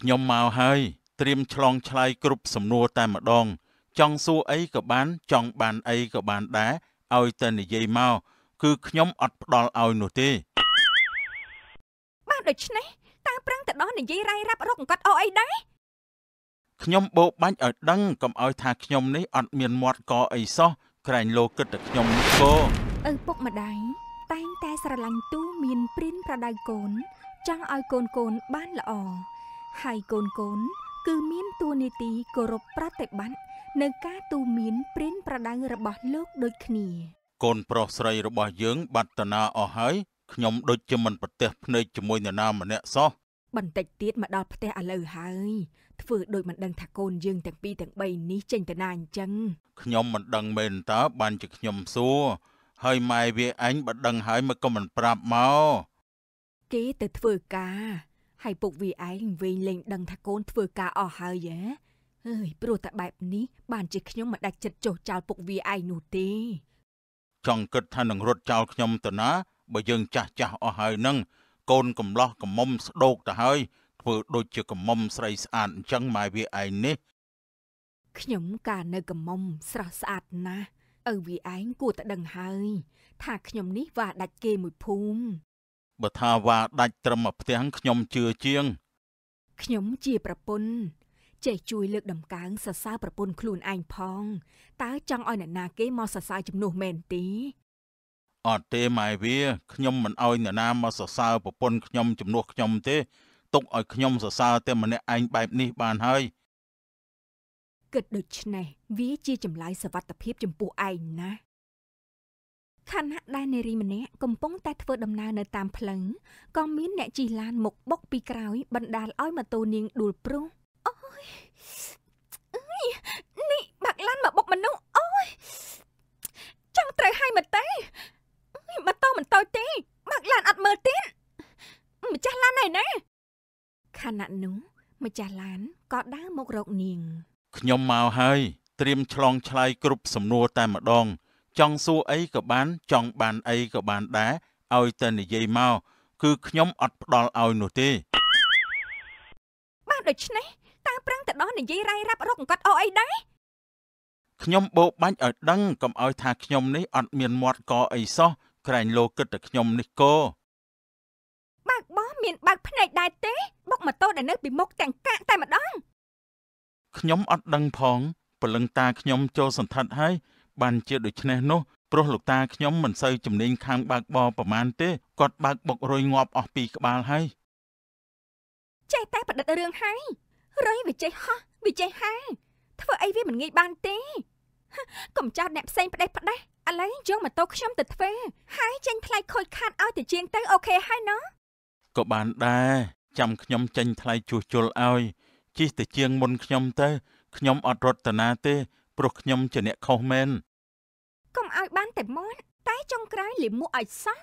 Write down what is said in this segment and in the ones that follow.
ខ្ញុំមកហើយ ត្រៀមឆ្លងឆ្លើយគ្រប់សំណួរតែម្ដង ចង់សួរអីក៏បាន ចង់បានអីក៏បានដែរឲ្យតែនិយាយមកគឺខ្ញុំ អត់ផ្ដាល់ឲ្យនោះទេបាទដូច្នេះតើប្រាំងទៅដោះនិយាយរៃរាប់រកអង្កត់អូអីដែរខ្ញុំបោកបាច់ឲ្យដឹងកុំឲ្យថាខ្ញុំនេះអត់មានមាត់កអីសោះក្រែងលោកគិតតែខ្ញុំនេះគោឪពុកម្ដាយតែងតែស្រឡាញ់ទូមានព្រិនប្រដៅកូន ចង់ឲ្យកូនកូន បានល្អហើយកូនកូន គឺមានតួនាទីគោរពប្រតិបត្តិនៅការទូន្មាន ព្រានប្រដៅរបស់លោក ដូចគ្នាកូនប្រុសស្រីរបស់យើងបាត់តណាអស់ហើយខ្ញុំដូចជាមិនប្រទះភ្នែកជាមួយនរណាម្នាក់សោះបន្តិចទៀតមកដល់ផ្ទះឥឡូវហើយធ្វើដូចមិនដឹងថាកូនយើងទាំងពីរទាំងបីនេះចេញទៅណាអញ្ចឹងខ្ញុំមិនដឹងមែនតើបានជាខ្ញុំសួរហើយម៉ែវាអញបើដឹងហើយមកក៏មិនប្រាប់មកគេទៅធ្វើការហើយពុកវាឯងវិញលេងដឹងថាកូនធ្វើការអស់ហើយហ៎អើយព្រោះតែបែបនេះ បានជាខ្ញុំមិនដាច់ចិត្តចុះចោលពុកវាឯងនោះទេចង់គិតថានឹងរត់ចោលខ្ញុំទៅណាបើយើងចាស់ចាស់អស់ហើយនឹងកូនកំឡោះកំមុំស្ដោកទៅហើយធ្វើដូចជាកំមុំស្រីស្អាតអញ្ចឹងម៉ែវាឯងនេះខ្ញុំកាលនៅកំមុំស្រស់ស្អាតណាស់ឪវាឯងគួរតែដឹងហើយ ថាខ្ញុំនេះវ៉ាដាច់គេមួយភូមិបើថាវ៉ាដាច់ត្រឹមមកផ្ទះខ្ញុំជឿជាងខ្ញុំជាប្រពន្ធចេះជួយលើកដំកើងសរសើរប្រពន្ធខ្លួនឯងផងតើចង់ឲ្យអ្នកណាគេមកសរសើរជំនួសមែនទេអត់ទេម៉ែវាខ្ញុំមិនឲ្យអ្នកណាមកសរសើរប្រពន្ធខ្ញុំជំនួសខ្ញុំទេ ទុកឲ្យខ្ញុំសរសើរតែម្នាក់ឯងបែបនេះបានហើយគិតដូច្នេះវាជាចម្លើយសវត្ថភាពចំពោះឯងណាខណៈដែលនារីម្នាក់កំពុងតែធ្វើដំណើរនៅតាមផ្លូវក៏មានអ្នកជិះឡានមកបុកពីក្រោយបណ្ដាលឲ្យម៉ូតូនាងដួលព្រុសអូយអើយនេះបាក់ឡានមកបុកមនុស្សអូយចង់ត្រូវឲ្យមកទេម៉ូតូមិនតូចទេ បាក់ឡានអត់មើលទៀតម្ចាស់ឡានឯណាខណៈនោះម្ចាស់ឡានក៏ដើរមករកនាងខ្ញុំមកហើយ ត្រៀមឆ្លង ឆ្លើយគ្រប់សំណួរតែម្ដងចង់សួរអីក៏បានចង់ បានអីក៏បានដែរឲ្យតែនិយាយមកគឺខ្ញុំអត់ផ្ដាល់ឲ្យនោះទេបាទដូច្នេះតើប្រឹងទៅដោះនិយាយរៃរាប់រកអង្កត់អូអីដែរខ្ញុំបោកបាញ់ឲ្យដឹងកុំឲ្យថាខ្ញុំនេះអត់មានមាត់កអីសោះក្រែងលោកគិតតែខ្ញុំនេះកោបើកបោះមានបើកភ្នែកដែរទេបុកម៉ូតូដែលនៅពីមុខទាំងកាក់តែម្ដងខ្ញុំអត់ដឹងផងព្រលឹងតាខ្ញុំចូលសន្តិដ្ឋហើយបានជាដូច្នេះនោះព្រោះលោកតាខ្ញុំមិនសូវជំនាញខាងបើកបរប្រមាណទេគាត់បើកបុករុយងាប់អស់ពីក្បាលហើយចេះតែប្រឌិតរឿងហើយរុយវាចេះហោះវាចេះហាធ្វើអីវាមិនងាយបានទេកុំចោតអ្នកផ្សេងផ្ដេសផ្ដាស់ឥឡូវយើងម៉ូតូខ្ញុំទៅធ្វើហើយចេញថ្លៃខូចខាតឲ្យទៅជាងទៅអូខេហើយណោះក៏បានដែរចាំខ្ញុំចេញថ្លៃជួសជុលឲ្យជិះទៅជាងមុនខ្ញុំទៅខ្ញុំ អត់រត់តាណាទេព្រោះខ្ញុំជាអ្នកខុសមែនកុំឲ្យបានតែមាត់តែចុងក្រោយលិមួកឲ្យសោះ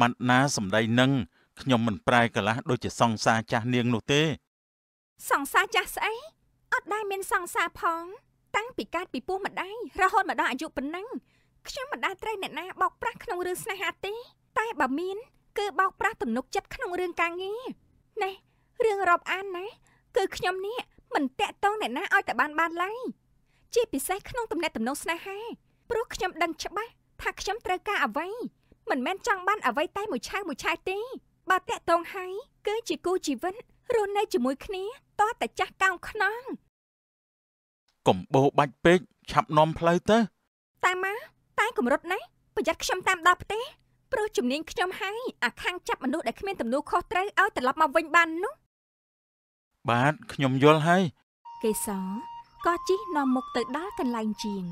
ម៉ាត់ណាសម្ដីនឹងខ្ញុំមិនប្រែកលាស់ដូចជាសង្សារចាស់នាងនោះទេសង្សារចាស់ស្អីអត់ដែលមានសង្សារផង តាំងពីកើតពីពោះម្ដាយរហូតមកដល់អាយុប៉ុណ្ណឹងខ្ញុំមិនដែលត្រូវអ្នកណាបោកប្រាស់ក្នុងរឿងស្នេហាទេ តែបើមានគឺបោកប្រាស់ទំនុកចិត្តក្នុងរឿងការងារណេះរឿងរាប់អានណាគឺខ្ញុំនេះមិនតាក់ទងអ្នកណាឲ្យតែបានបានឡើយជាពិសេសក្នុងទំនាក់ទំនងស្នេហាព្រោះខ្ញុំដឹងច្បាស់ថាខ្ញុំត្រូវការអ្វីមិនមែនចង់បានអ្វីតែមួយឆាវមួយឆាយទេ បើតាក់ទងហើយគឺជាគូជីវិតរស់នៅជាមួយគ្នាតោះតែចាស់កោងខ្នងកំបោបាច់ពេកឆាប់នាំផ្លូវទៅតាម៉ាតែកំរត់ណាស់ប្រយ័ត្នខ្ញុំតាមដល់ផ្ទះព្រោះជំនាញខ្ញុំហើយអាខាំងចាប់មនុស្សដែលគ្មានទំនួលខុសត្រូវឲ្យត្រឡប់មកវិញបាននោះបាទខ្ញុំយល់ហើយកេសរក៏ជិះនាំមុខទៅដល់កន្លែងជាង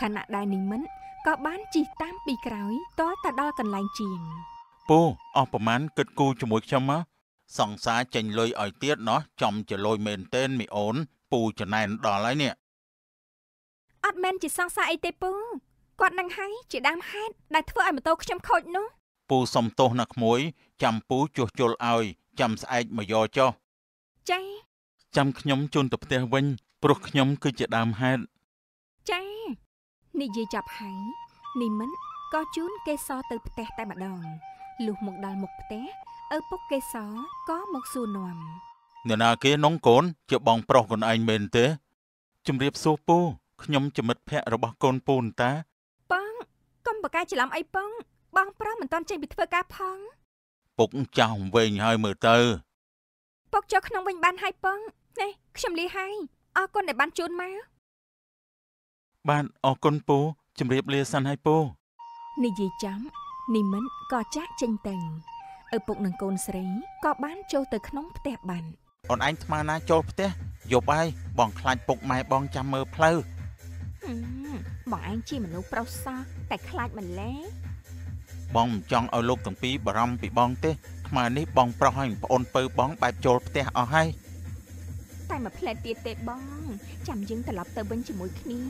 ខណៈដែលនិមិត្តក៏បានជិះតាមពីក្រោយតទៅដល់កន្លែងជាងពូអស់ប្រមាណគិតគូរជាមួយខ្ញុំមកសង្សារចេញលុយឲ្យទៀតណោះចំចលុយមែនតែនមីអូន ពូចំណែនដល់ហើយនេះអត់មែនជាសង្សារអីទេពូគាត់នឹងហើយជាដើមហេតុដែលធ្វើឲ្យម៉ូតូខ្ញុំខូចនោះពូសំទោសណាស់ក្មួយចាំពូជួសជុលឲ្យចាំស្អែកមកយកចុះចាចាំខ្ញុំជូនទៅផ្ទះវិញព្រោះខ្ញុំគឺជាដើមហេតុចានិយាយចប់ហើយនីមិនក៏ជូនកេសរទៅផ្ទះតែម្ដងលុះមកដល់មុខផ្ទះឪពុកកេសរក៏មកសួរនាំអ្នកណាគេនងកូនជាបងប្រុសខ្លួនឯងមែនទេជំរាបសួរពូខ្ញុំជាមិត្តភក្តិរបស់កូនពូនតាប៉ងកុំបកកាយច្រឡំអីប៉ងបងប្រុសមិនតាន់ចេញពីធ្វើការផង ពុកចោលវិញហើយមើលទៅពុកចូលក្នុងវិញបានហើយប៉ងនេះខ្ញុំលាហើយអរគុណដែលបានជូនមកបានអរគុណពូជម្រាបលាសិនហើយពូនិយាយចាំនិមិត្តក៏ចាក់ចេញទៅឪពុកនិងកូនស្រីក៏បានចូលទៅក្នុងផ្ទះបានអូនឯងថ្មណាចូលផ្ទះយប់ហើយបងខ្លាចពុកម៉ែបងចាំមើលផ្លូវបងឯងជាមនុស្សប្រុសសោះតែខ្លាចមិនឡែបងមិនចង់ឲ្យលោកទាំងពីរបារម្ភពីបងទេថ្មនេះបងប្រុសហើយប្អូនពៅបងបែបចូលផ្ទះអស់ហើយតែមួយផ្លែទៀតទេបងចាំយើងត្រឡប់ទៅវិញជាមួយគ្នា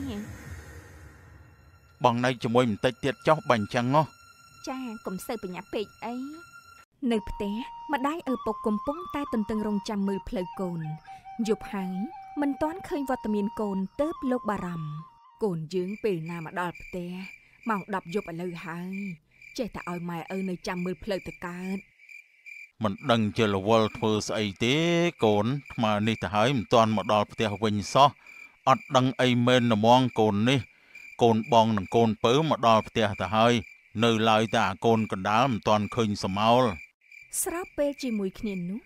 បងនៅជាមួយបន្តិចទៀតចុះបើអញ្ចឹងហ៎ចាកុំសូវបញ្ញាពេកអីនៅផ្ទះម្ដាយឪពុកកំពុងតែទន្ទឹងរង់ចាំមើលផ្លូវកូន យប់ហើយមិនទាន់ឃើញវត្តមានកូនទៅលោកបារម្ភកូនយើងពេលណាមកដល់ផ្ទះម៉ោង10យប់ឥឡូវហើយចេះតែឲ្យម៉ែឪនៅចាំមើលផ្លូវទៅកើតមិនដឹងជារវល់ធ្វើស្អីទេកូនថ្មើនេះទៅហើយមិនទាន់មកដល់ផ្ទះវិញសោះអត់ដឹងអីមែនល្មងកូននេះកូនបងនិងកូនពៅមកដល់ផ្ទះទៅហើយនៅឡើយតែអាកូនកណ្ដាលមិនទាន់ឃើញសមោល ស្រាប់ពេលជាមួយគ្នានោះ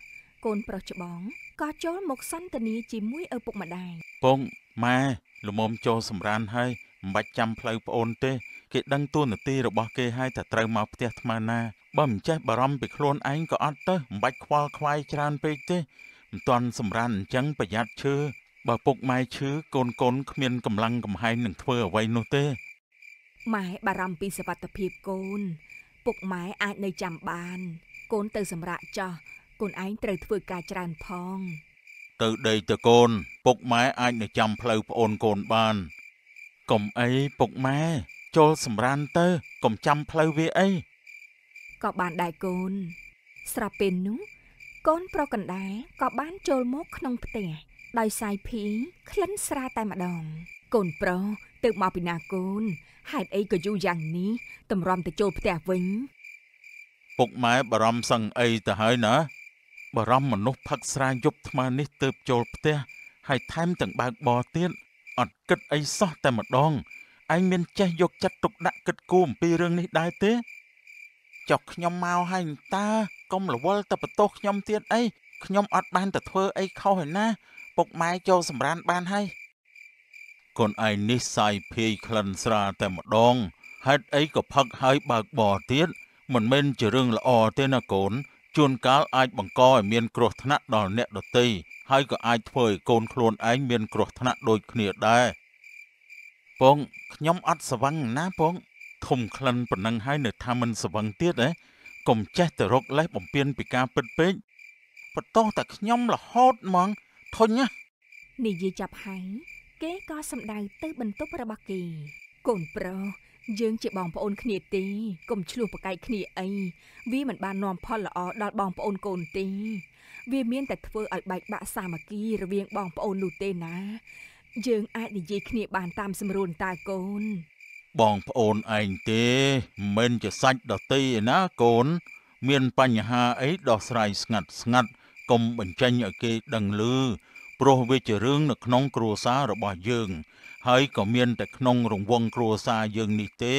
កូនប្រុសច្បងក៏ចូលមកសន្ទនាជាមួយឪពុកម្ដាយពងម៉ែលមុំចូលសម្រានហើយមិនបាច់ចាំផ្លូវប្អូនទេ គេដឹងទួលនទីរបស់គេហើយតែត្រូវមកផ្ទះថ្មើណាបើមិនចេះបារម្ភពីខ្លួនឯងក៏អត់ទៅមិនបាច់ខ្វល់ខ្វាយច្រើនពេកទេមិនទាន់សម្រានអញ្ចឹងប្រយ័ត្នឈឺបើពុកម៉ែឈឺកូនកូនគ្មានកម្លាំងកំហែងនឹងធ្វើអ្វីនោះទេម៉ែបារម្ភពីសុខភាពកូន ពុកម៉ែអាចនៅចាំបានកូនទៅសម្រាកចោះកូនឯងត្រូវធ្វើការច្រើនផង ទៅដេកទៅកូនពុកម៉ែអាចនៅចាំផ្លូវប្អូនកូនបានកុំអីពុកម៉ែចូលសម្រានទៅកុំចាំផ្លូវវាអីក៏បានដែរកូន ស្រាប់ពេលនោះ កូនប្រុសកណ្ដាលក៏បានចូលមកក្នុងផ្ទះដោយសាយភីក្លិនស្រាតែម្ដង កូនប្រុសទៅមកពីណាកូនហេតុអីក៏យូរយ៉ាងនេះតម្រាំទៅចូលផ្ទះវិញ ពុកម៉ែបារម្ភសឹងអីទៅហើយណាបារម្ភមនុស្សផឹកស្រាយប់ថ្មនេះទៅចូលផ្ទះហើយថែមទាំងបើកបរទៀតអត់គិតអីសោះតែម្ដងឯងមានចេះយកចិត្តទុកដាក់គិតគូរអំពីរឿងនេះដែរទេចុះខ្ញុំមកហើយតើកុំរវល់ទៅបន្ទោសខ្ញុំទៀតអីខ្ញុំអត់បានទៅធ្វើអីខុសឯណា ពុកម៉ែចូលសម្រានបានហើយកូនឯងនេះសាយភាយក្លិនស្រាតែម្ដងហេតុអីក៏ផឹកហើយបើកបរទៀតមិនមែនជារឿងល្អទេណាកូន ជួនកាលអាចបង្កឲ្យមានគ្រោះថ្នាក់ដល់អ្នកដទៃហើយក៏អាចធ្វើឲ្យកូនខ្លួនឯងមានគ្រោះថ្នាក់ដូចគ្នាដែរពងខ្ញុំអត់ស្វឹងណាពងធំក្លិនប៉ុណ្ណឹងហើយនៅថាមិនស្វឹងទៀតឯងកុំចេះទៅរកលេសបំពេញពីការពិតពេកបន្តតែខ្ញុំរហូតហ្មងធុញណានិយាយចាប់ហើយគេក៏សម្ដៅទៅបន្ទប់របស់គេ កូនប្រុសយើងជាបងប្អូនគ្នាទេកុំឆ្លោះប្រកែកគ្នាអីវាមិនបាននាំផលល្អដល់បងប្អូនកូនទេវាមានតែធ្វើឲ្យបែកបាក់សាមគ្គីរវាងបងប្អូននោះទេណាយើងអាចនិយាយគ្នាបាន តាមសម្រួលតើកូនបងប្អូនឯងទេមិនជាសាច់ដតីឯណាកូន មានបញ្ហាអីដោះស្រាយស្ងាត់ស្ងាត់កុំបញ្ចេញឲ្យគេដឹងឮព្រោះវាជារឿងនៅក្នុងគ្រួសាររបស់យើង ហើយក៏មានតែក្នុងរង្វង់គ្រួសារយើងនេះទេ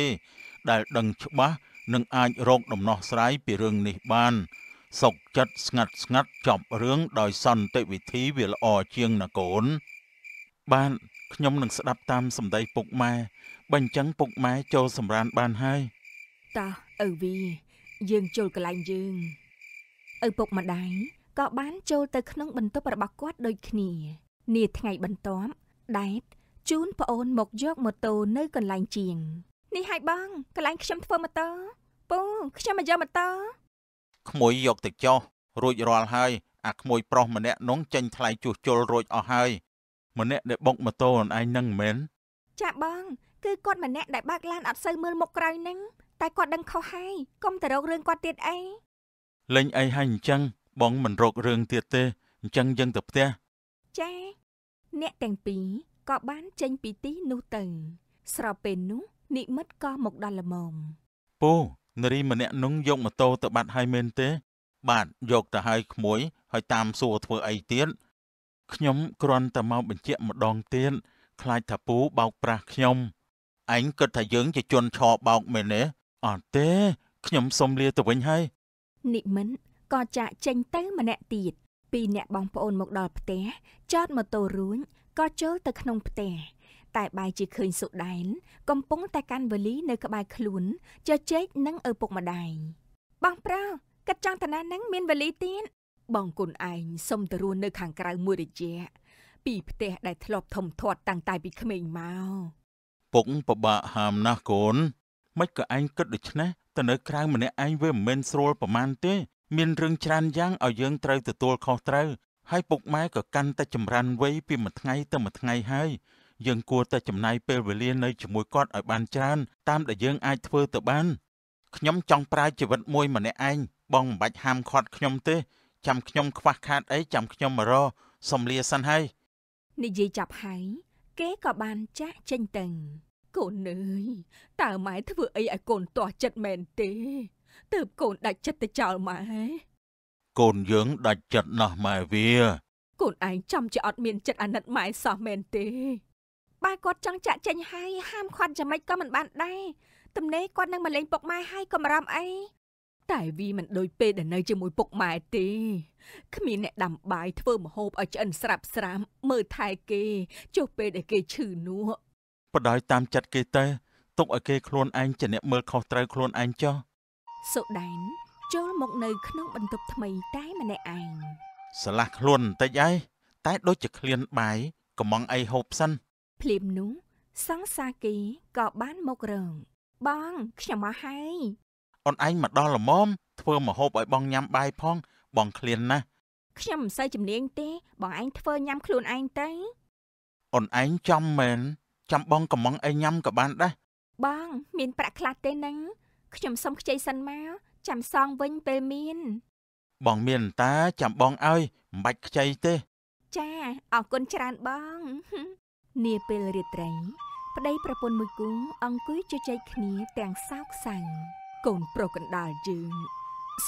ដែលដឹងច្បាស់នឹងអាចរកដំណោះស្រាយពីរឿងនេះបានសុកចិត្តស្ងាត់ស្ងាត់ចប់រឿងដោយសន្តិវិធីវាល្អជាងណាកូនបានខ្ញុំនឹងស្ដាប់តាមសម្ដីពុកម៉ែបើអញ្ចឹងពុកម៉ែចូលសម្រានបានហើយតោះឪវីយើងចូលកន្លែងយើងឪពុកម្ដាយក៏បាន ចូលទៅក្នុង បន្ទប់របស់គាត់ ដូចគ្នានាថ្ងៃបន្ទាប់ដែតជូនប្អូនមកយកម៉ូតូនៅកន្លែងជាង នេះហើយបងកន្លែង ខ្ញុំធ្វើម៉ូតូពូខ្ញុំមកយកម៉ូតូក្មួយយកទៅចោះរួចរាល់ហើយអាក្មួយប្រុសម្នាក់នងចេញថ្លៃជួសជុលរួចអស់ហើយម្នាក់ដែលបុកម៉ូតូនឯងនឹងមែនចាបងគឺគាត់ម្នាក់ដែលបើកឡានអត់សូវមើលមុខក្រោយហ្នឹងតែគាត់ដឹងខុសហើយកុំទៅរករឿងគាត់ទៀតអីលេងអីហើយអញ្ចឹងបងមិនរករឿងទៀតទេអញ្ចឹងយើងទៅផ្ទះចាអ្នកទាំងពីរក៏បានចេញពីទីនោះទៅស្របពេលនោះនិមិត្តក៏មកដល់ល្មមពូនារីម្នាក់នោះយកម៉ូតូទៅបាត់ហើយមែនទេ បាទយកទៅហើយក្មួយហើយតាមសួរធ្វើអីទៀតខ្ញុំគ្រាន់តែមកបញ្ជាក់ម្ដងទៀតខ្លាចថាពូបោកប្រាស់ខ្ញុំឯងគិតថាយើងជាជនឆោបោកមែនទេអត់ទេខ្ញុំសុំលាទៅវិញហើយនិមិនក៏ចាក់ចេញទៅម្នាក់ទៀតពីរអ្នកបងប្អូនមកដល់ផ្ទះចតម៉ូតូរួញក៏ចូលទៅក្នុងផ្ទះតែបាយជាឃើញសុដែនកំពុងតែកាន់វលីនៅក្បែរខ្លួនជជែកនឹងឪពុកម្ដាយបងប្រោគិតចង់តាណានឹងមានវលីទៀតបងគុណឯងសុំទៅរស់នៅខាងក្រៅមួយរយៈពីផ្ទះដែលធ្លាប់ធំធាត់តាំងតែពីក្មេងមកពុកពិបាកហាមណាស់កូន មិនក៏ឯងគិតដូច្នេះទៅនៅក្រៅម្នាក់ឯងវាមិនមែនស្រួលប្រមាណទេ មានរឿងច្រើនយ៉ាងឲ្យយើងត្រូវទទួលខុសត្រូវហើយពុកម៉ែក៏កាន់តែចម្រើនវ័យពីមួយថ្ងៃទៅមួយថ្ងៃហើយយើងគួរតែចំណាយពេលវេលានៅជាមួយគាត់ឲ្យបានច្រើនតាមដែលយើងអាចធ្វើទៅបានខ្ញុំចង់ប្រើជីវិតមួយម្នាក់ឯងបងមិនបាច់ហាមឃាត់ខ្ញុំទេចាំខ្ញុំខ្វះខាតអីចាំខ្ញុំមករកសំលាសិនហើយនិយាយចាប់ហើយគេក៏បានចាក់ចេញទៅកូនអើយតើម៉ែធ្វើអីឲ្យកូនទាស់ចិត្តមែនទេទើបកូនដាច់ចិត្តទៅចោលម៉ែកូនយើងដាច់ចិត្តណាស់ម៉ែវាកូនឯងចាំជាអត់មានចិត្តអាណិតម៉ែសោះមែនទេបើគាត់ចង់ចាក់ចេញហើយហាមគាត់យ៉ាងម៉េចក៏មិនបានដែរទំនេរគាត់នឹងមកលេងពុកម៉ែហើយកំរាមអីតែវាមិនដូចពេលដែលនៅជាមួយពុកម៉ែទេគ្មានអ្នកដាំបាយធ្វើម្ហូបឲ្យឆ្អិនស្រាប់ស្រាមមើលថែគេចុះពេលដែលគេឈឺនោះបដ ாய் តាមចិត្តគេទៅទុកឲ្យគេខ្លួនឯងជាអ្នកមើលខុសត្រូវខ្លួនឯងចុះសូដែនចូលមកនៅក្នុងបន្ទប់ថ្មីតែម្នាក់ឯងឆ្លាស់ខ្លួនបន្តិចហើយតែដូចជាឃ្លានបាយកុំងអីហូបសិនភ្លាមនោះ សង្សាគីក៏បានមករងបងខ្ញុំមកហើយអូនឯងមកដល់ល្មមធ្វើមហូបឲ្យបងញ៉ាំបាយផងបងឃ្លានណាស់ខ្ញុំមិនសូវជំនាញទេ បងឯងធ្វើញ៉ាំខ្លួនឯងទៅអូនឯងចំមែនចាំបងកំងឲ្យញ៉ាំក៏បានដែរបងមានប្រាក់ខ្លះទេនឹងខ្ញុំសុំខ្ចីសិនមកចាំសងវិញពេលមាន បងមានតាចាំបងឲ្យមិនបាច់ខ្ចីទេ ចាអរគុណច្រើនបងនាពេលរាត្រីប្តីប្រពន្ធមួយគូអង្គុយជជែកគ្នាទាំងសោកសៅកូនប្រុសកណ្ដាលយើង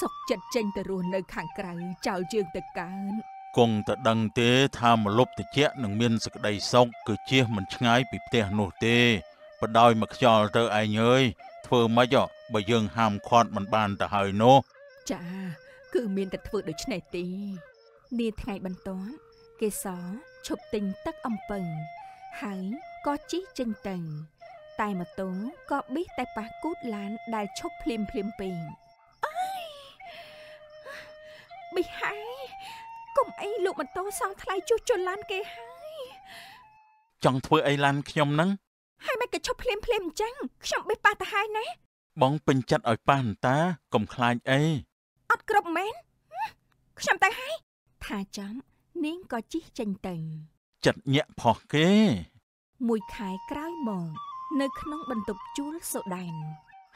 សុកចិត្តចេញទៅរស់នៅ ខាងក្រៅចៅយើងទៅកើនគង់តែដឹងទេថាមលប់តិចនឹងមានសក្តីសុខគឺជៀសមិនឆ្ងាយពីផ្ទះនោះទេបដោយមកខ្យល់ទៅឯងអើយធ្វើម៉េចបើយើងហាមឃាត់មិនបានទៅហើយនោះចាគឺមានតែធ្វើដូច្នេះទេនាថ្ងៃបន្ទាប់គេសឈប់ទិញទឹកអំពៅហើយក៏ជិះចេញទៅតែម៉ូតូក៏ប៊ីសតែប៉ះគូតឡាន ដែលឈប់ភ្លាមភ្លាមពេងអើយប៊ីសហើយកុំអីលោកម៉ូតូសងថ្លៃជួសជុលឡាន គេហើយ ចង់ធ្វើអីឡានខ្ញុំហ្នឹងហើយមិនក៏ឈប់ភ្លាមភ្លាមអញ្ចឹងខ្ញុំប៊ីសប៉ះទៅហើយណាបងពេញចិត្តឲ្យប៉ះអន្តាកុំខ្លាចអីអត់គ្រប់មែនខ្ញុំទៅហើយថាចាំនាងក៏ជិះចេញទៅចិត្តញាក់ផុសគេ មួយខែក្រោយមកនៅក្នុងបន្ទប់ជួលសូដែន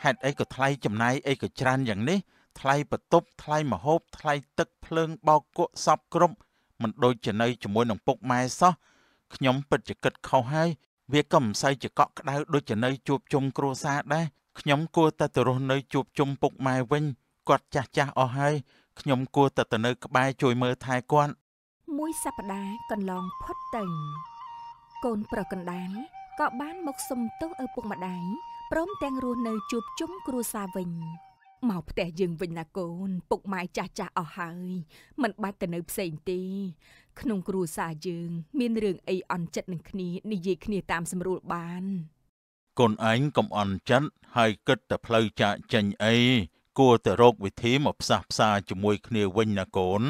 ហេតុអីក៏ថ្លៃចំណាយអីក៏ច្រើនយ៉ាងនេះថ្លៃបន្ទប់ថ្លៃម្ហូប ថ្លៃ ទឹកភ្លើងបោកគក់សពគ្រប់មិនដូចជានៅជាមួយនឹងពុកម៉ែសោះខ្ញុំពិតជាគិតខុសហើយវាក៏មិនសូវជាកក់ក្ដៅដូចជានៅជួបជុំគ្រួសារដែរខ្ញុំគួរតែទៅរស់នៅជួបជុំពុកម៉ែវិញគាត់ចាស់ចាស់អស់ហើយខ្ញុំគួរតែទៅនៅ ក្បែរជួយមើលថែគាត់មួយសប្តាហ៍កន្លងផុតទៅកូនប្រុសកណ្ដាលក៏បានមកសំទោសឪពុកម្ដាយព្រមទាំងរស់នៅជួបជុំគ្រួសារវិញមកផ្ទះយើងវិញណាកូន ពុកម៉ែចាស់ចាស់អស់ហើយមិនបាច់ទៅនៅផ្សេងទេ ក្នុងគ្រួសារយើងមានរឿងអីអន់ចិត្តនឹងគ្នានិយាយគ្នាតាមស្រួលបានកូនឯងកំអន់ចិត្តហើយគិតតែផ្លូវចាកចេញអីគួរតែរកវិធីមកផ្សះផ្សាជាមួយគ្នាវិញណាកូន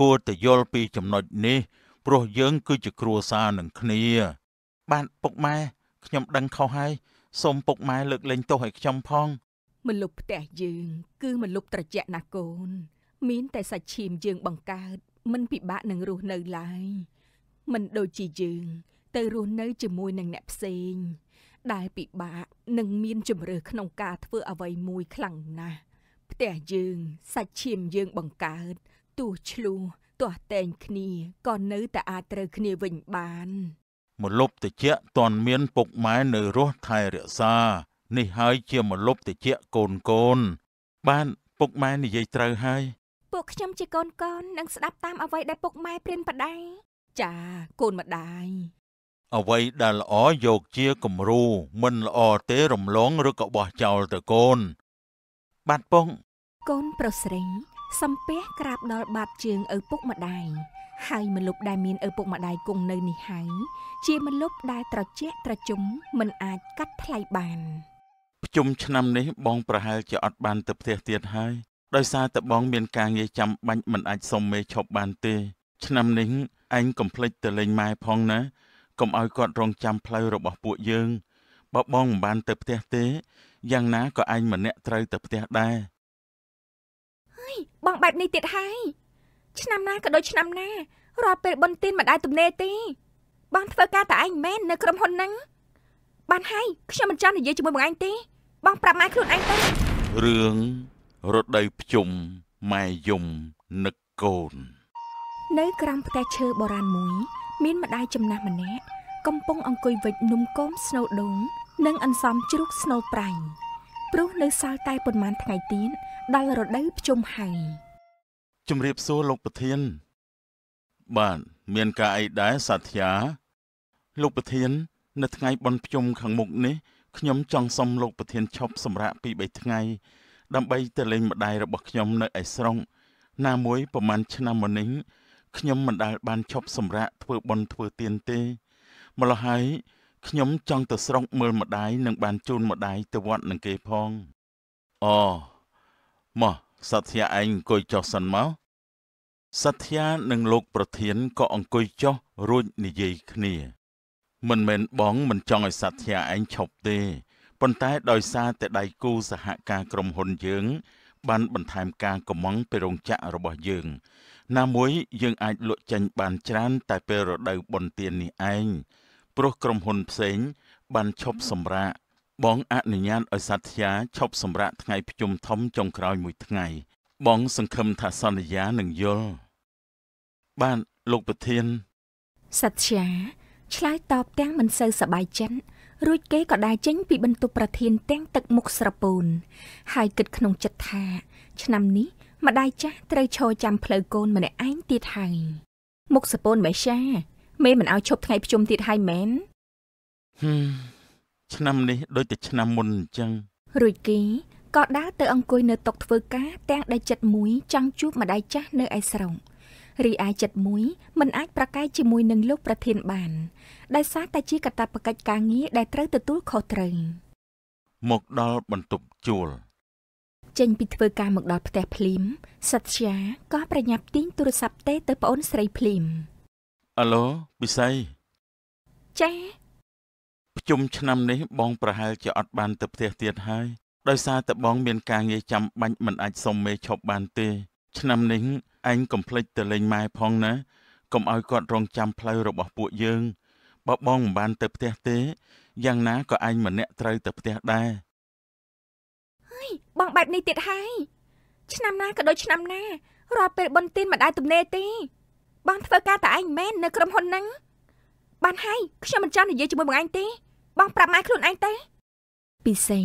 គួរតែយល់ពីចំណុចនេះព្រោះយើង គឺជាគ្រួសារនឹងគ្នាបានពុកម៉ែខ្ញុំដឹងខុសហើយសូមពុកម៉ែលើកលែងទោសឲ្យខ្ញុំផងមលុបផ្ទះយើង គឺមលុបត្រជាក់ណាកូន មាន តែសាច់ឈាមយើងបង្កើតមិនពិបាកនឹងរស់នៅឡើយមិនដូចជាយើង ទៅរស់នៅជាមួយនឹងអ្នកផ្សេងដែលពិបាកនឹងមានជំរឿក្នុងការធ្វើអ្វីមួយខ្លាំងណាស់ផ្ទះយើងសាច់ឈាមយើងបង្កើតទោះឆ្លោះទាស់តែងគ្នាក៏នៅតែអាចត្រូវគ្នាវិញបានមលុបតិចៈតនមានពុកម៉ែនៅរស់ថែរក្សា នេះហើយជាមលុបតិចៈកូនកូន បានពុកម៉ែនិយាយត្រូវហើយពួកខ្ញុំជាកូនកូននឹងស្ដាប់តាម អ្វីដែលពុកម៉ែព្រានបដៃចាកូនម្ដាយអ្វីដែលល្អយកជាគំរូ មិនល្អទេរំលងឬក៏បោះចោលទៅកូន បាទពងកូនប្រុសស្រីសំពះក្រាបដល់បាត់ជើងឪពុកម្ដាយហើយមលុបដែលមានឪពុកម្ដាយគង់នៅនេះហើយជាមលុបដែលត្រជាក់ត្រជុំមិនអាចកាត់ថ្លៃបានជុំឆ្នាំនេះបងប្រហែលជាអត់បានទៅផ្ទះទៀតហើយដោយសារតែបង មានការងារចាំបាច់មិនអាចសុំមេឈប់បានទេ ឆ្នាំនេះឯងកុំភ្លេចទៅលេងម៉ែផងណាកុំឲ្យគាត់រងចាំផ្លូវរបស់ពួកយើងបើបងមិនបានទៅផ្ទះទេ យ៉ាងណាក៏ឯងម្នាក់ត្រូវទៅផ្ទះដែរហើយបងបែបនេះទៀតហើយឆ្នាំណាក៏ដូចឆ្នាំណារាល់ពេលបន់ទីនមិនដែរទំនេរទេបងធ្វើការតែឯងមែននៅក្រុមហ៊ុនហ្នឹងបានហើយខ្ញុំមិនចង់និយាយជាមួយបងឯងទេបងប្រាប់ម៉ែខ្លួនឯងទៅរឿងរដូវភ្ជុំម៉ែយំនឹកកូន នៅ ក្រំផ្ទះឈើបុរាណមួយ មានម្ដាយចំណាស់ម្នាក់កំពុង អង្គុយវិចនំគមស្នូដូងនិង អន្សំជ្រូកស្នូប្រៃព្រោះនៅសល់តែប៉ុន្មានថ្ងៃទៀតដល់រដូវភ្ជុំហើយជំរាបសួរលោកប្រធានបាទមានការអីដែរសាធ្យាលោកប្រធាន នៅថ្ងៃបន់ភ្ជុំខាងមុខនេះខ្ញុំចង់សុំលោក ប្រធានឈប់សម្រាកពី3ថ្ងៃ ដើម្បីទៅលេងម្ដាយរបស់ខ្ញុំនៅឯស្រុកណាមួយប្រហែលឆ្នាំមុននេះខ្ញុំមិនដែលបានឈប់សម្រាកធ្វើបន់ធ្វើទៀនទេម្ល៉េះហើយខ្ញុំចង់ទៅស្រុកមើលម្ដាយនិងបានជូនម្ដាយទៅវត្តនឹងគេផងអូម៉ោះសត្យាឯងអង្គុយចុះសិនមកសត្យានិងលោកប្រធានក៏អង្គុយចុះរួចនិយាយគ្នា មិនមែនបងមិនចង់ឲ្យសត្យាឯងឈប់ទេប៉ុន្តែដោយសារតែដៃគូសហការក្រុមហ៊ុនយើងបានបន្ថែមការកម្មង់ពីរោងចក្ររបស់យើងណាមួយយើងអាចលក់ចេញបានច្រើនតែពេលរដូវបន្ទាននេះឯងព្រោះក្រុមហ៊ុនផ្សេងបានឈប់សម្រាកបងអនុញ្ញាតឲ្យសត្យាឈប់សម្រាកថ្ងៃភ្ជុំធំចុងក្រោយ មួយថ្ងៃ បង សង្ឃឹមថាសន្យានឹងយល់បាទលោកប្រធានសត្យាឆ្លើយតបទាំងមិនសូវសប្បាយចិត្តរួចគេក៏ដើរចេញពី បន្ទប់ប្រធាន ទាំងទឹក មុខស្រពូនហើយគិតក្នុងចិត្តថា ឆ្នាំនេះម្ដាយចាស់ត្រូវឈរចាំផ្លូវកូនម្នាក់ឯងទៀតហើយមុខស្រពូនមេសាមេមិនឲ្យឈប់ថ្ងៃភ្ជុំទៀតហើយមែនហឹមឆ្នាំនេះដូចតែឆ្នាំមុនអញ្ចឹងរួចគីក៏ដើរទៅអង្គុយនៅតុធ្វើការទាំងដែលចិត្តមួយចង់ជួបម្ដាយចាស់នៅឯស្រុករីឯចិត្តមួយមិនអាច ប្រកែកជាមួយនឹងលោក ប្រធាន បានដោយសារតែជាកាតព្វកិច្ចការងារដែលត្រូវទទួលខុសត្រូវមកដល់បន្ទប់ជួលចេញពីធ្វើការមកដល់ផ្ទះភ្លាមសត្យាក៏ ប្រញាប់ទាញទូរស័ព្ទទេទៅប្អូនស្រីភ្លាមអាឡូពិសីចាជុំឆ្នាំនេះបងប្រហែលជាអត់បានទៅផ្ទះទៀតហើយដោយសារតែបងមានការងារចាំបាច់មិនអាចសុំមេឈប់បានទេឆ្នាំនេះឯងកំភ្លេចទៅលេងម៉ែផងណាកុំឲ្យគាត់រងចាំផ្លូវរបស់ពួកយើងបើបងមិនបានទៅផ្ទះទេយ៉ាងណាក៏ឯងម្នាក់ត្រូវទៅផ្ទះដែរហើយបងបែបនេះទៀតហើយឆ្នាំណាក៏ដូចឆ្នាំណារាល់ពេលបន់ទីនមិនដែរទំនេរទេបងធ្វើការតែឯងមែននៅក្រុមហ៊ុនហ្នឹងបានហើយខ្ញុំមិនចង់និយាយជាមួយបងឯងទេបងប្រាប់ម៉ែខ្លួនឯងទេពិសី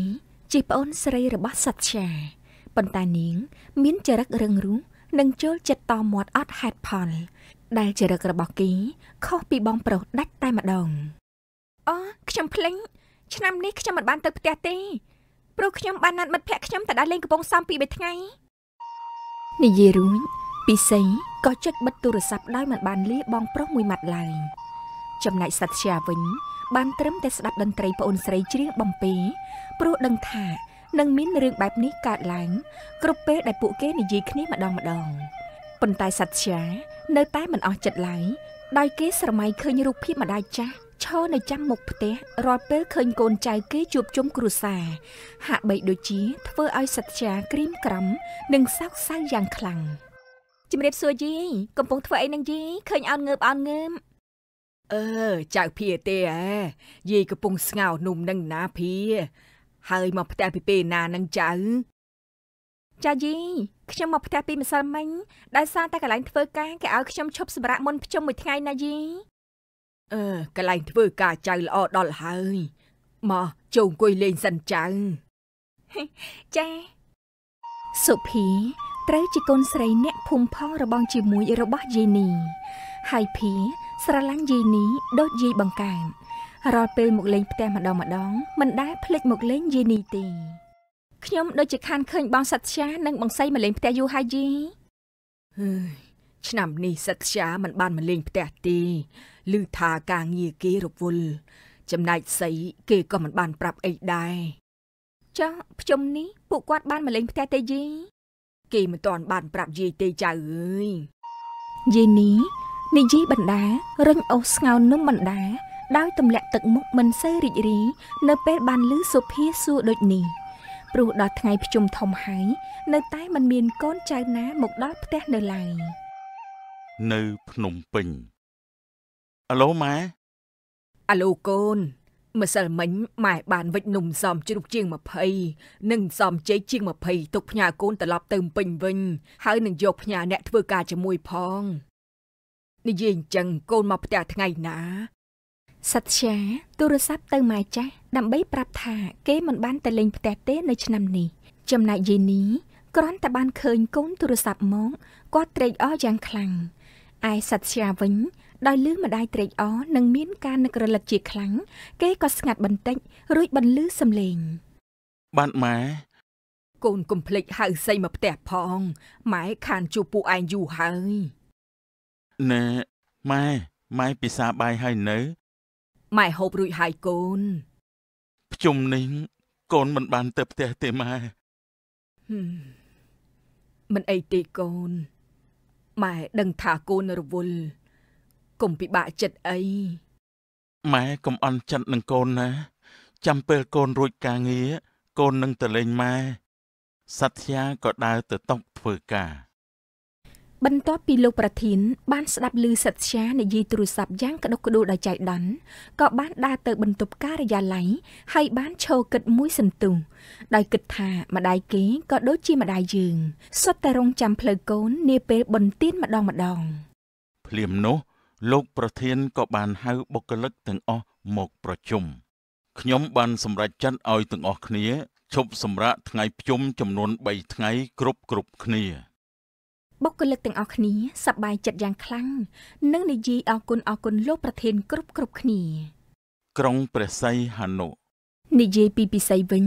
ជាប្អូនស្រីរបស់សត្យាប៉ុន្តែនាង មានចរិតរឹងរូសនិងចូលចិត្តតមាត់អត់ហេតុផលដែលចរិតរបស់គេខុសពីបងប្រុសដាច់តែម្ដងអូខ្ញុំភ្លេងឆ្នាំនេះខ្ញុំមិនបានទៅផ្ទះទេព្រោះខ្ញុំបានណាត់មិត្តភក្តិខ្ញុំទៅដើរលេងកំពង់សោមពីរបីថ្ងៃនិយាយរួចពិសីក៏ចុចបិទទូរស័ព្ទដោយមិនបានលាបងប្រុសមួយម៉ាត់ឡើយចំណែកសត្យាវិញបានត្រឹមតែស្ដាប់តន្ត្រីប្អូនស្រីច្រៀងបំពេព្រោះដឹងថានឹងមានរឿងបែបនេះកើតឡើងគ្រប់ពេលដែលពួកគេនិយាយគ្នាម្ដងម្ដងប៉ុន្តែសត្យានៅ តែមិនអស់ចិត្តឡើយដោយគេស្រមៃឃើញរូបភាពម្ដាយចាស់ឈរនៅចាំមុខផ្ទះរាល់ពេលឃើញកូនចៅគេជួបជុំគ្រួសារហាក់បីដូចជា ធ្វើឲ្យសត្យាក្រៀមក្រំនិងសោកសៅយ៉ាងខ្លាំងជំរាបសួរយីកំពុងធ្វើអីនឹងយីឃើញអោនងើបអោនងើបអឺចៅភីទេអែយាយកំពុងស្ងោនំនឹងណាភីហើយមកផ្ទះពីពេលណានឹងចៅចាយីខ្ញុំមកផ្ទះពីម្សិលមិញដោយសារតែកន្លែងធ្វើការគេឲ្យខ្ញុំឈប់សម្រាកមុនភ្ជុំមួយថ្ងៃណាយីអឺកន្លែងធ្វើការចៅល្អដល់ហើយមកចូលអង្គុយលេងសិនចៅចាសុភី ត្រូវជាកូនស្រីអ្នកភូមិផងរបងជាមួយរបស់យាយនីហើយភីស្រឡាញ់យាយនីដូចយាយបង្កើនរាល់ពេលមកលេង ផ្ទះម្ដងម្ដងមិនដែលភ្លេចមកលេងយាយនីទេខ្ញុំ ដូចជាខានឃើញបងសត្យានិងបងសីមកលេងផ្ទះយូរហើយយីហឺឆ្នាំនេះសត្យាមិនបានមកលេងផ្ទះទេឮថាការងារគេរវល់ចំណែកសីគេក៏មិនបានប្រាប់អីដែរចុះភ្ជុំនេះពួកគាត់ បានមកលេងផ្ទះទេយីគេមិនទាន់បាន ប្រាប់យាយទេចៅអើយយាយនេះនិយាយបណ្ដារឹងអូសស្ងោននំបណ្ដា ដោយទម្លាក់ទឹក មុខមិនសូវរីករាយនៅ ពេល បានលឺសុភាសួរដូចនេះព្រោះដល់ថ្ងៃ ភ្ជុំធំហើយនៅតែមិនមានកូនចៅណាមកដល់ផ្ទះនៅឡើយនៅភ្នំពេញអាឡូម៉ែអាឡូកូនម្សិលមិញម៉ែបានវិចនំសំជ្រូកជាង20និងសំចេកជាង20ទុកផ្ញើកូនត្រឡប់ទៅពេញវិញ ហើយនឹងយកផ្ញើអ្នកធ្វើការជាមួយផងនិយាយអញ្ចឹងកូនមកផ្ទះថ្ងៃណាសត្យាទូរស័ព្ទទៅម៉ែចាស់ដើម្បីប្រាប់ថា គេមិនបានទៅលេងផ្ទះទេ នៅឆ្នាំនេះចំណែកយាយនេះគ្រាន់តែបានឃើញកូនទូរស័ព្ទមកគាត់ត្រេកអរយ៉ាងខ្លាំងឯសត្យាវិញដោយលឺម្ដាយត្រេកអរនិងមានការនឹករលឹកជាខ្លាំងគេក៏ស្ងាត់បន្តិចរួចបន្លឺសំឡេង បានម៉ែកូនកុំភ្លេចហៅសីមកផ្ទះផងម៉ែខានជួបពូឯងយូរហើយណែម៉ែម៉ែពិសាបាយហើយនៅម៉ែហូបរួចហើយកូនភ្ជុំនេះកូនមិនបានទៅផ្ទះទេម៉ែមិនអីទេកូនម៉ែដឹងថាកូនរវល់កុំពិបាកចិត្តអីម៉ែកុំអន់ចិត្តនឹងកូនណាចាំពេលកូនរួចការងារកូននឹងទៅលេងម៉ែសត្យាក៏ដើរទៅតុកធ្វើការបន្ទាប់ពីលោកប្រធានបានស្ដាប់ឮសិទ្ធិជានិយាយទូរស័ព្ទយ៉ាងក្តុកក្តួលដល់ចៃដន្យក៏បានដើរទៅបន្ទប់ការិយាល័យហើយបានឈរគិតមួយសន្ទុះដោយគិតថាម្ដាយគេក៏ដូចជាម្ដាយយើងសុទ្ធតែរងចាំផ្លូវកូននាពេលបន្ទានម្ដងម្ដងភ្លាមនោះ លោកប្រធានក៏បានហៅបុគ្គលិកទាំងអស់មកប្រជុំខ្ញុំបានសម្រេចចិត្តឲ្យទាំងអស់គ្នាឈប់សម្រាកថ្ងៃភ្ជុំចំនួន3ថ្ងៃគ្រប់គ្រប់គ្នាបុគ្គលិកទាំងអស់គ្នាសប្បាយចិត្តយ៉ាងខ្លាំងនិងនិយាយអរគុណអរគុណលោកប្រធានគ្រប់គ្រប់គ្នា ក្រុងព្រះសីហនុនិយាយពីពិសីវិញ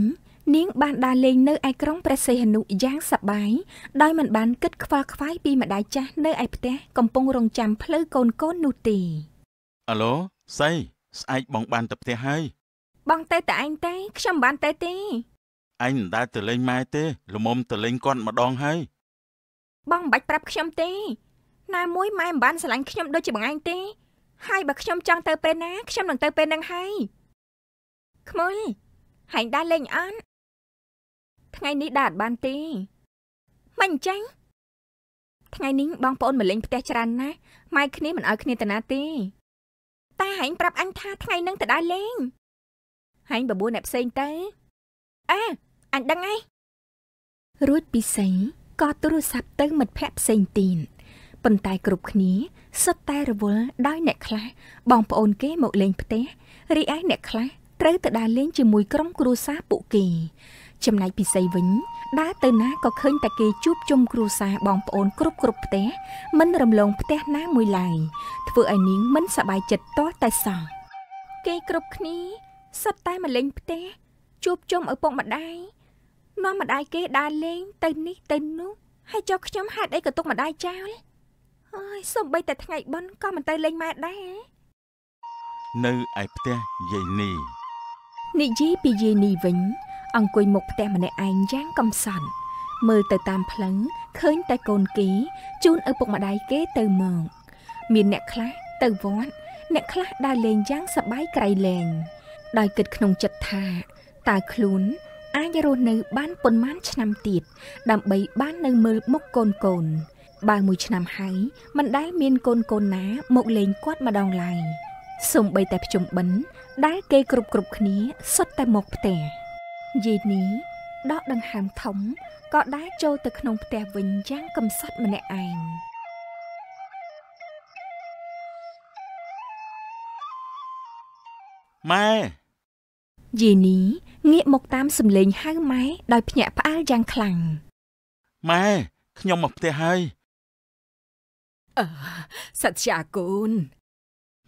នាង បានដើរលេងនៅឯក្រុងព្រះសីហនុយ៉ាងសប្បាយដោយមិនបានគិតខ្វល់ខ្វាយពីម្ដាយចាស់នៅឯផ្ទះកំពុងរងចាំផ្លូវកូនកូននោះទេអាឡូសីស្អែកបងបានទៅផ្ទះហើយបងទៅតែឯងទេខ្ញុំបានទៅទេឯងមិនដើរទៅលេងម៉ែទេល្មមទៅលេងគាត់ម្ដងហើយបងមិនបាច់ប្រាប់ខ្ញុំទេណែមួយម៉ែមិនបានស្រឡាញ់ខ្ញុំដូចជាបងឯងទេហើយបើខ្ញុំចង់ទៅពេលណាខ្ញុំនឹងទៅពេលហ្នឹងហើយខ្មុលហែងដើរលេងអត់ថ្ងៃនេះដើរអត់បានទេមិនអញ្ចឹងថ្ងៃនេះបងប្អូនមកលេងផ្ទះច្រើនណាស់ម៉ែគ្នាមិនឲ្យគ្នាទៅណាទេតែហែងប្រាប់អញថាថ្ងៃហ្នឹងទៅដើរលេងហែងបបួលអ្នកផ្សេងទៅអើអញដឹងហើយរួចពីសេងក៏ទូរស័ព្ទទៅមិត្តភ័ក្តិផ្សេងទៀតប៉ុន្តែ គ្រប់គ្នាសុទ្ធតែរវល់ដោយអ្នកខ្លះបងប្អូនគេមកលេងផ្ទះរីឯអ្នកខ្លះត្រូវទៅដើរលេងជាមួយក្រុមគ្រួសារពួកគេ ចំណែកពិសីវិញដើរទៅណាក៏ឃើញតែគេជួបជុំគ្រួសារបងប្អូនគ្រប់គ្រប់ផ្ទះមិនរំលងផ្ទះណា មួយឡើយធ្វើឲ្យនាងមិនសប្បាយចិត្តតោះតែសោះគេគ្រប់គ្នាសុទ្ធតែមកលេងផ្ទះជួបជុំឪពុកម្ដាយនាំម្ដាយគេដើរលេង ទៅ នេះទៅនោះហើយចុះខ្ញុំហេតុអីក៏ទុកម្ដាយចោលអើយសំបីតែថ្ងៃបន់ក៏មិនទៅលេងម៉ែដែរនៅឯផ្ទះយាយនីនិយាយពីយាយនីវិញអង្គុយមុខផ្ទះម្នាក់ឯងយ៉ាងកំសត់មើលទៅតាមផ្លឹងឃើញតែកូនគេជូនឪពុកម្ដាយគេទៅមកមានអ្នកខ្លះទៅវត្តអ្នកខ្លះដើរលេងយ៉ាងសប្បាយក្រៃលែងដោយគិតក្នុងចិត្តថាតើខ្លួនអាចរស់នៅបានប៉ុន្មានឆ្នាំទៀតដើម្បីបាននៅមើលមុខកូនកូនបើមួយឆ្នាំហើយមិនដែលមានកូនកូនណាមកលេងគាត់ម្ដងឡើយសំបីតែភ្ជុំបិណ្ឌដែលគេគ្រប់គ្រប់គ្នាសុទ្ធតែមកផ្ទះយាយនេះដកដង្ហើមធំក៏ដែរចូលទៅក្នុងផ្ទះវិញយ៉ាងកំសត់ម្នាក់ឯងម៉ែយីនីងាកមកតាមសំឡេងហៅម៉ែដោយភ្ញាក់ផ្អើលយ៉ាងខ្លាំងម៉ែខ្ញុំមកផ្ទះហើយអឺសត្យាកូន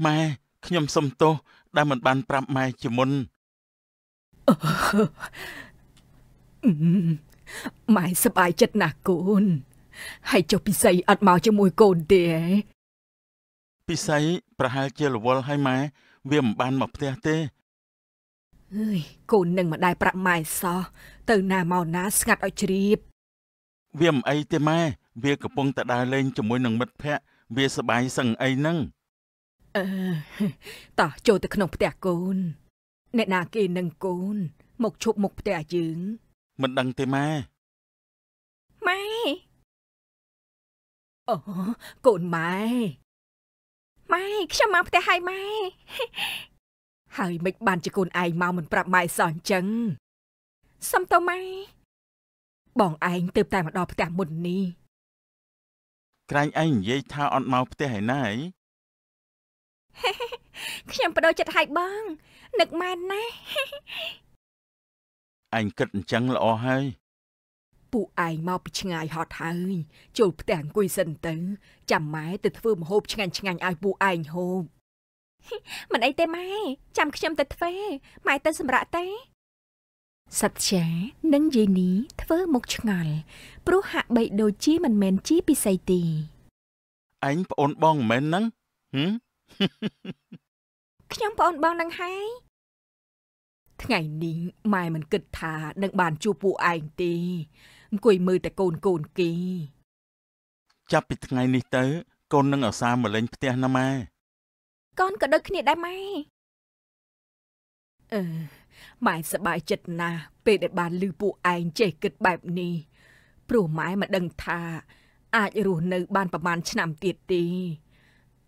ម៉ែខ្ញុំសុំទោសដែលមិនបានប្រាប់ម៉ែជាមុនម៉ែសប្បាយចិត្តណាស់កូនហើយចុះពិសីអត់មកជាមួយកូនទេហ៎ពិសីប្រហែលជារវល់ហើយម៉ែវាមិនបានមកផ្ទះទេអើយកូននឹងម្ដាយប្រាក់ម៉ែសោះទៅណាមកណាស្ងាត់ឲ្យជ្រាបវាមិនអីទេម៉ែវាកំពុងតែដើរលេងជាមួយនឹងមិត្តភ័ក្ដិវាសបាយសឹងអីហ្នឹងអឺតោះចូលទៅក្នុងផ្ទះកូន អ្នកណាគេនឹងកូនមកឈប់មុខផ្ទះយើងមិនដឹងទេម៉ែម៉ែអូកូនម៉ែម៉ែខ្ញុំមកផ្ទះហើយម៉ែហើយមិនបានជាកូនឯងមកមិនប្រាប់ម៉ែសោះអញ្ចឹងសំទៅម៉ែបងឯងទៅតែមកដល់ផ្ទះមុននេះក្រែងឯងនិយាយថាអត់មកផ្ទះឯណាឯងខ្ញុំបដូរចិត្តហើយបងនឹកម៉ែណាស់ឯងគិតអញ្ចឹងល្អហើយពួកឯងមកពីឆ្ងាយហត់ហើយចូលផ្ទះអង្គុយសិនទៅចាំម៉ែទៅធ្វើម្ហូបឆ្ងាញ់ឆ្ងាញ់ឲ្យពួកឯងហូបមិនអីទេម៉ែចាំខ្ញុំទៅធ្វើម៉ែទៅសម្រាកទេសត្យានិងយាយនីធ្វើមុខឆ្ងល់ព្រោះហាក់បីដូចជាមិនមែនជាពិសីទីអញប្អូនបងមិនមែនហ្នឹងហឹមខ្ញុំប្អូនបងនឹងហើយថ្ងៃនេះម៉ែមិនគិតថានឹងបានជួបពួកឯងទេអង្គុយមើលតែកូនកូនគេចាប់ពីថ្ងៃនេះតើកូននឹងអសាមមកលេងផ្ទះណាម៉ែកូនក៏ដូចគ្នាដែរម៉ែអឺម៉ែសប្បាយចិត្តណាស់ពេលដែលបានឮពួកឯងចេះគិតបែបនេះព្រោះម៉ែមិនដឹងថាអាចរស់នៅ បានប្រហែលឆ្នាំទៀតទេ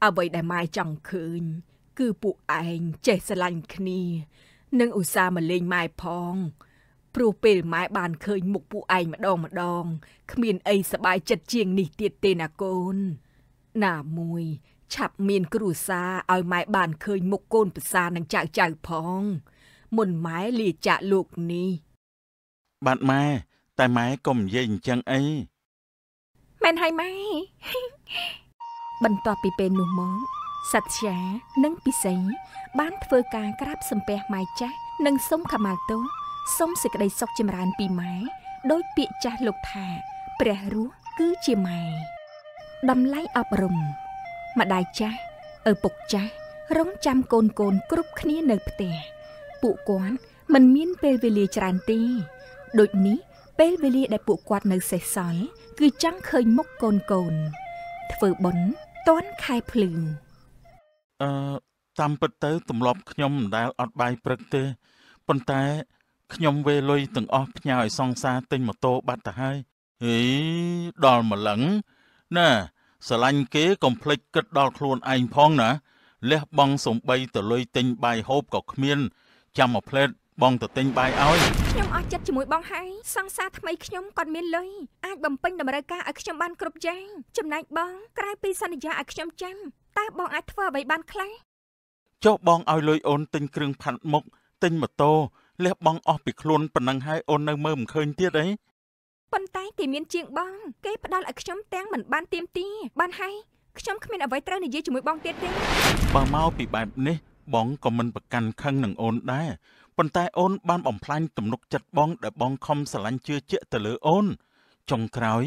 អ្វីដែលម៉ែចង់ឃើញ គឺពួកឯងចេះស្រឡាញ់គ្នានិងឧស្សាហ៍មកលេងម៉ែផង ព្រោះពេលម៉ែបានឃើញមុខពួកឯងម្ដងម្ដងគ្មានអីសบายចិត្តជាងនេះទៀតទេណាកូន ណាមួយឆាប់មានគ្រួសារឲ្យម៉ែបានឃើញមុខកូនប្រសានឹងចៅចៅផង មុនម៉ែលាចាកលោកនេះ បាទម៉ែតែម៉ែកុំនិយាយអញ្ចឹងអីមែនហើយម៉ែបន្ទាប់ពីពេលនោះមកសត្យានិងពិសីបានធ្វើការក្រាបសំពះម៉ែចាស់និងសុំខមាលទោសុំសេចក្តីសុខចម្រើនពីម៉ែដោយពាក្យចាស់លោកថា ព្រះរស់គឺជាម៉ែតម្លៃអប់រំម្ដាយចាស់ឪពុកចាស់រងចាំកូនកូនគ្រប់គ្នានៅផ្ទះពួកគាត់មិនមានពេលវេលាច្រើនទេដូចនេះពេលវេលាដែលពួកគាត់នៅ សេសសល់គឺចង់ឃើញមុខកូនកូនធ្វើបុណ្យតាន់ខែភ្លឺអឺតាមពិតទៅទម្លាប់ខ្ញុំមិនដែលអត់បាយព្រឹកទេប៉ុន្តែខ្ញុំវេលុយទាំងអស់ផ្ញើឲ្យសង្សារទិញម៉ូតូបាត់ទៅហើយហេដល់ម្លឹងណាស្រឡាញ់គេកុំភ្លេចគិតដល់ខ្លួនឯងផងណា លះ បងសំបីទៅលុយទិញបាយហូបក៏គ្មានចាំមកផ្លែតបងទៅទិញបាយឲ្យខ្ញុំអស់ចិត្តជាមួយបងហើយសង្សារថ្មីខ្ញុំគាត់មានលុយអាចបំពេញតម្រូវការឲ្យខ្ញុំបានគ្រប់យ៉ាងចំណែកបងក្រៅពីសន្យាឲ្យខ្ញុំចាំតើបងអាចធ្វើអ្វីបានខ្លះចុះបងឲ្យលុយអូនទិញគ្រឿងផាត់មុខទិញម៉ូតូលះបងអស់ពីខ្លួនប៉ុណ្ណឹងហើយអូននៅមើលមិនឃើញទៀតអីប៉ុន្តែគេមានជាងបងគេផ្ដាល់ឲ្យខ្ញុំទាំងមិនបានទៀមទាបានហើយខ្ញុំគ្មានអ្វីត្រូវនិយាយជាមួយបងទៀតទេបើមកពីបែបនេះ បងក៏មិនប្រកាន់ខឹងនឹងអូនដែរប៉ុន្តែអូនបានបំផ្លាញទំនុកចិត្តបង ដែលបងខំស្រឡាញ់ជឿជាក់ទៅលើអូនចុងក្រោយ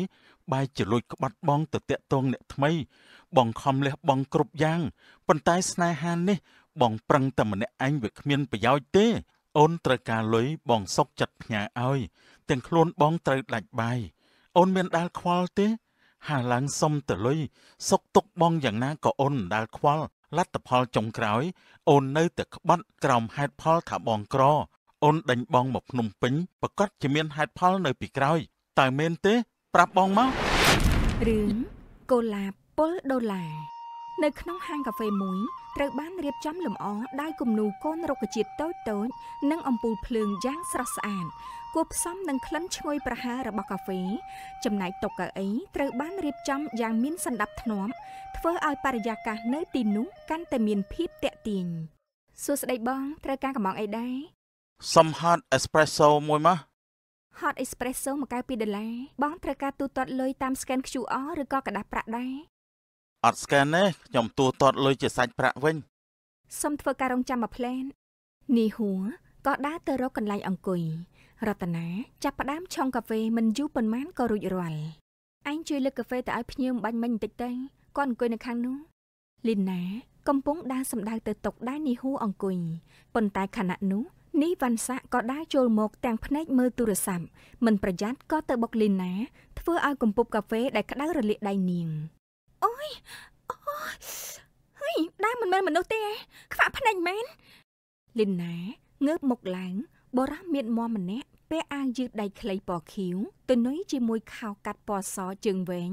បែរជាលួចក្បត់បង ទៅតាក់ទងអ្នកថ្មីបងខំលះបង់គ្រប់យ៉ាងប៉ុន្តែស្នេហានេះ បងប្រឹងតែម្នាក់ឯងវាគ្មានប្រយោជន៍ទេអូនត្រូវការលុយបងសុកចិត្តផ្ញើឲ្យទាំងខ្លួនបងត្រូវដាច់បាយអូនមានដាល់ខ្វល់ទេ ហាឡើងសុំតលុយសុកទុកបងយ៉ាងណាក៏អូនដាល់ខ្វល់លទ្ធផលចុងក្រោយ អូននៅតែក្បត់ក្រោមហេតុផលថាបងក្រអូនដេញបងមកភ្នំពេញប្រកាសជាមានហេតុផលនៅពីក្រោយតើមែនទេ ប្រាប់បងមករឿងកូឡាពលដុល្លារនៅក្នុងហាងកាហ្វេមួយ ត្រូវបានរៀបចំលម្អដោយគំនូរកូនរុក្ខជាតិតូចៗនិងអំពូលភ្លើងយ៉ាងស្រស់ស្អាតគួបផ្សំនឹងក្លិនឈ្ងុយប្រហើររបស់កាហ្វេ ចំណែកតុកៅអីត្រូវបានរៀបចំយ៉ាងមានសណ្ដាប់ធ្នាប់ធ្វើឲ្យបរិយាកាសនៅទីនោះកាន់តែមានភាពតាក់ទាញសួស្ដីបងត្រូវការកម្ងអីដែរសំហតអេសប្រេសសូមួយម៉ា Hot Espresso មួយកែវ2ដុល្លារបងត្រូវការទូទាត់លុយតាម scan QR ឬក៏ក្រដាសប្រាក់ដែរអត់ scan ទេខ្ញុំទូទាត់លុយជាសាច់ប្រាក់វិញសុំធ្វើការរងចាំមួយផ្លែននីហួរក៏ដើរទៅរកកន្លែងអង្គុយរតនាចាប់ផ្ដើមឆុងកាហ្វេមិនយូរប៉ុន្មានក៏រួចរាល់ឯងជួយលើកកាហ្វេទៅឲ្យភ្ញៀវបាញ់មិញបន្តិចទៅគាត់អង្គុយនៅខាងនោះ លីណាកំពុងដើរសម្ដៅទៅតុកដែរនីហួរអង្គុយប៉ុន្តែខណៈនោះនេះវ៉ាន់សាក់ក៏ដើរចូលមកទាំងភ្នែកមើលទូរស័ព្ទមិនប្រយ័ត្នក៏ទៅបុកលីណា ធ្វើឲ្យកំពប់កាហ្វេដែលក្តៅរលាកដៃនាងអូយអូយហីដើរមិនមែនមនុស្សទេខ្វាក់ភ្នែកមែនលីណាងើបមុខឡើងបរះមានមមម្នាក់ពាក់អាវយឺតដៃខ្លីពណ៌ខៀវទនុយជាមួយខោកាត់ពណ៌សជើងវែង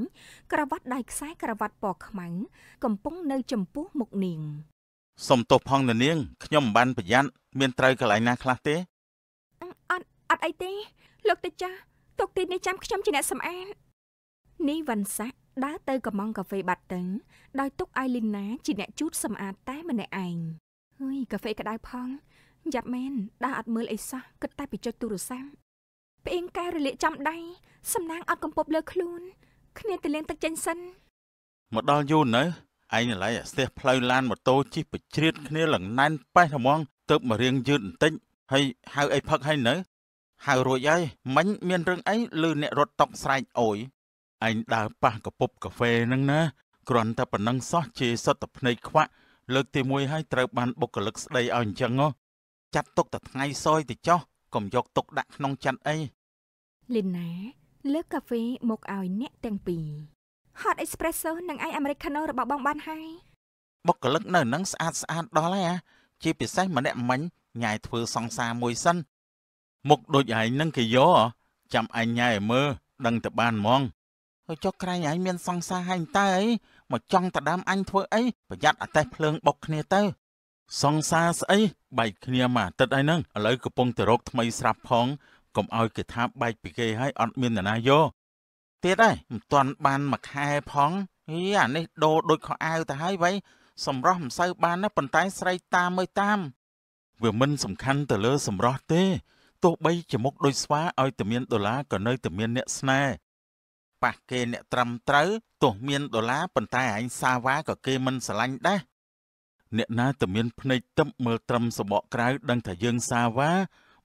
ក្រវ៉ាត់ដៃខ្សែក្រវ៉ាត់ពណ៌ខ្មៅកំពុងនៅចំពោះមុខនាងសុំទោសផង នាងខ្ញុំមិនបានប្រយ័ត្នមានត្រូវកន្លែងណាខ្លះទេអត់អត់អីទេលោកតាចាស់ទុកទីនេះចាំខ្ញុំជាអ្នកសម្អាតនេះវ៉ាន់សាក់ដើរទៅកំងកាហ្វេបាត់ទឹងដោយទុកឲ្យលីណា ជាអ្នកជូត សម្អាតតែម្នាក់ឯងហុយកាហ្វេក្តៅផងយ៉ាប់មែនដាស់អត់មើលអីសោះគិតតែពីចុចទូរស័ព្ទផ្អៀងកែរលាកចំដៃសំណាងអត់កំពប់លើខ្លួនគ្នាទៅលេងទឹកចេញសិនមកដល់យូរនៅឯងឡើយស្ទះផ្លូវឡានម៉ូតូជិះបជ្រៀតគ្នាលង្ណែនប៉េះហ្មងទៅមករៀងយឺតបន្តិចហើយហៅអីផឹកហើយនៅហៅរួចហើយមិញមានរឿងអីឬអ្នករត់តុកស្រែកអួយឯងដើរប៉ះកពុបកាហ្វេហ្នឹង ណាគ្រាន់តែប៉ុណ្ណឹងសោះជាសត្វតែភ្នែកខ្វាក់លើកទី1ហើយត្រូវបានបុគ្គលិកស្ដីឲ្យអញ្ចឹងហ៎ចាត់ទុកតែថ្ងៃសយទៅចោះកុំយកទុកដាក់ក្នុងចាត់អីលីណា លើកកាហ្វេ មកឲ្យអ្នកទាំងពីរ Hot Espresso និងអាយអាមេរិកាណូរបស់បងបានហើយបុគ្គលិកនៅនឹងស្អាតស្អាតដល់ហើយអាជាពិសេសម្នាក់មិញញ៉ាយធ្វើសង្សារមួយសិនមុខដូចឯងនឹងគេយកចាំឯងញ៉ាយឲ្យមើលដឹងទៅបានហ្មងហើយចុះក្រែងឯងមានសង្សារហើយតើអីមកចង់តដាមអញធ្វើអីប្រយ័ត្នអតេះភ្លើងបុកគ្នាទៅសង្សារស្អីបែកគ្នាមកទឹកអីហ្នឹងឥឡូវកំពុងទៅរកថ្មីស្រាប់ផងកុំឲ្យគេថាបែកពីគេហើយអត់មាននរណាយកទៀតហើយមិនទាន់បានមួយខែផងហីអានេះដោដូចខោអាវទៅហើយវ៉ៃសម្រស់មិនសូវបានណាប៉ុន្តែស្រីតាមមើលតាមវាមិនសំខាន់ទៅលើ សម្រស់ទេទោះបីជាមុខដូចស្វាឲ្យតែមានដុល្លារក៏នៅតែមានអ្នកស្នេហ៍ប៉ះគេអ្នកត្រឹមត្រូវទោះមានដុល្លារប៉ុន្តែអញសាវ៉ាក៏គេមិនស្រឡាញ់ដែរអ្នកណាតែមានភ្នែកទឹបមើលត្រឹមសបកក្រៅដឹងថាយើងសាវ៉ា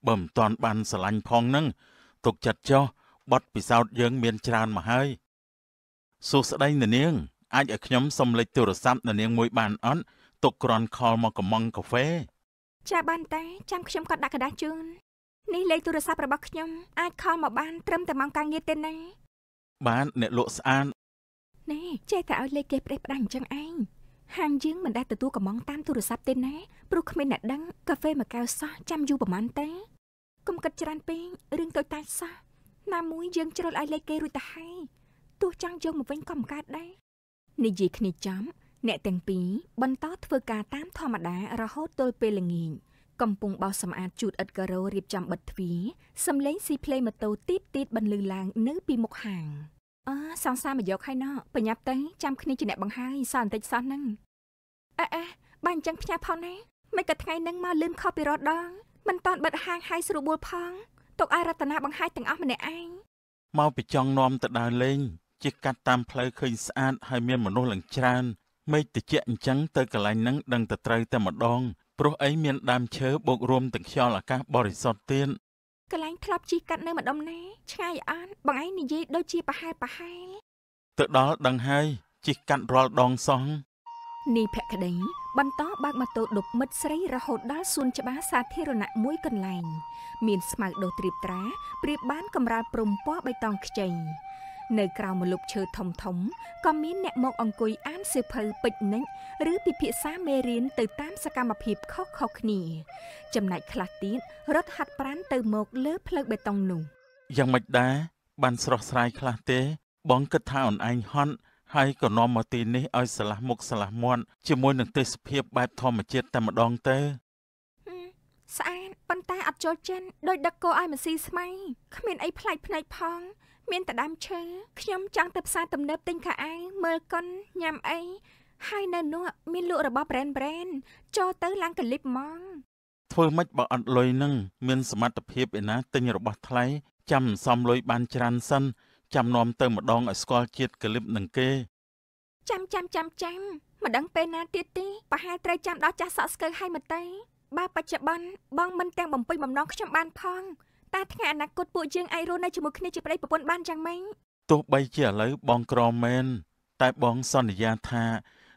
បើមិនតាន់បានស្រឡាញ់ផងនឹងទុកចិត្តចោះបត់ពិសោធន៍យើងមានច្រើនមកហើយសួស្ដីនានាង អាចឲ្យខ្ញុំសុំលេខទូរស័ព្ទនានាងមួយបានអត់ទុកក្រាន់ខលមកកំងកាហ្វេចាបានតែចាំខ្ញុំក៏ដាក់กระดาษជូននេះលេខទូរស័ព្ទរបស់ខ្ញុំអាចខលមកបានត្រឹមតែម៉ោងការងារទេណាបានអ្នកលក់ស្អាតនេះចេះតែឲ្យលេខគេផ្ដេសផ្ដាច់អញ្ចឹងឯងហាងយើងមិនដែលទទួលកំងតាមទូរស័ព្ទទេណាព្រោះគ្មានអ្នកដឹងកាហ្វេមួយកែវសោះចាំយូរប្រហែលទេកុំគិតច្រើនពេករឿងតូចតាចសោះណាមួយយើងជ្រុលឲ្យលេខគេរួចទៅហើយទោះចង់យើងមកវិញក៏មិនកើតដែរនិយាយគ្នាចំអ្នកទាំងពីរបន្ត ធ្វើការតាមធម្មតារហូតទល់ពេលល្ងាចកំពុងបោសសម្អាតជូតឥតការ៉ូរៀបចំបិទទ្វារសំឡេងស៊ីផ្លេម៉ូតូទីតទីតបន្លឺឡើងនៅពីមុខហាងអើសង្សារមកយកហើយណោះបញ្ញាប់ទៅចាំគ្នាជាអ្នកបង្ហើយសោះបន្តិចសោះហ្នឹងអេអេបើអញ្ចឹងផ្ញើផងណាមិនក៏ថ្ងៃហ្នឹងមកលឿនខុសពីរត់ដងមិនតាន់បិទហាងហើយស្រួលបួលផងទុកឲ្យរតនាបង្ហាយទាំងអស់ម្នាក់ឯងមកពីចង់នាំទៅដើរលេងជិះកាត់តាមផ្លូវឃើញស្អាតហើយមានមនុស្សឡើងច្រើនមេឃតិចអញ្ចឹងទៅកន្លែងហ្នឹងដឹងតែត្រូវតែម្ដងព្រោះអីមានដើមឈើបូករួមទាំងខ្យល់អាកាសបរិសុទ្ធទៀតកន្លែងធ្លាប់ជិះកាត់នៅម្ដុំណាឆ្ងាយអត់បងឯងនិយាយដូចជាប្រហែលប្រហែលទៅដល់ដឹងហើយជិះកាត់រាល់ដងសោះនីភក្តីបន្តបើកម៉ូតូឌុបមិត្តស្រីរហូតដល់សួនច្បារសាធារណៈមួយកន្លែងមានស្មៅដុះត្រៀបត្រាប្រៀបបានកំរាលព្រំពណ៌បៃតងខ្ចីនៅក្រៅម្លប់ឈើធំធំក៏មានអ្នកមកអង្គុយអានសៀវភៅពេចនិចឬពិភាក្សាមេរៀនទៅតាមសកម្មភាពខុសៗគ្នាចំណែកខ្លះទៀតរត់ហាត់ប្រាណទៅមកលើផ្លូវបេតុងនោះយ៉ាងម៉េចដែរបានស្រស់ស្រាយខ្លះទេ បងគិតថាអូនឯងហត់ហើយក៏នាំមកទីនេះឲ្យឆ្លាស់មុខឆ្លាស់មាត់ជាមួយនឹងទេសភាព បែបធម្មជាតិតែម្ដងទៅស្អាតប៉ុន្តែអត់ចូលចិនដោយដឹកគោឲ្យមកស៊ីស្មៃគ្មានអីប្លែកភ្នែកផងមានតែដើមឈើខ្ញុំចង់ទៅផ្សារទំនើបទិញខោអាវមើលកុនញ៉ាំអីហើយនៅនោះមានលក់របស់ brand brand ចូលទៅឡើងកលិបម៉ងធ្វើម៉េចបើអត់លុយនឹងមានសមត្ថភាពឯណាទិញរបស់ថ្លៃចាំសំលុយបានច្រើនសិនចាំនាំទៅម្ដងឲ្យស្គាល់ជាតិកលិបនឹងគេចាំចាំចាំចាំមិនដឹងពេលណាទៀតទេប្រហែលត្រូវចាំដល់ចាស់សក់ស្កើហើយមើលទៅបើបច្ចុប្បន្នបងមិនទាំងបំពេញបំណងខ្ញុំបានផងតើថ្ងៃអនាគតពួកយើងអាចរស់នៅជាមួយគ្នាជាប្តីប្រពន្ធបានយ៉ាងម៉េចទោះបីជាឥឡូវបងក្រមែនតែបងសន្យាថា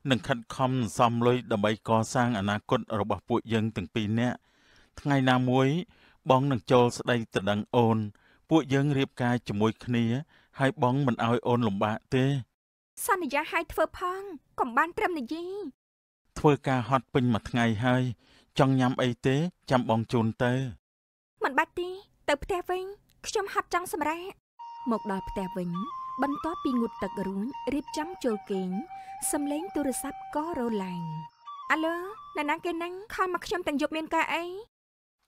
នឹងខិតខំសំលុយដើម្បីកសាងអនាគតរបស់ពួកយើងទាំងពីរនាក់ថ្ងៃណាមួយ បងនឹងចូលស្ដីទៅដឹងអូន ពួកយើងរៀបការជាមួយ គ្នា ហើយបងមិនអោយអូនលំបាកទេ សន្យាឲ្យធ្វើផងកុំបានត្រឹមនិយាយធ្វើការហត់ពេញមួយថ្ងៃហើយ ចង់ញ៉ាំអីទេចាំបងជូនទៅមិនបាច់ទេទៅផ្ទះវិញខ្ញុំហត់ចង់សម្រាកមកដល់ផ្ទះវិញ បន្ទាប់ពីងូតទឹករួចរៀបចំចូលគេងសំឡេងទូរស័ព្ទក៏រឡើងអាឡូណ៎ណាគេនឹងខំមកខ្ញុំទាំងយប់មានការអី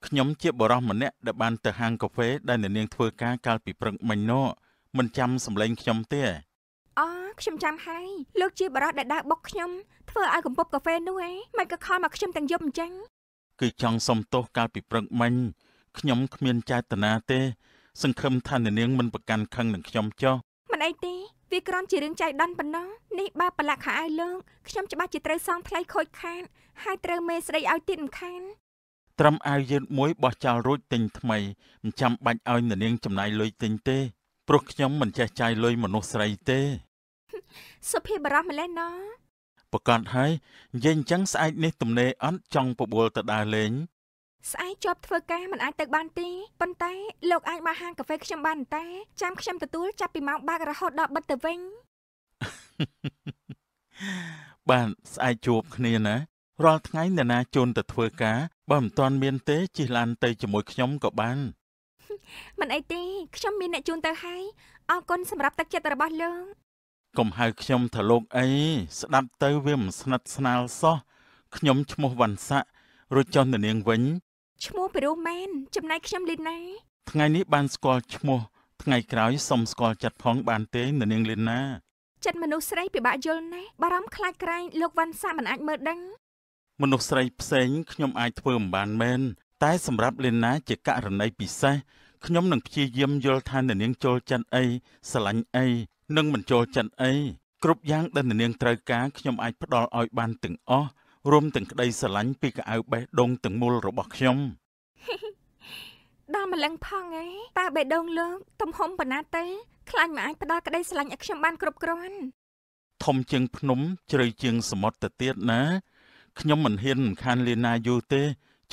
ខ្ញុំជាបរិសម្នាក់ដែលបានទៅហាងកាហ្វេដែលអ្នកនាងធ្វើការកាលពីព្រឹកមិញនោះមិនចាំសំឡេងខ្ញុំទេអូខ្ញុំចាំហើយលោកជាបរិសដែលដើរបុកខ្ញុំធ្វើឲ្យកំពប់កាហ្វេនោះឯងមិនក៏ខំមកខ្ញុំទាំងយប់អញ្ចឹងគឺចង់សុំទោសកាលពីព្រឹកមិញខ្ញុំគ្មានចេតនាទេសង្ឃឹមថានាងមិនប្រកាន់ខឹងនឹងខ្ញុំចុះមិនអីទេវាគ្រាន់ជារឿងចៃដន្យប៉ុណ្ណោះនេះបើប្រឡាក់ខោអាវលើកខ្ញុំច្បាស់ជាត្រូវសងថ្លៃខូចខាតហើយត្រូវមេស្រីឲ្យទៀតមិនខាន ត្រឹមអាវយឺតមួយបោះចោលរួចទិញថ្មីមិនចាំបាច់ឲ្យ នាងចំណាយលុយទិញទេព្រោះខ្ញុំមិនចេះចាយលុយមនុស្សស្រីទេសុភាពបរោះម្លេះណោប្រកាសហើយនិយាយអញ្ចឹងស្អែកនេះទំនេរអត់ចង់បបួលទៅដើរលេងស្អែកជាប់ធ្វើការមិនអាចទៅបានទេប៉ុន្តែ លោកអាចមកហាងកាហ្វេខ្ញុំបានតែចាំខ្ញុំទទួលចាប់ពីម៉ោងបើករហូតដល់បិទទៅវិញបានស្អែកជួបគ្នាណារាល់ថ្ងៃអ្នកណាជូនទៅធ្វើការ បើមិនទាន់មានទេជិះឡានទៅជាមួយខ្ញុំក៏បានមិនអីទេខ្ញុំមានអ្នកជូន ទៅហើយអរគុណសម្រាប់ទឹកចិត្តរបស់លោកកុំហៅខ្ញុំថាលោកអីស្ដាប់ទៅវាមិនស្និទ្ធស្នាលសោះខ្ញុំឈ្មោះវណ្ណស័ករួចចុះទៅនាងវិញឈ្មោះពិរុមែនចំណែកខ្ញុំលីណាថ្ងៃនេះបានស្គាល់ឈ្មោះ ថ្ងៃក្រោយសុំស្គាល់ចិត្តផងបានទេនៅនាងលីណាចិត្តមនុស្សស្រីពិបាកយល់ណាស់បារម្ភខ្លាចក្រែងលោកវ៉ាន់សាមិនអាចមើលដឹងមនុស្សស្រី ផ្សេងខ្ញុំអាចធ្វើមិនបានមែនតែ សម្រាប់លីណា ជាករណីពិសេសខ្ញុំនឹងព្យាយាមយល់ថានាងចូលចិត្តអីស្រឡាញ់អីនិងមិនចូលចិត្តអីគ្រប់យ៉ាងដែលនាងត្រូវការខ្ញុំអាចផ្ដល់ឲ្យបានទាំងអស់រួមទាំងក្តីស្រឡាញ់ពីកៅបេះដូងទាំងមូលរបស់ខ្ញុំដល់ម្លឹងផងឯងតើបេះដូងលោកទំហំប៉ុណ្ណាទេខ្លាញ់មិនអាចផ្ដល់ក្តីស្រឡាញ់ឲ្យខ្ញុំបានគ្រប់គ្រាន់ធំជាងភ្នំជ្រៅជាងសមុទ្រទៅទៀតណាខ្ញុំមិនហ៊ានមិនខានលៀនណាយូរទេ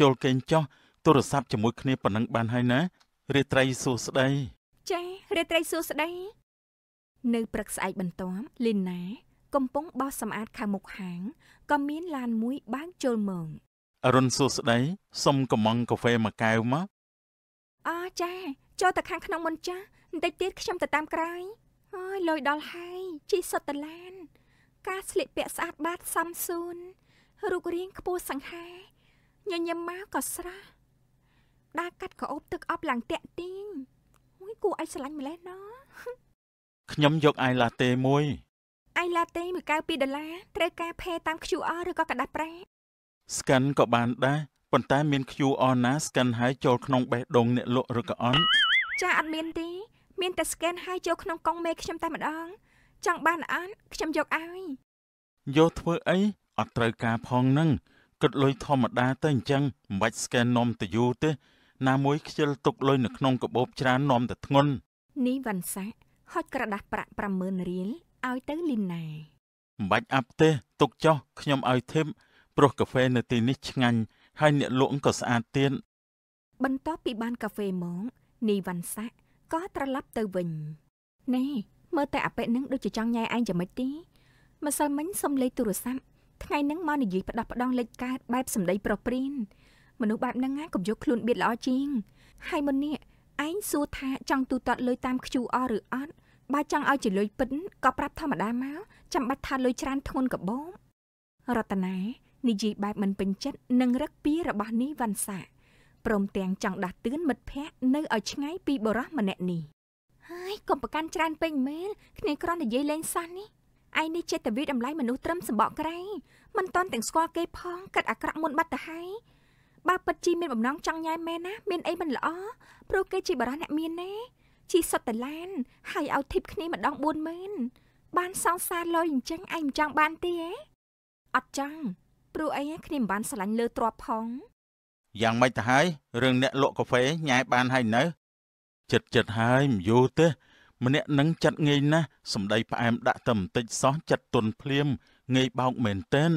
ចូលគេងចោះទូរស័ព្ទជាមួយគ្នាប៉ុណ្ណឹងបានហើយណារាត្រីសួស្តីចារាត្រីសួស្តីនៅព្រឹកស្អែកបន្ទាប់លីណាកំពុងបោសសម្អាតខាងមុខហាងក៏មានឡានមួយបើកចូលមកអរុនសួស្ដីសុំកំងកាហ្វេមួយកែវមកអោចាចូលទៅខាងក្នុងមុនចាបន្តិចទៀតខ្ញុំទៅតាមក្រោយអើយលុយដល់ហើយជីសុទ្ធតឡាន ការស្លៀកពាក់ស្អាតបាតសំសួនរូបរាងខ្ពស់សង្ហាញញឹមមកក៏ស្រស់ដើរកាត់ក្រអូបទឹកអប់ឡើងតាក់ទាញមួយគូឯងស្រឡាញ់ម្លេះណោះខ្ញុំយកអាយឡាតេមួយអញឡាតេមួយកែវ2ដុល្លារត្រូវការផេតាម QR ឬក៏กระดาษប្រាក់ scan ក៏បានដែរប៉ុន្តែមាន QR ណា scan ហើយចូលក្នុងបេះដូងអ្នកលក់ឬក៏អនចាអត់មានទេមានតែ scan ហើយចូលក្នុងកង់មេខ្ញុំតែម្ដងចង់បានអត់ខ្ញុំយកឲ្យយកធ្វើអីអត់ត្រូវការផងនឹងគិតលុយធម្មតាទៅអញ្ចឹងមិនបាច់ scan នំទៅយូរទេណាមួយ ខ្ជិលទុកលុយនៅក្នុងកាបូបច្រើននំតែធ្ងន់នេះវ៉ាន់សាហុចក្រដាស់ប្រាក់50000រៀលឲ្យទៅលីណាមិនបាច់អាប់ទេទុកចុះខ្ញុំឲ្យធីបព្រោះកាហ្វេ នៅទីនេះឆ្ងាញ់ហើយអ្នកលក់ក៏ស្អាតទៀតបន្ទាប់ពីបានកាហ្វេមកនីវ៉ាន់សាក់ក៏ត្រឡប់ទៅវិញណែមើលតែអពិនឹងដូចជាចង់ញ៉ែឯងយ៉ាងម៉េចទេម្សិលមិញសុំលេខទូរស័ព្ទថ្ងៃហ្នឹងមកនិយាយផ្ដោះផ្ដោះលេខកើតបែបសម្ដីប្រុសព្រៀនមនុស្សបែបហ្នឹងណាកុំយកខ្លួនបៀតល្អជាងហើយមុននេះឯងសួរថា ចង់ទូទាត់លុយតាម QR ឬអត់បើចង់ឲ្យជាលុយពិតក៏ប្រាប់ធម្មតាមកចាំបាច់ថាលុយច្រើនធ្ងន់កបោមរតនានិយាយបែបមិនពេញចិត្តនឹងរឹកពីរបស់នេះវ៉ាន់សាព្រមទាំងចង់ដាស់តឿនមិត្តភ័ក្តិនៅឲ្យឆ្ងាយពីបរិសម្នាក់នេះហើយកុំប្រកាន់ច្រើនពេញមែនគ្នាគ្រាន់និយាយលេងសោះនេះឯនេះចិត្តវិតម្លៃមនុស្សត្រឹមសម្បកក្រៃមិនតន់ទាំងស្គាល់គេផងគិតអាក្រក់មុនបាត់ទៅហើយបើពិតជីមានបំណងចង់ញ៉ែមែនណាមានអីមិនល្អព្រោះគេជាបរិះអ្នកមានណែជីសុទ្ធតឡានហើយឲ្យធីបគ្នាម្ដង4ម៉ឺនបានសងសារលុយអញ្ចឹងឯងមិនចង់បានទេហ៎អត់ចង់ព្រោះអីគ្នាមិនបានស្រឡាញ់លើទ្រពផងយ៉ាងម៉េចទៅហើយរឿងអ្នកលក់កាហ្វេញ៉ែបានហើយនៅ ចិត្តចិត្តហើយមយូទេម្នាក់នឹងចិត្តងាយណាស់សម្ដីផ្អែម ដាក់តែបន្តិចសោះចិត្តទុនភ្លាមងាយបោកមែនតែន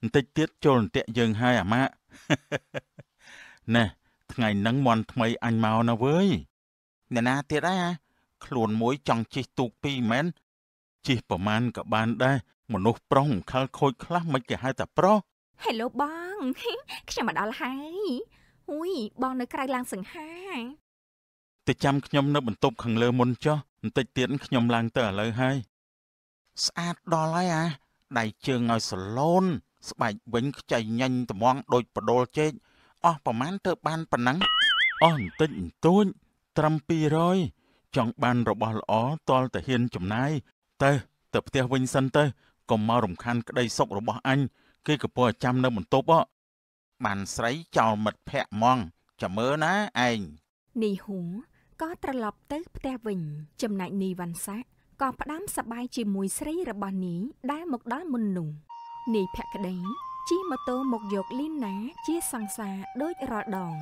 បន្តិចទៀតចូលអន្ទាក់យើងហើយអាម៉ាក់ណែថ្ងៃហ្នឹងមន់ថ្មីអញមកណាវើយអ្នកណាទៀតឯងខ្លួនមួយចង់ជិះទូកពីរមែនជិះប្រមាណក៏បានដែរមនុស្សប្រុសអង្ខលខូចខ្លះមិនគេហៅថាប្រុសហេឡូបងខ្ញុំមកដល់ហើយអ៊ុយបងនៅក្រៅឡើងសង្ហាទៅចាំខ្ញុំនៅបន្ទប់ខាងលើមុនចុះបន្តិចទៀតខ្ញុំឡើងទៅឥឡូវហើយស្អាតដល់ហើយអាដៃជើងឲ្យសឡូន ស្បែកវិញខ្ចីញ៉ាញ់ត្មងដូចបដូលចេកអស់ប្រមាណទៅបានប៉ុណ្ណឹងអស់បន្តិចបន្តួចត្រឹម200ចង់បានរបស់ល្អតលតែហ៊ានចំណាយតែទៅផ្ទះវិញសិនទៅកុំមករំខានក្តីសុខរបស់អញគេក៏ពោះចាំនៅបន្ទប់បានស្រីចោលមិត្តភ័ក្ដិហ្មងចាំមើលណាឯងនីហ៊ូក៏ត្រឡប់ទៅ ផ្ទះវិញ ចំណែកនីវ៉ាន់សាក៏ផ្ដាំសបាយជាមួយស្រីរបស់នី ដែលមកដល់មុននោះនីភក្តីជិះម៉ូតូមកយកលីណា ជាសង្សារដូចរាល់ដង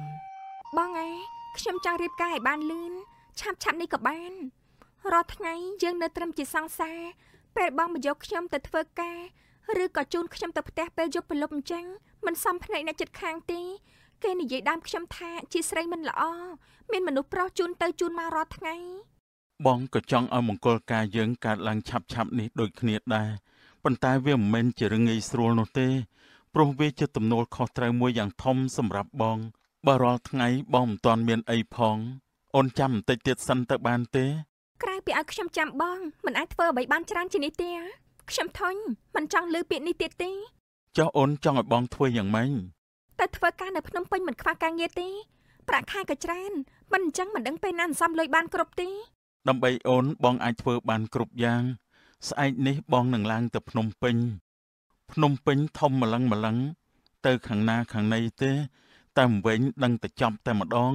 បងឯងខ្ញុំចង់រៀបការឲ្យបានលឿនឆាប់ឆាប់នេះក៏បានរាល់ថ្ងៃយើងនៅ ត្រឹមជាសង្សារពេលបងមកយកខ្ញុំទៅធ្វើការឬក៏ជូនខ្ញុំទៅផ្ទះពេលយប់ព្រលប់អញ្ចឹងមិនសមភ្នែកអ្នកចិត្តខាងទេគេនិយាយដើមខ្ញុំថាជាស្រីមិនល្អមានមនុស្សប្រុសជូនទៅជូនមករាល់ថ្ងៃបងក៏ចង់ឲ្យមង្គលការយើងកើតឡើងឆាប់ឆាប់នេះដូចគ្នាដែរប៉ុន្តែវាមិនមែនជារឿងងាយស្រួលនោះទេព្រោះវាជាទំនួលខុសត្រូវមួយយ៉ាងធំសម្រាប់បងបើរាល់ថ្ងៃបងមិនទាន់មានអីផងអូនចាំបន្តិចទៀតសិនទៅបានទេ ក្រៅពីឲ្យខ្ញុំចាំបងមិនអាចធ្វើអ្វីបានច្រើនជាងនេះទេខ្ញុំធុញមិនចង់លើពាក្យនេះទៀតទេចុះអូនចង់ឲ្យបងធ្វើយ៉ាងម៉េចតែធ្វើការនៅភ្នំពេញមិនខ្វះការងារទេប្រាក់ខែក៏ច្រើនមិនអញ្ចឹងមិនដឹងពេលណានសំលុយបានគ្រប់ទេដើម្បីអូនបងអាចធ្វើបានគ្រប់យ៉ាង ស្អែកនេះបងនឹងឡើងទៅភ្នំពេញ ភ្នំពេញធំម្លឹងម្លឹង ទៅខាងណាខាងណីទេតែវិញដឹងតែចំតែម្ដង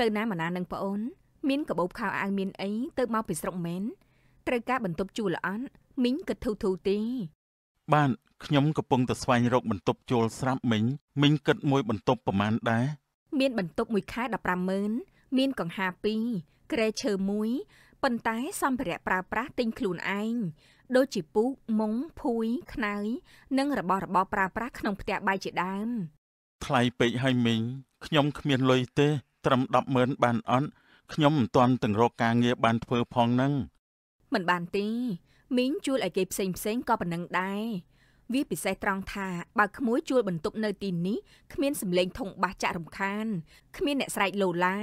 ទៅណាម្ណានឹងប្អូនមានកបោបខោអាវមានអីទៅមកពីស្រុកមែនត្រូវការបន្ទប់ជួលអត់មីងគិតធូធូទេបានខ្ញុំកំពុងតែស្វែងរកបន្ទប់ជួលស្រាប់មីងមីងគិតមួយបន្ទប់ប្រមាណដែរមាន បន្ទប់មួយខែ150,000មានកង្ហា2ក្រែឈើមួយប៉ុន្តែ សម្ភារៈប្រើប្រាស់ទិញខ្លួនឯងដូចជាពូកមុងភួយ ខ្នើយនិង របស់របរប្រើប្រាស់ក្នុងផ្ទះបាយជាដើមថ្លៃពេកហើយមីងខ្ញុំគ្មានលុយទេ ត្រឹម100000បានអត់ខ្ញុំមិនទាន់ទាំងរកការងារបានធ្វើផងហ្នឹងមិនបានទេមីងជួលឲ្យគេផ្សេងផ្សេងក៏ប៉ុណ្ណឹងដែរវាពិសេសត្រង់ថាបើក្មួយជួល បន្ទប់នៅទីនេះគ្មានសម្លេងធុងបាសចាក់រំខានគ្មានអ្នកស្រែកលោឡា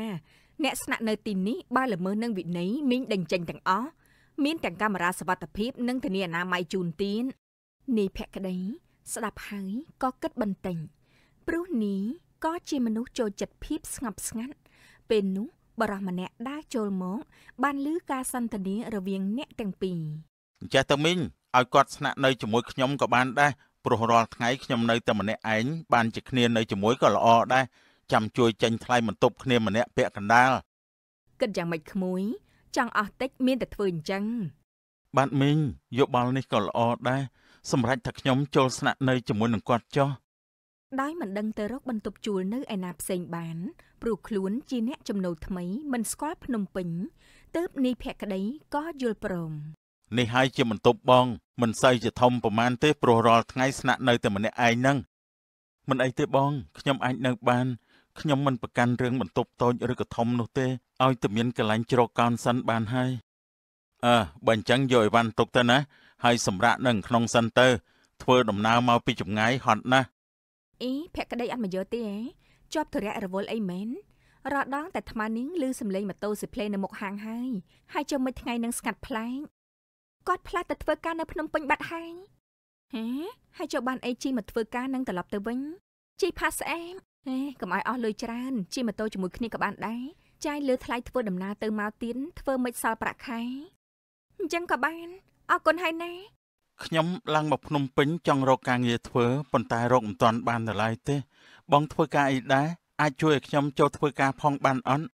អ្នកស្នាក់នៅទីនេះបើល្មើសនឹងវិន័យមីងដេញចេញទាំងអស់មានទាំងកាមេរ៉ាសវត្ថិភាពនិងធានាអនាម័យជូនទៀននីភក្តីស្ដាប់ហើយក៏គិតបន្តិចព្រោះនីក៏ជាមនុស្សចូលចិត្តភាពស្ងប់ស្ងាត់ ពេលនោះបរិះម្នាក់ដើរចូលមក បានឮការសន្ទនារវាងអ្នកទាំងពីរចេះតែមីងឲ្យគាត់ស្នាក់នៅជាមួយខ្ញុំក៏បានដែរព្រោះរាល់ថ្ងៃខ្ញុំនៅតែម្នាក់ឯងបានជាគ្នានៅជាមួយក៏ល្អដែរចាំជួយចេញថ្លៃបន្ទប់គ្នាម្នាក់ពាក់កណ្ដាលគិតយ៉ាងម៉េចក្មួយចង់អស់តិច មានតែធ្វើអញ្ចឹងបាទមីងយោបល់នេះក៏ល្អដែរសម្រាប់ថាខ្ញុំចូលស្នាក់នៅជាមួយនឹងគាត់ចុះដោយមិនដឹងទៅរកបន្ទប់ជួលនៅឯណាផ្សេងបានព្រោះខ្លួនជាអ្នកចំណូលថ្មីមិនស្គាល់ភ្នំពេញទើបនីភក្តីក៏យល់ព្រមនេះហើយជាបន្ទប់បងមិនសូវជាធំប្រមាណទេព្រោះរាល់ថ្ងៃស្នាក់នៅតែម្នាក់ឯងហ្នឹងមិនអីទេបងខ្ញុំអាចនៅ បានខ្ញុំមិនប្រកាន់រឿងបន្ទប់តូចឬក៏ធំនោះទេឲ្យតែមានកន្លែងជ្រកកោនសិនបានហើយអើបើអញ្ចឹងយកអីវ៉ាន់ទុកទៅណាហើយសម្រាប់នឹងក្នុងសិនទៅ ធ្វើដំណើរមកពីចម្ងាយហត់ណាស់អីភក្តីអត់មកយកទេហ៎ជាប់ទរៈរវល់អីមែនរដង តែអាត្មានេះឮសំឡេងម៉ូតូស៊ីផ្លេនៅមុខហាងហើយហើយចាំមួយថ្ងៃនឹងស្ងាត់ផ្លែងគាត់ផ្លាស់ទៅធ្វើការនៅភ្នំពេញបាត់ហើយហេហើយចូលបានអីជីមកធ្វើការនឹងត្រឡប់ទៅវិញជីផាសអែមហេកុំឲ្យអស់លុយច្រើនជីម៉ូតូជាមួយគ្នាក៏បានដែរចាយលើថ្លៃធ្វើដំណើរទៅមកទៀតធ្វើមិនសល់ប្រាក់ខែអញ្ចឹងក៏បានអរគុណហើយណាខ្ញុំឡើងមកភ្នំពេញចង់រកការងារធ្វើប៉ុន្តែរកមិនទាន់បានដល់ឡើយទេបងធ្វើការអីដែរអាចជួយឲ្យខ្ញុំចូលធ្វើការផងបានអត់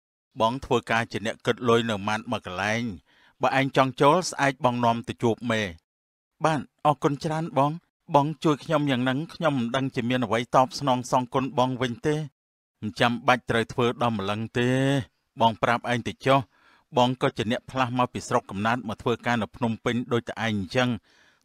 បងធ្វើការជាអ្នកគិតលុយនៅម៉ាត់មួយកន្លែងបើឯងចង់ចូលស្អែកបងនាំទៅជួបមេ បានអរគុណច្រើនបង បងជួយខ្ញុំយ៉ាងហ្នឹងខ្ញុំមិនដឹងជាមានអ្វីតបស្នងសងគុណបងវិញទេមិនចាំបាច់ត្រូវធ្វើដល់ម្លឹងទេ បងប្រាប់ឯងទៅចុះបងក៏ជាអ្នកផ្លាស់មកពីស្រុកកំណើតមកធ្វើការនៅភ្នំពេញដូចតែឯងអញ្ចឹង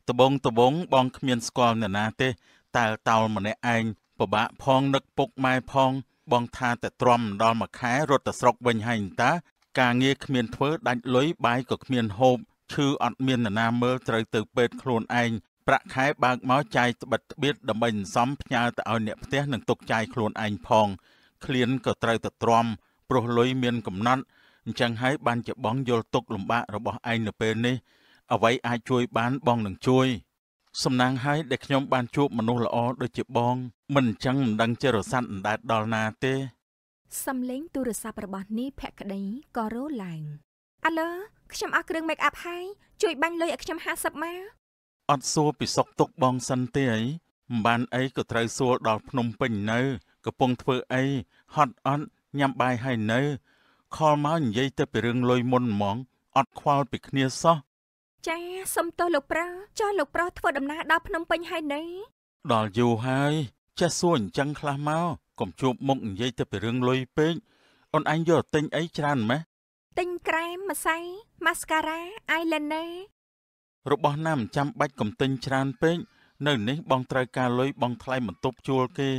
ដបងដបងបងគ្មានស្គាល់អ្នកណាទេតើតោលម្នាក់ឯងពិបាកផងនឹកពុកម៉ែផង បងថាតែទ្រាំដល់មួយខែរត់ទៅស្រុកវិញហើយតាការងារគ្មានធ្វើដាច់លុយបាយក៏គ្មានហូបឈឺអត់មាននរណាមើលត្រូវទៅពេទ្យខ្លួនឯងប្រាក់ខែបើកមកចាយត្បិតត្បៀតដើម្បីសន្សំផ្ញើទៅឲ្យអ្នកផ្ទះនិងទុកចាយខ្លួនឯងផងឃ្លានក៏ត្រូវទៅទ្រាំព្រោះលុយមានកំណត់អញ្ចឹងហើយបានជាបងយល់ទុកលំបាករបស់ឯងនៅពេលនេះ អ្វីអាចជួយ បានបងនឹងជួយសំណាងហើយដែលខ្ញុំបាន ជួបមនុស្សល្អដូចជាបងមិនអញ្ចឹងមិនដឹងជារស័ព្ទអណ្ដែតដល់ណាទេសំឡេងទូរស័ព្ទរបស់នីភក្តីក៏រោឡើងអាឡឺខ្ញុំអស់គ្រឿង make up ហើយជួយ បាញ់លុយឲ្យខ្ញុំ50ម៉ាអត់សួរពីសុកទុកបងសិនទេអីមិនបានអីក៏ត្រូវសួរដល់ភ្នំពេញនៅកំពុងធ្វើអីហត់អត់ញ៉ាំបាយហើយនៅ ខលមកនិយាយទៅពីរឿងលុយមុនហ្មងអត់ខ្វល់ពីគ្នាសោះចាសុំទោសលោកប្រាចុះលោកប្រុសធ្វើដំណើរដល់ភ្នំពេញហើយណែដល់យូរហើយចេះសួរអញ្ចឹងខ្លះមកកុំជួបមុខនិយាយទៅពីរឿងលុយពេកអូនអញយកទិញអីច្រើនម៉េះទិញក្រែមម្សៅម៉ាស្ការ៉ាអាយឡែនណែរបស់ណាមិនចាំបាច់កុំទិញច្រើនពេកនៅនេះបងត្រូវការលុយបងថ្លៃបន្ទប់ជួលគេ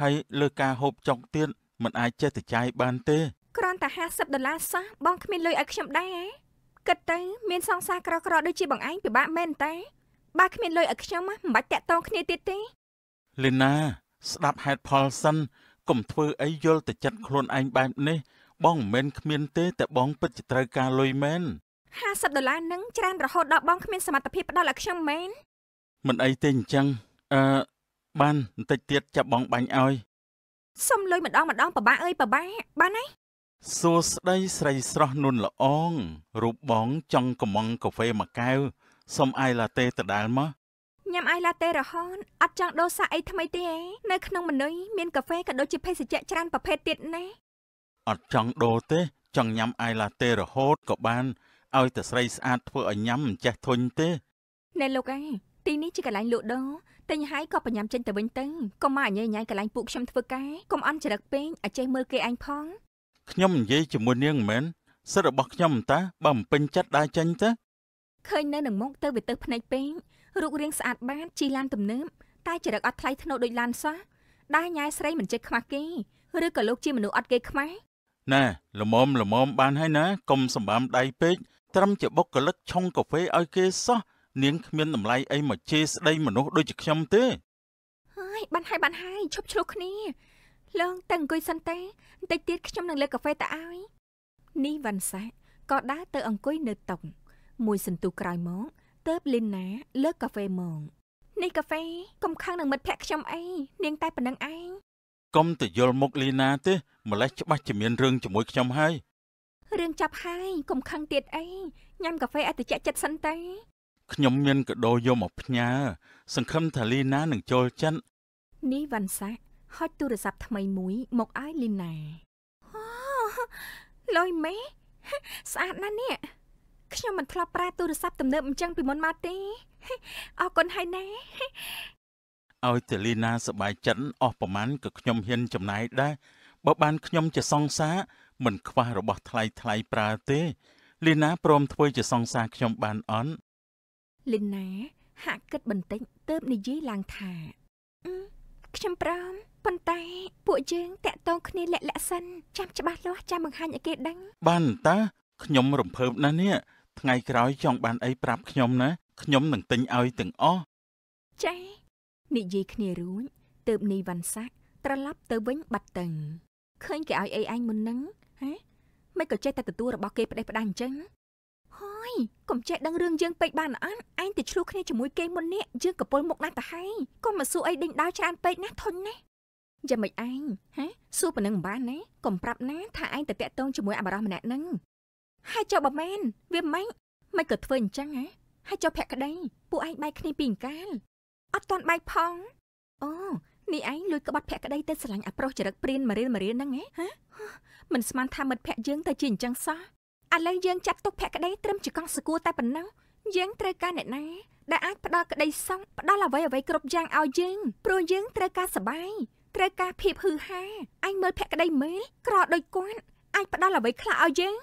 ហើយលើការហូបចុកទៀតមិនអាចចេះតែចាយបានទេគ្រាន់តែ50ដុល្លារសោះបងគ្មានលុយឲ្យខ្ញុំដែរគិតទៅមានសង្សារក្រក្រដូចជាបងឯងពិបាកមែនតែបើគ្មានលុយឲ្យខ្ញុំមិនបាច់តាក់ទងគ្នាទៀតទេលីណា ស្ដាប់ហេតុផលសិនកុំធ្វើអីយល់ទៅចិត្តខ្លួនឯងបែបនេះ បងមិនមែនគ្មានទេតែបងពិតជាត្រូវការលុយមែន50ដុល្លារនឹងច្រើនរហូតដល់បងគ្មានសមត្ថភាពផ្ដល់ឲ្យខ្ញុំមែនមិនអីទេអញ្ចឹងអឺបានបន្តិចទៀតចាប់បងបាញ់ឲ្យសុំលុយម្ដងម្ដងប្របាអើយប្របាបានហើយសួស្ដីស្រីស្រស់នួនល្អង រូបបងចង់កំងកាហ្វេមួយកែវសុំអាយឡាតេដដែលមកញ៉ាំអាយឡាតេរហូតអត់ចង់ដូរសាក់អីថ្មីទេនៅក្នុងមនុស្សមានកាហ្វេក៏ដូចជាភេសជ្ជៈច្រើនប្រភេទទៀតណាអត់ចង់ដូរទេ ចង់ញ៉ាំអាយឡាតេរហូតក៏បានឲ្យតែស្រីស្អាតធ្វើឲ្យញ៉ាំមិនចេះធុញទេណែលោកឯងទីនេះជាកន្លែងលក់ដូរទិញហើយក៏ប្រញាប់ចេញទៅវិញទៅកុំមកអញ្ញែញ៉ៃកន្លែងពួកខ្ញុំធ្វើការកុំអន់ចរិតពេកអាចេះមើលគេអញផងខ្ញុំនិយាយជាមួយនាងមែនសិទ្ធិរបស់ខ្ញុំតាបើមិនពេញចិត្តដើរចេញទៅឃើញនៅនឹងមុខទៅវាទៅភ្នែកពេករូបរាងស្អាតបាតជីឡាន ទំនើបតែចរិតអត់ថ្លៃធ្នូដូចឡានសោះដែរញ៉ែស្រីមិនចេះខ្មាស់គេឬក៏លោកជាមនុស្សអត់គេខ្មាស់ណែល្មមល្មមបានហើយណាកុំសម្បាមដៃពេកត្រឹមជាបុគ្គលិកឆុងកាហ្វេឲ្យគេសោះនាងគ្មានតម្លៃអីមកជេរស្ដីមនុស្សដូចជាខ្ញុំទេហើយបានហើយបានហើយឈប់ឆ្លោះគ្នាលងតែអង្គុយសិនទេបន្តិចទៀតខ្ញុំនឹងលើកកាហ្វេទៅឲ្យនេះវ៉ាន់សាក៏ដើរទៅអង្គុយនៅតុមួយសន្ទុះក្រោយមកទៅបលីណា លើកកាហ្វេមកនេះកាហ្វេកុំខឹងនឹងមិត្តភក្តិខ្ញុំអីនាងតែប៉ុណ្្នឹងឯងកុំទៅយល់មុខលីណាទេម្លេះច្បាស់ជាមានរឿងជាមួយខ្ញុំហើយរឿងចាប់ហើយកុំខឹងទៀតអីញ៉ាំកាហ្វេឲ្យត្រជាក់ចិត្តសិនតែខ្ញុំមានកដោយកមកផ្ញើសង្ឃឹមថាលីណានឹងចូលចិត្តនេះវ៉ាន់សាហុចទូរស័ព្ទថ្មីមួយ មកឲ្យលីណាអូលុយមេស្អាតណាស់នេះខ្ញុំមិនធ្លាប់ប្រើទូរស័ព្ទទំនើបអញ្ចឹងពីមុនមកទេអរគុណហើយណាឲ្យតេលីណាសบายចិត្តអស់ប្រមាណក៏ខ្ញុំហ៊ានចំណាយដែរបើបានខ្ញុំជាសង្សារមិនខ្វះរបស់ថ្លៃថ្លៃប្រើទេ លីណាព្រមធ្វើជាសង្សារខ្ញុំបានអន់លីណាហាក់គិតបន្តិចទើបនិយាយឡើងថាខ្ញុំព្រមប៉ុន្តែ ពួកយើងតាក់ទងគ្នាលាក់លាក់សិនចាំច្បាស់លាស់ចាំបង្ហាញឲ្យគេដឹង បានតាខ្ញុំរំភើបណាស់នេះថ្ងៃក្រោយចង់បានអីប្រាប់ខ្ញុំណាខ្ញុំនឹងទិញឲ្យទាំងអស់ចានិយាយគ្នារួចទើបនីវ៉ាន់សាក់ត្រឡប់ទៅវិញបាត់តឹងឃើញគេឲ្យអីអញមុនហ្នឹងហ៎មិនក៏ចេះតែទទួលរបស់គេផ្ដេសផ្ដាសអញ្ចឹងហើយកុំចេះដឹងរឿងយើងពេកបានអត់ឯងទៅឆ្លោះគ្នាជាមួយគេមុននេះយើងកំពុងមុខណាស់ទៅហើយកុំមកសួរអីដេញដោច្រើនពេកណាធុញណាយ៉ាងម៉េចឯងហ៎សួរប៉ុណ្ណឹងមិនបានណាកុំប្រាប់ណា ថាឯងទៅតាក់ទងជាមួយអាបរោះម្នាក់ហ្នឹងហើយចុះបើមែនវាមិនមិនក៏ធ្វើអញ្ចឹងហ៎ហើយចុះភក្តីពួកឯងបែកគ្នាពីអង្កាលអត់តាន់បែកផងអូនេះឯងលួចក្បត់ភក្តីទៅស្រឡាញ់អាប្រុសចរិតព្រៀនមករៀលមករៀលហ្នឹងហ៎មិនស្មានថាមិត្តភក្តិយើងទៅជាអញ្ចឹងសោះឥឡូវយើងចាត់ទុកភក្តីត្រឹមជាកង់សកួរតែប៉ុណ្ណោះយើងត្រូវការអ្នកណាដែលអាចផ្ដល់ក្តីសុខផ្ដល់អ្វីអ្វីគ្រប់យ៉ាងឲ្យយើងព្រោះយើងត្រូវការសបាយត្រូវការភាពហ៊ឺហាអញមើលភក្តីមេក្រដូចគាត់អាច ផ្ដល់អ្វីខ្លះឲ្យយើង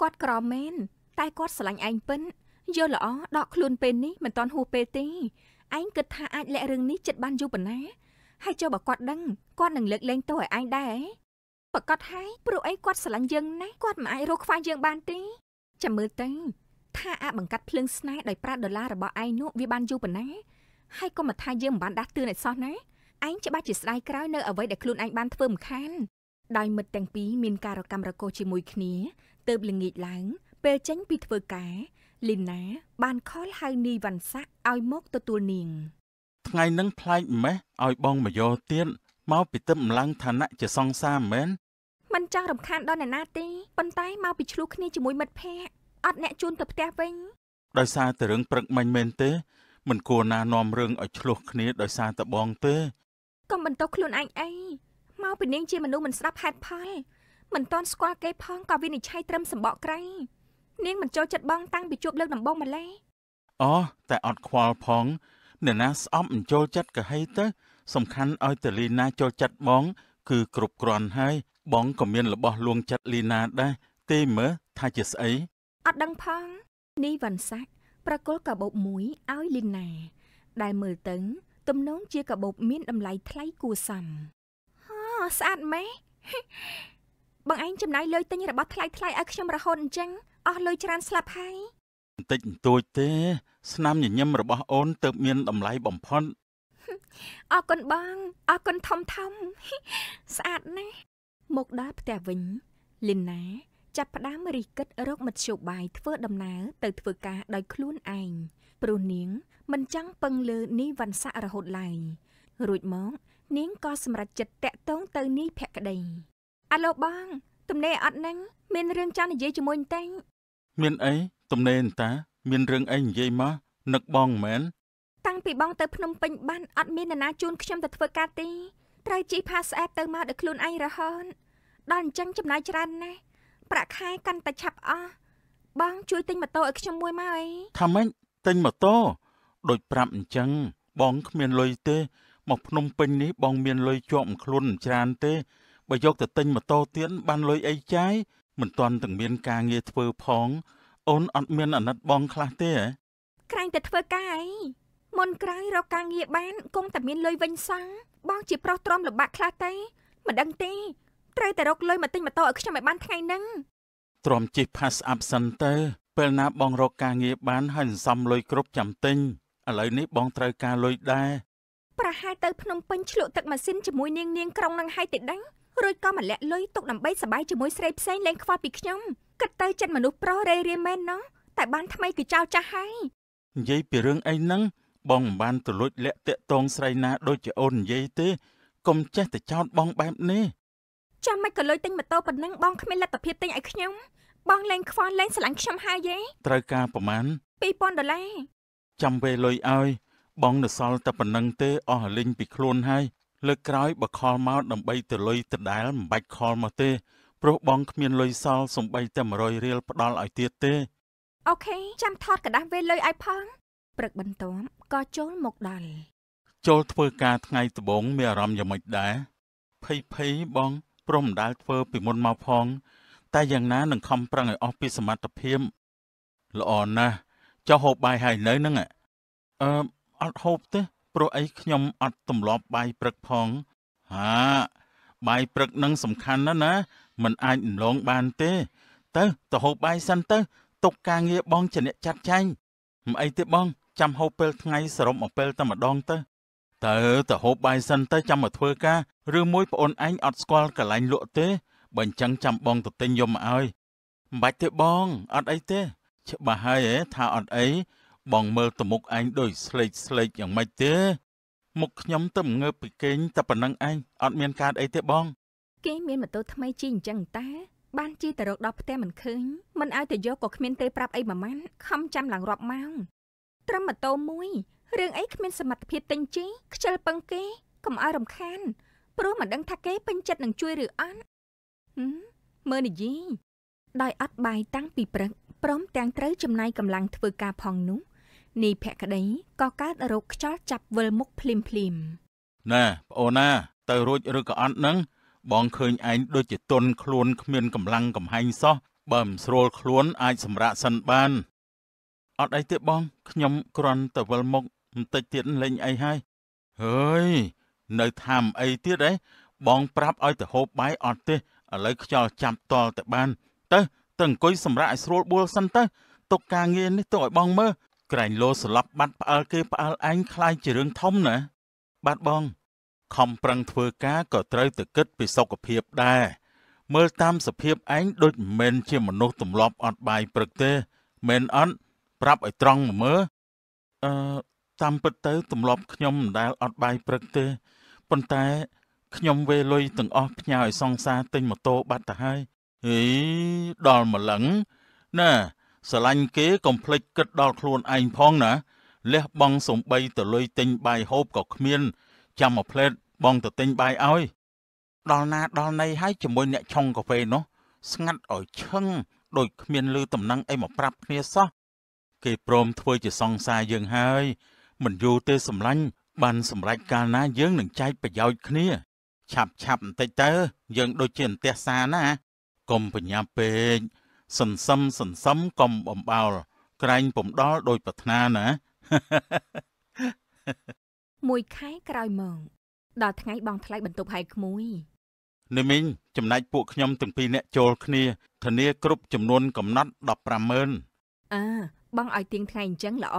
គាត់ក្រមែនតែគាត់ស្រឡាញ់ឯងពិនយល់ល្អដកខ្លួនពេលនេះមិនតាន់ហួសពេលទេឯងគិតថាអាចលាក់រឿងនេះចិត្តបានយូរប៉ុណ្ណាហើយចុះបើគាត់ដឹងគាត់នឹងលើកលែងទោសឲ្យឯងដែរប្រកាសហើយព្រោះអីគាត់ស្រឡាញ់យើងណាស់គាត់មិនអាចរកខ្វះយើងបានទេចាំមើលទៅថាអាបង្កាត់ភ្លើងស្នេហ៍ដោយប្រាដុល្លាររបស់ឯងនោះវាបានយូរប៉ុណ្ណាហើយក៏មិនថាយើងមិនបានដាស់តឿនឲ្យសោះណាឯងច្បាស់ជាស្ដាយក្រោយនៅអ្វីដែលខ្លួនឯងបានធ្វើមិនខានដោយមិត្តទាំងពីរមានការរកម្មរកោសជាមួយគ្នាទៅល្ងាចឡើង ពេលចេញពីធ្វើការ លីណា បានខលហៅនីវ៉ាន់សាក់ឲ្យមកទទួលនាង ថ្ងៃនឹងប្លែកម៉េះឲ្យបងមយោទៀតមកពីទឹកម្លាំងឋានៈជាសង្សារមែនមិនចង់រំខានដល់អ្នកណាទេប៉ុន្តែមកពីឆ្លោះគ្នាជាមួយមិត្តភ័ក្តិអត់អ្នកជូនទៅផ្ទះវិញដោយសារតែរឿងព្រឹកមិញមែនទេមិនគួរណានាំរឿងឲ្យឆ្លោះគ្នាដោយសារតែបងទេកុំបន្តខ្លួនឯងអីមកពីនាងជាមនុស្សមិនស្ដាប់ហេតុផលមិនតន់ស្គាល់គេផងក៏វិនិច្ឆ័យត្រឹមសម្បកក្រៃនាងមិនចូលចិត្តបងតាំងពីជួបលើកដំបូងម្ល៉េះអូតែអត់ខ្វល់ផងអ្នកណាស្អប់មិនចូលចិត្តក៏ហីទៅសំខាន់ឲ្យតលីណាចូលចិត្តបងគឺគ្រប់គ្រាន់ហើយបងក៏មានរបស់លួងចិត្តលីណាដែរទេមើថាជាស្អីអត់ដឹងផងនីវ៉ាន់សាក់ប្រគល់កាបូបមួយឲ្យលីណា ដែលមើលទៅទំនងជាកាបូបមានតម្លៃថ្លៃគួរសមហ៎ស្អាតម៉េះបងឯងចំណាយលុយទិញរបស់ថ្លៃថ្លៃឲ្យខ្ញុំរហូតអញ្ចឹងអស់លុយច្រើនស្លាប់ហើយបន្តិចបន្តួចទេស្នាមញញឹមរបស់អូនទៅមានតម្លៃបំផុតអរគុណបងអរគុណធំធំស្អាតណាស់មកដល់ផ្ទះវិញ លីណាចាប់ផ្ដើមរិះគិតរកមធ្យោបាយធ្វើដំណើរទៅធ្វើការដោយខ្លួនឯងព្រោះនាង មិនចង់ពឹងលើនីវ៉ាន់ស័ករហូតឡើយរួចមកនាងក៏សម្រេចចិត្តតាក់ទងទៅនីភក្តីអាឡូបងទំនេរអត់ហ្នឹងមានរឿងចង់និយាយជាមួយអន្តែងមានអីទំនេរអន្តា មានរឿងអីនិយាយមកនឹកបងមែនតាំងពីបងទៅភ្នំពេញបានអត់មាននរណាជូនខ្ញុំទៅធ្វើការទេត្រូវជីផាសអេបទៅមកដោយខ្លួនឯងរហូតដល់អញ្ចឹងចំណាយច្រើនណាស់ប្រាក់ខែកាន់តែឆាប់អស់បងជួយទិញម៉ូតូឲ្យខ្ញុំមួយមកអីថាម៉េចទិញម៉ូតូដូចប្រាប់អញ្ចឹងបងគ្មានលុយទេមកភ្នំពេញនេះបងមានលុយជាប់ខ្លួនច្រើនទេបើយកទៅទិញម៉ូតូទៀតបានលុយអីចាយមិនទាន់ទាំងមានការងារធ្វើផង អូនអត់មានអាណិតបងខ្លះទេ ក្រែងតែធ្វើការអីមុនក្រោយរកការងារបានគង់តែមានលុយវិញសោះបងជាប្រុសទ្រាំលំបាកខ្លះទេមិនដឹងទេត្រូវតែរកលុយមកទិញម៉ូតូឲ្យខ្ញុំឲ្យបានថ្ងៃហ្នឹងទ្រាំជិះ pass up សិនទៅពេលណាបងរកការងារបានហើយសន្សំលុយគ្រប់ចាំទិញឥឡូវនេះបងត្រូវការលុយដែរប្រហែលទៅភ្នំពេញឆ្លក់ទឹកម៉ាស៊ីនជាមួយនាងនាងក្រុងនឹងហើយតិដឹងរួចក៏មកលាក់លុយទុកដើម្បីសបាយជាមួយស្រីផ្សេងលែងខ្វល់ពីខ្ញុំគិតទៅចិត្តមនុស្សប្រុសរេរាមែនណោះតែបានថ្មីគឺចោលចាស់ហើយនិយាយពីរឿងអីហ្នឹងបងមិនបានទលួចលាក់តាក់តងស្រីណាដូចជាអូននិយាយទេកុំចេះតែចោតបងបែបនេះចាំមិនក៏លុយទិញម៉ូតូប៉ុណ្ណឹងបងគ្មានលទ្ធភាពទិញឲ្យខ្ញុំបងលែងខ្វល់លែងស្រឡាញ់ខ្ញុំហើយយេត្រូវការប្រមាណ2000ដុល្លារចាំពេលលុយឲ្យ បងនៅសល់តែប៉ុណ្្នឹងទេអស់លីងពីខ្លួនហើយលើកក្រោយបើខលមកដើម្បីទៅលុយដដែលមិនបាច់ខលមកទេព្រោះបងគ្មានលុយសល់សំបីតែ100រៀលផ្ដល់ឲ្យទៀតទេអូខេចាំថតกระดาษវេលុយឲ្យផងព្រឹកបន្ទាប់ក៏ចូលមកដល់ចូលធ្វើការថ្ងៃដំបូងមានអារម្មណ៍យ៉ាងម៉េចដែរភ័យភ័យបងព្រមដាល់ធ្វើពីមុនមកផង តែយ៉ាងណានឹងខំប្រឹងឲ្យអស់ពីសមត្ថភាពល្អណាស់ចុះហូបបាយហើយនៅនឹងអឺអត់ហូបទេព្រោះអីខ្ញុំអត់ទម្លាប់បាយព្រឹកផងហាបាយព្រឹកនឹងសំខាន់ណាស់ណាมันអាចរំលងបានទេ ទៅទៅហូបបាយសិនទៅទុកការងារបងជាអ្នកចាត់ចែងមិនអីទេបងចាំហូបពេលថ្ងៃសរុបមកពេលតែម្ដងទៅតើទៅហូបបាយសិនទៅចាំមកធ្វើការឬមួយប្អូនឯងអត់ស្គាល់កន្លែងលក់ទេបើអញ្ចឹងចាំបងទៅទិញយកមកឲ្យមិនបាច់ទេបងអត់អីទេ ច្បាស់ហើយថាអត់អីបងមើលទៅមុខឯងដូចស្លេកស្លេកយ៉ាងម៉េចទេ មុខខ្ញុំទៅងើបពីគេងតែប៉ុណ្ណឹងឯងអត់មានការអីទេបង គេមានម៉ូតូថ្មីជិះអញ្ចឹងតា បានជិះទៅរកដល់ផ្ទះមិនឃើញមិនឲ្យទៅយកក៏គ្មានទេប្រាប់អីមួយម៉ាន់ខំចាំឡើងរាប់ម៉ោងត្រឹមម៉ូតូមួយរឿងអីគ្មានសមត្ថភាពទិញជីខ្ជិលពឹងគេកុំឲ្យរំខានព្រោះមិនដឹងថាគេពេញចិត្តនឹងជួយឬអត់មើលនិយាយដោយអត់បាយតាំងពីព្រឹកព្រម ទាំងត្រូវចំណាយកម្លាំងធ្វើការផងនោះនីភក្តីក៏កើតរោគខ្យល់ចាប់វិលមុខភ្លាមភ្លាមណែប្អូនណា ទៅរួចឬក៏អត់នឹងបងឃើញឯងដូចជាទុនខ្លួនគ្មានកម្លាំងកំហែងសោះបើមិនស្រួលខ្លួន អាចសម្រាកសិនបានអត់អីទេបងខ្ញុំគ្រាន់តែវិលមុខបន្តិចទៀតលេងអីហើយហើយនៅថាមអីទៀតឯងបងប្រាប់ឲ្យទៅហូបបាយអត់ទេឥឡូវខ្យល់ចាប់តល់ទៅបានទៅទៅអង្គុយសម្រាប់ឲ្យស្រួលបួលសិនទៅទុកការងារនេះទុកឲ្យបងមើលក្រែងលោសន្លប់បាត់ផ្អើលគេផ្អើលឯងខ្លាយជារឿងធំណាបាទបងខំប្រឹងធ្វើការក៏ត្រូវទៅគិតពីសុខភាពដែរមើលតាមសភាពឯងដូចមិនមែនជាមនុស្សទម្លាប់អត់បាយព្រឹកទេមែនអត់ប្រាប់ឲ្យត្រង់មើលអឺតាមពិតទៅទម្លាប់ខ្ញុំមិនដែលអត់បាយព្រឹកទេប៉ុន្តែខ្ញុំវេលុយទាំងអស់ផ្ញើឲ្យសង្សារទិញម៉ូតូបាត់ទៅហើយហេដល់ម្លឹងណាស្រឡាញ់គេកុំភ្លេចគិតដល់ខ្លួនឯងផងណាលះបងសំបីទៅលុយទិញបាយហូបក៏គ្មាន ចាំមួយផ្លែតបងទៅទិញបាយឲ្យដល់ណាដល់ណីហើយជាមួយអ្នកឆុងកាហ្វេនោះស្ងាត់ឲ្យឈឹងដូចគ្មានលឺតំណែងអីមកប្រាប់គ្នាសោះគេព្រមធ្វើជាសង្សារយើងហើយមិនយូរទេសម្លាញ់បាន សម្រេចកាលណាយើងនឹងចែកប្រយោជន៍គ្នា ឆាប់ឆាប់បន្តិចទៅយើង ដូចជាអន្ទះសាណាកុំបញ្ញាពេកសន្សំសន្សំកុំបំបោល ក្រែងពំដល់ដោយប្រាថ្នាណា មួយខែក្រោយមកដល់ថ្ងៃបងថ្លៃបន្ទប់ហែកក្មួយនេះមីងចំណែកពួកខ្ញុំទាំងពីរអ្នកចូលគ្នាធានាគ្រប់ចំនួន កំណត់150,000អើបងឲ្យទៀងថ្ងៃអញ្ចឹងល្អ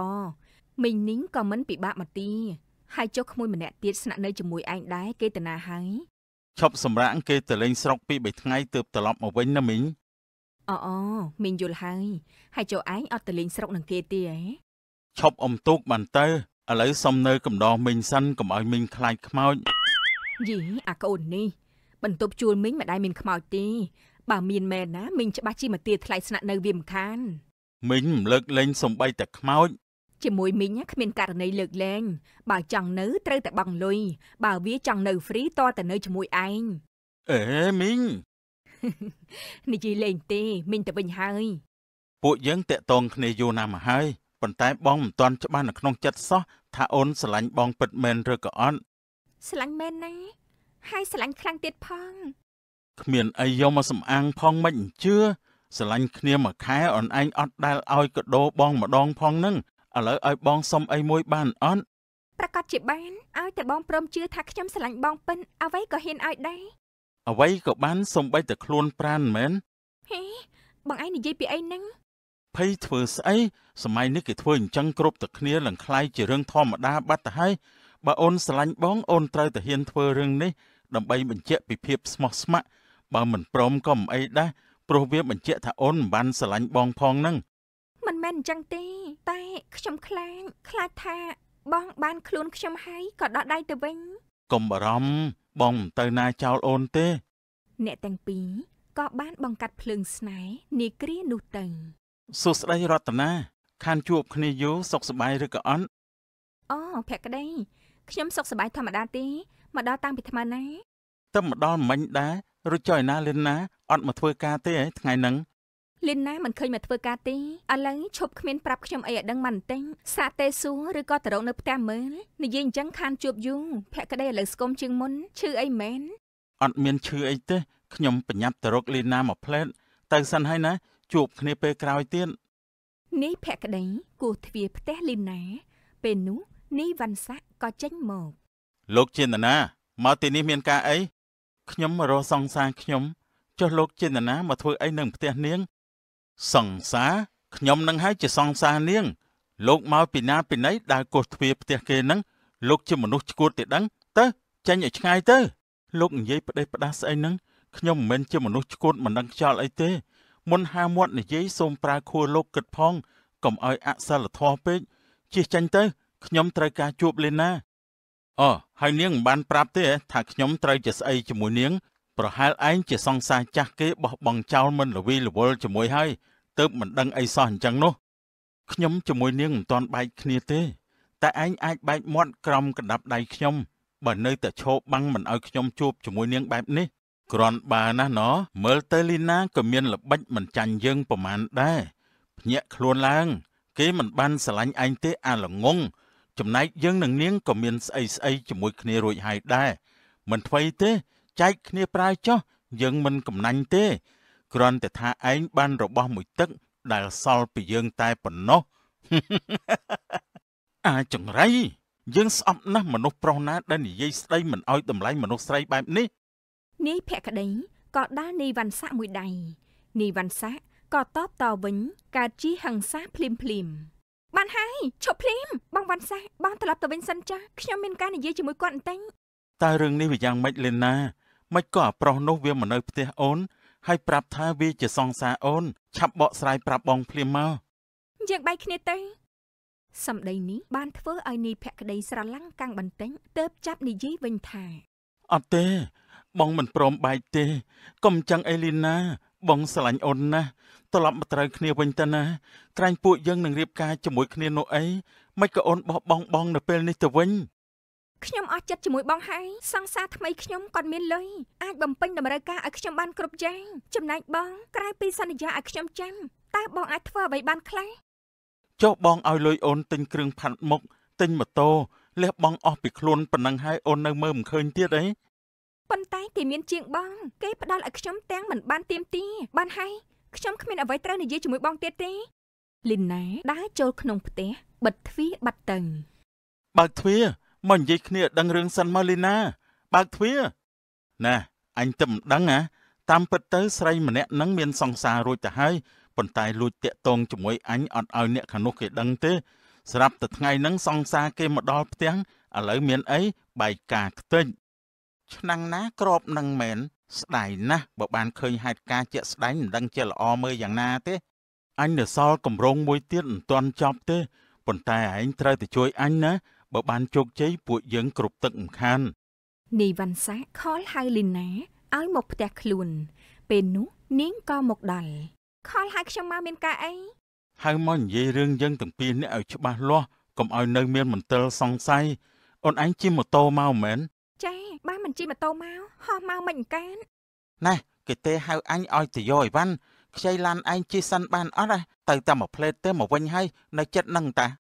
មីងនីងក៏មិនពិបាកមកទី ហើយចុះក្មួយម្នាក់ទៀតស្នាក់នៅជាមួយឯងដែរគេតាណាហើយឈប់សម្រាកគេទៅលេងស្រុកពី3ថ្ងៃទើបត្រឡប់មកវិញណាមីងអូអូមីងយល់ហើយហើយចុះឯងអត់ទៅលេងស្រុកនឹងគេទេហ៎ឈប់អំទូកបានទៅឥឡូវសុំនៅកំដរមីងសិនកុំឲ្យមីងខ្លាចខ្មោចយីអាកូននេះ បន្ទប់ជួលមីងមិនដែលមានខ្មោចទេបើមានមែនណាមីងច្បាស់ជីមកទាថ្លៃស្នាក់នៅវាមិនខានមីងមិនលើកលែងសំបីតែខ្មោចជាមួយមីងគ្មានករណីលើកលែងបើចង់នៅត្រូវតែបង់លុយបើវាចង់នៅហ្វ្រីតតែនៅជាមួយឯងអេមីងនិយាយលេងទេមីងទៅវិញហើយ ពួកយើងតាក់តងគ្នាយូរណាស់មកហើយប៉ុន្តែបងមិនទាន់ច្បាស់នៅក្នុងចិត្តសោះថាអូនស្រឡាញ់បងពិតមែនឬក៏អត់ស្រឡាញ់មែនណាហើយស្រឡាញ់ខ្លាំងទៀតផង គ្មានអីយកមកសំអាងផងមិនជឿស្រឡាញ់គ្នាមួយខែអូនឯងអត់ដែលឲ្យកដោបងម្ដង ផងនឹងឥឡូវឲ្យបងសុំអីមួយបានអត់ប្រកាសជាបានឲ្យតែបងព្រមជឿថាខ្ញុំស្រឡាញ់បងពិនអ្វីក៏ហ៊ានឲ្យដែរអ្វីក៏បានសំបីតែខ្លួនប្រានមែនហេបងឯងនិយាយពីអីហ្នឹងភ័យធ្វើស្អីសម័យនេះគេធ្វើអញ្ចឹងគ្រប់តែគ្នាឡើងคล้ายជារឿងធម្មតាបាត់ទៅហើយបើអូនស្រឡាញ់បងអូនត្រូវតែហ៊ានធ្វើរឿងនេះដើម្បីបញ្ជាក់ពីភាពស្មោះស្ម័គ្របើមិនព្រមក៏មិនអីដែរព្រោះវាបញ្ជាក់ថាអូនមិនបានស្រឡាញ់បងផងហ្នឹងមិនមែនអញ្ចឹងទេ តែខ្ញុំខ្លាចខ្លាចថា បង បាន ខ្លួនខ្ញុំហើយក៏ដោះដៃទៅវិញកុំបារម្ភបងមិនទៅណាចោលអូនទេ អ្នកទាំងពីរក៏បានបង្កាត់ភ្លើងស្នេហ៍នាគ្រានោះទៅសួស្តីរតនាខានជួបគ្នាយូរសុខសប្បាយឬក៏អត់អូភក្តីខ្ញុំសុខសប្បាយធម្មតាទេមកដល់តាំងពីថ្មណាតែមកដល់មិញដែររួចចុះឯណាលិនណាអត់មកធ្វើការទេថ្ងៃហ្នឹងលីនណាមិនឃើញមកធ្វើការទេឥឡូវឈប់គ្មានប្រាប់ខ្ញុំអីឲ្យដឹងមិនទេសាក់ទេសួរឬក៏ទៅរកនៅផ្ទះមើលនិយាយអញ្ចឹងខានជួបយូរភក្តីឥឡូវស្គមជាងមុនឈឺអីមែនអត់មានឈឺអីទេខ្ញុំប្រញាប់ទៅរកលីនណាមកផ្លែតទៅសិនហើយណាជួបគ្នាពេលក្រោយទៀតនេះភក្តីគោះទ្វារផ្ទះលីនណា ពេលនោះនេះវ៉ាន់សាក់ក៏ចេញមកលោកចេតនាមកទីនេះមានការអីខ្ញុំរស់សង្សារខ្ញុំចុះលោកចេតនាមកធ្វើអីនៅផ្ទះនាងសង្សារខ្ញុំ នឹងហើយជាសង្សារនាងលោកមកពីណាពីណីដើរកុសទ្វារផ្ទះគេនឹងលោកជាមនុស្សឈួតទេដឹងទៅចេញឲ្យឆ្ងាយទៅ លោកនិយាយផ្ដេសផ្ដាស់ស្អីនឹងខ្ញុំមិនមែនជាមនុស្សឈួតមិនដឹងខ្យល់អីទេ មុនហាមាត់និយាយសូមប្រើខួរលោកគិតផងកុំឲ្យអសិលធម៌ពេកជិះចាញ់ទៅខ្ញុំត្រូវការជួបលេណាអូហើយនាងមិនបានប្រាប់ទេថាខ្ញុំត្រូវជាស្អីជាមួយនាងប្រហែលឯងជាសង្សារចាស់គេបោះបង់ចោលមិនល្វីលវល់ជាមួយហើយទើបមិនដឹងអីសោះអញ្ចឹងនោះខ្ញុំជាមួយនាងមិនទាន់បែកគ្នាទេ តែឯងអាចបែកមាត់ក្រំកណ្ដាប់ដៃខ្ញុំបើនៅតែឈប់បាំងមិនឲ្យខ្ញុំជួបជាមួយនាងបែបនេះគ្រាន់បើណាស់ណមើលទៅលីណាក៏មាន ល្បិចមិនចាញ់យើងប្រមាណដែរភ្ញាក់ខ្លួនឡើងគេមិនបានស្រឡាញ់ឯងទេអាល្ងងចំណែកយើងនឹងនាងក៏មានស្អីស្អីជាមួយគ្នារួចហើយដែរមិនអ្វីទេចែកគ្នាប្រើចោះយើងមិនកំណាញ់ទេគ្រាន់តែថាឯងបានរបស់ មួយទឹក ដែលសល់ពីយើងតែប៉ុណ្ណោះអាចង្រៃយើងស្អប់ណាស់មនុស្សប្រុសណាដែលនិយាយស្ដីមិនអោយតម្លៃមនុស្សស្រីបែបនេះនាយភក្តីក៏ដាល់នីវ៉ាន់សាក់មួយដៃនីវ៉ាន់សាក់ក៏តបតវិញកើតជាហិង្សាភ្លាមភ្លាមបានហើយឈប់ភ្លាមបងវ៉ាន់សាក់បងត្រឡប់ទៅវិញសិនចាខ្ញុំមានការនិយាយជាមួយគាត់បន្តិចតើរឿងនេះវាយ៉ាងម៉េចលេណាមិនក៏ប្រុសនោះវាមកនៅផ្ទះអូនហើយប្រាប់ថាវាជាសង្សារអូនឆាប់បកស្រាយប្រាប់បងភ្លាមមកយើងបែកគ្នាទៅសម្ដីនេះបានធ្វើឲ្យនីភក្តីស្រឡាំងកាំងបន្តិចទៅចាប់និយាយវិញថាអត់ទេបងមិនព្រមបែកទេកុំចឹងអេលីណាបងស្រឡាញ់អូនណាស់ត្រឡប់មកត្រូវគ្នាវិញទៅណាក្រែងពួកយើងនឹងរៀបការជាមួយគ្នានោះអីមិនក៏អូនបោះបង់បងនៅពេលនេះទៅវិញខ្ញុំអស់ចិត្តជាមួយបងហើយសង្សារថ្មីខ្ញុំគាត់មានលុយអាចបំពេញតម្រូវការឲ្យខ្ញុំបានគ្រប់យ៉ាងចំណែកបងក្រៅពីសន្យាឲ្យខ្ញុំចាំតើបងអាចធ្វើអ្វីបានខ្លះចុះបងឲ្យលុយអូនទិញគ្រឿងផាត់មុខទិញម៉ូតូលះបងអស់ពីខ្លួនប៉ុណ្ណឹងហើយអូននៅមើលមិនឃើញទៀតអីប៉ុន្តែគេមានជាងបងគេផ្ដាល់ឲ្យខ្ញុំទាំងមិនបានទៀមទីបានហើយខ្ញុំគ្មានអ្វីត្រូវនិយាយជាមួយបងទៀតទេលីណាដើរចូល ក្នុងផ្ទះបិទទ្វារបាត់ទៅបើកទ្វារមកនិយាយគ្នាដឹងរឿងសាន់ម៉ាលីណាបើកទ្វារណាអញទៅមិនដឹងណា តាមពិតទៅ ស្រីម្នាក់នឹងមានសង្សាររួចទៅហើយប៉ុន្តែលួចតាក់ទងជាមួយ អញអត់ឲ្យអ្នកខាងនោះគេដឹងទេស្រាប់តែថ្ងៃហ្នឹងសង្សារគេមកដល់ផ្ទះឥឡូវមានអីបែកការខ្ទេចឆ្នាំងណា ក្របនឹងមែនស្ដាយណាស់បើបានឃើញហេតុការជាក់ស្ដែងមិនដឹងជាល្អមើលយ៉ាងណាទេអញនៅសល់កម្រងមួយទៀតមិនទាន់ចប់ទេប៉ុន្តែឯងត្រូវទៅជួយអញណាបើបានជោគជ័យពួកយើងគ្រប់ទឹកម្ខាននីវ៉ាន់សាខលហៅលីណាឲ្យមកផ្ទះខ្លួន ពេលនោះនាងក៏មកដល់ខលហៅខ្ញុំមកមានការអីហៅមកនិយាយរឿងយើងទាំងពីរនេះឲ្យច្បាស់លាស់កុំឲ្យនៅមានមន្ទិលសង្ស័យអូនឯងជិះម៉ូតូមកមែនចាបានមិនជិះម៉ូតូមកហោះមកមិនកានណែគេទេហៅអញឲ្យទៅយកអីវ៉ាន់ខ្ចីឡានឯងជិះសិនបានអត់ទៅតែមួយផ្លេតទេមកវិញហើយនៅចិត្តនឹងតា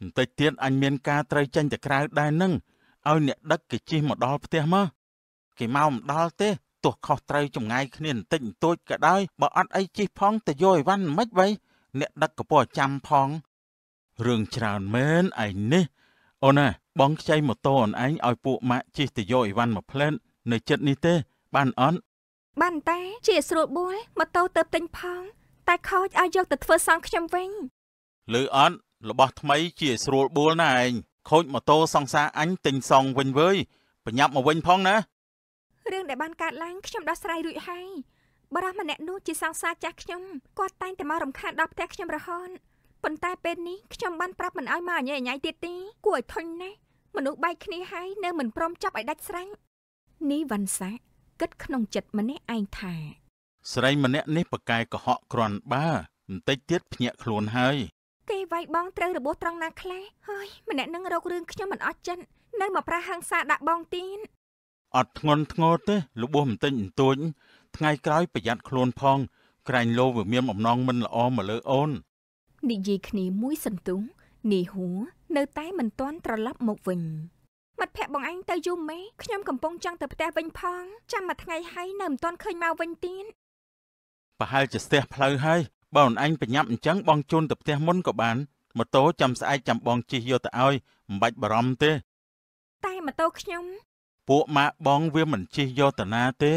បន្តិចទៀតអញមានការត្រូវចេញទៅក្រៅដែរនឹងឲ្យអ្នកដឹកគេជិះមកដល់ផ្ទះមកគេមកមិនដល់ទេទោះខុសត្រូវចងាយគ្នាបន្តិចបន្តួចក៏ដោយបើអត់អីជិះផងទៅយកអីវ៉ាន់មិនវិញអ្នកដឹកកពស់ចាំផងរឿងច្រើនមែនឯងនេះអូនណា បងខ្ចីម៉ូតូអូនឯងឲ្យពួកម៉ាក់ជិះទៅយកអីវ៉ាន់មួយផ្លែតនៅចិត្តនេះទេបានអត់បានតែជាស្រួលបួលម៉ូតូទៅទិញផង តែខូចឲ្យយកទៅធ្វើសង់ខ្ញុំវិញលឺអត់របស់ថ្មីជាស្រួលបួលណាឯងខូចម៉ូតូសង្សារអញទិញសងវិញវើយប្រញាប់មកវិញផងណារឿងដែលបានកើតឡើងខ្ញុំដោះស្រាយរួចហើយបរិះម្នាក់នោះជាសង្សារចាស់ខ្ញុំគាត់តែងតែមករំខានដល់ផ្ទះខ្ញុំរហូតប៉ុន្តែពេលនេះខ្ញុំបានប្រាប់មិនឲ្យមកអញឯងទៀតទេគួរឲ្យធុញណាស់មនុស្សបែកគ្នាហើយនៅមិនព្រមចាប់ឲ្យដាច់ស្រាញ់នេះវ៉ាន់សាគិតក្នុងចិត្តម្នាក់ឯងថាស្រីម្នាក់នេះប្រកែកកុហកក្រាន់បាបន្តិចទៀតភ្ញាក់ខ្លួនហើយទេវាយបងត្រូវរបួសត្រង់ណា ខ្លះហើយម្នាក់នឹងរករឿងខ្ញុំមិនអត់ចិននៅមកប្រាហឹង្សាដាក់បងទៀតអត់ធ្ងន់ធ្ងរទេរបួសមិនតិចបន្តួចថ្ងៃក្រោយប្រយ័ត្នខ្លួនផង ក្រែងលោវាមានអំណងមិនល្អមកលើអូននិយាយគ្នាមួយសន្ទុះនីហួរនៅតែមិនទាន់ត្រឡប់មកវិញមិត្តភ័ក្ដិបងអញទៅយូរមេខ្ញុំកំពុងចង់ទៅផ្ទះវិញផងចាំមួយថ្ងៃហើយនៅមិនទាន់ឃើញមកវិញទៀតប្រហែលជាស្ទះផ្លូវហើយបើមិនអញប្រញាប់អញ្ចឹងបងជូនទៅផ្ទះមុនក៏បានម៉ូតូចាំស្អែកចាំបងជិះយកទៅឲ្យមិនបាច់បារម្ភទេតែម៉ូតូខ្ញុំ ពួកម៉ាក់បងវាមិនជិះយកទៅណាទេ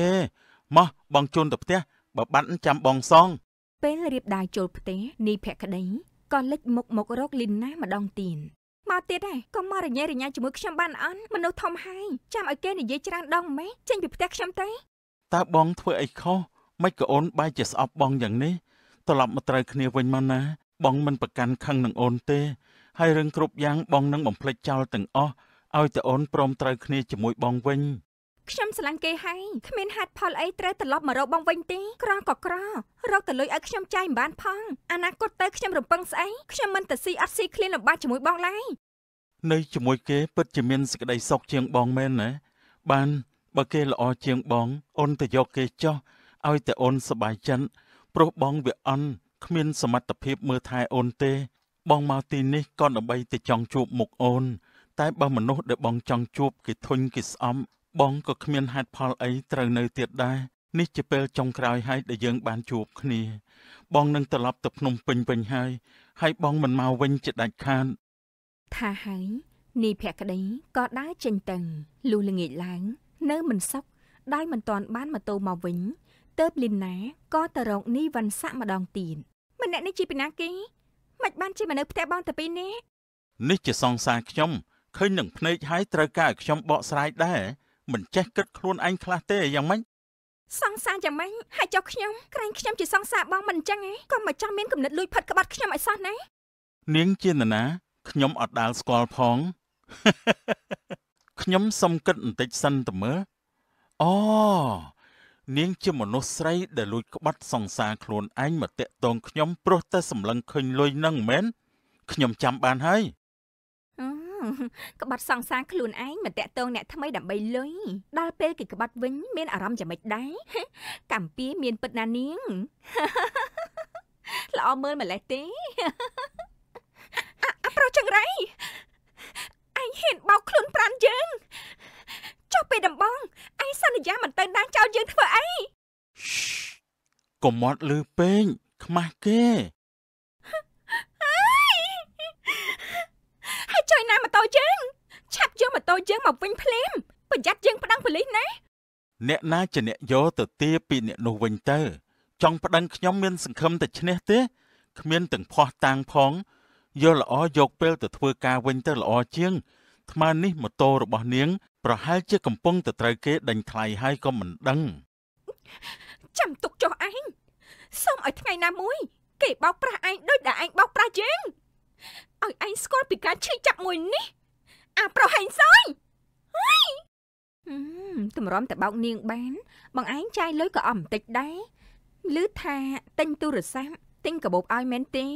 ម៉ោះបងជូនទៅផ្ទះបើបាត់ចាំបងសង ពេលរៀបដាយចូលផ្ទះនីភក្តីក៏លិចមុខមករកលីណាម្ដងទៀតមកទៀតឯងក៏មករញ៉េរញ៉ៃជាមួយខ្ញុំបានអន់មនុស្សធំហើយចាំឲ្យគេនិយាយច្រើនដងម៉េចេញពីផ្ទះខ្ញុំទៅតើបងធ្វើអីខុសមិនក៏អូនបែរជាស្អប់បងយ៉ាងនេះត្រឡប់មកត្រូវគ្នាវិញមកណាបងមិនប្រកាន់ខឹងនឹងអូនទេហើយរឿងគ្រប់យ៉ាងបងនឹងបំភ្លេចចោលទាំងអស់ឲ្យតែអូនព្រមត្រូវគ្នាជាមួយបងវិញ ខ្ញុំស្រឡាញ់គេហើយគ្មានហេតុផលអីត្រូវត្រឡប់មករកបងវិញទេក្រក៏ក្ររកទៅលុយឲ្យខ្ញុំចាយមិនបានផងអនាគតទៅខ្ញុំរំពឹងស្អីខ្ញុំមិនទៅស៊ីអត់ស៊ីឃ្លានលំបាកជាមួយបងឡើយនៅជាមួយគេ ពិតជាមានសេចក្តីសុខជាងបងមែនណាបានបើគេល្អជាងបងអូនទៅយកគេចោះឲ្យតែអូនសុបាយចិត្តព្រោះបងវាអន់គ្មានសមត្ថភាពមើលថែអូនទេ បងមកទីនេះក៏ដើម្បីតែចង់ជួបមុខអូនតែបើមនុស្សដែលបងចង់ជួបគេធុញគេស្អប់បងក៏គ្មានហេតុផលអីត្រូវនៅទៀតដែរនេះជាពេលចុងក្រោយហើយដែលយើងបានជួបគ្នាបងនឹងត្រឡប់ទៅភ្នំពេញវិញហើយហើយបងមិនមកវិញជាដាច់ខាតថាហើយនីភក្តីក៏ដើរចេញទៅលុះល្ងាចឡើងនៅមិនសុខដៃមិនតាន់បានម៉ូតូមកវិញទៅលីណាក៏ទៅរកនីវ៉ាន់សាក់ម្ដងទៀតម្នាក់នេះជាពីណាគេមិនបានជាមនុស្សផ្ទះបងតែពីរនេះនេះជាសង្សារខ្ញុំឃើញនឹងភ្នែកហើយត្រូវការឲ្យខ្ញុំបកស្រាយដែរមិនចេះគិតខ្លួនឯងខ្លះទេ យ៉ាងម៉េចសង្សារយ៉ាងម៉េចហើយចុះខ្ញុំក្រែងខ្ញុំជាសង្សារបងមិនអញ្ចឹងឯងក៏មិនចង់មានគំនិតលួចផិតក្បត់ខ្ញុំឲ្យសោះណានាងជាណាខ្ញុំអត់ដាល់ស្គាល់ផងខ្ញុំសុំគិតបន្តិចសិនតើមើលអូនាងជាមនុស្សស្រីដែលលួចក្បត់សង្សារខ្លួនឯងមកតាក់ទងខ្ញុំព្រោះតែសម្លឹងឃើញលុយនឹងមែនខ្ញុំចាំបានហើយក្បត់សង្សារខ្លួនឯងមកតាក់ទងអ្នកថ្មីដើម្បីលុយដល់ពេលគេក្បត់វិញមានអារម្មណ៍យ៉ាងម៉េចដែរកម្ពីមានពិតណានាងល្អមើលម្លេះទេអាប្រុសចង្រៃឯងហ៊ានបោកខ្លួនប្រានយើងចុះពីដំបងឯងសន្យាមិនទៅដាងចោលយើងធ្វើអីកុំមាត់លឺពេកខ្មាស់គេហើយជួយណាម៉ូតូយើងឆាប់យកម៉ូតូយើងមកវិញភ្លាមប្រយ័ត្នយើងប្តឹងប៉ូលីសណាអ្នកណាជាអ្នកយកទៅទាពីអ្នកនោះវិញទៅចង់ប្តឹងខ្ញុំមានសង្ឃឹមតែឈ្នះទេគ្មានទាំងភ័ស្តុតាងផងយកល្អយកពេល ទៅធ្វើការវិញទៅល្អជាងអានេះម៉ូតូរបស់នាងប្រហែលជាកំពុងទៅត្រូវគេដេញថ្លៃហើយក៏មិនដឹងចាំទុកចុះឯងសូមឲ្យថ្ងៃណាមួយ គេបោកប្រាស់ឯងដូចដែលឯងបោកប្រាស់យើងឲ្យឯងស្គាល់ពីការឈឺចាប់មួយនេះ អាប្រុសហែងសយតម្រាំតែបោកនាងបាន បងឯងចាយលុយក៏អស់បន្តិចដែរឮថាទិញទូរស័ព្ទទិញកាបូបឲ្យមែនទេ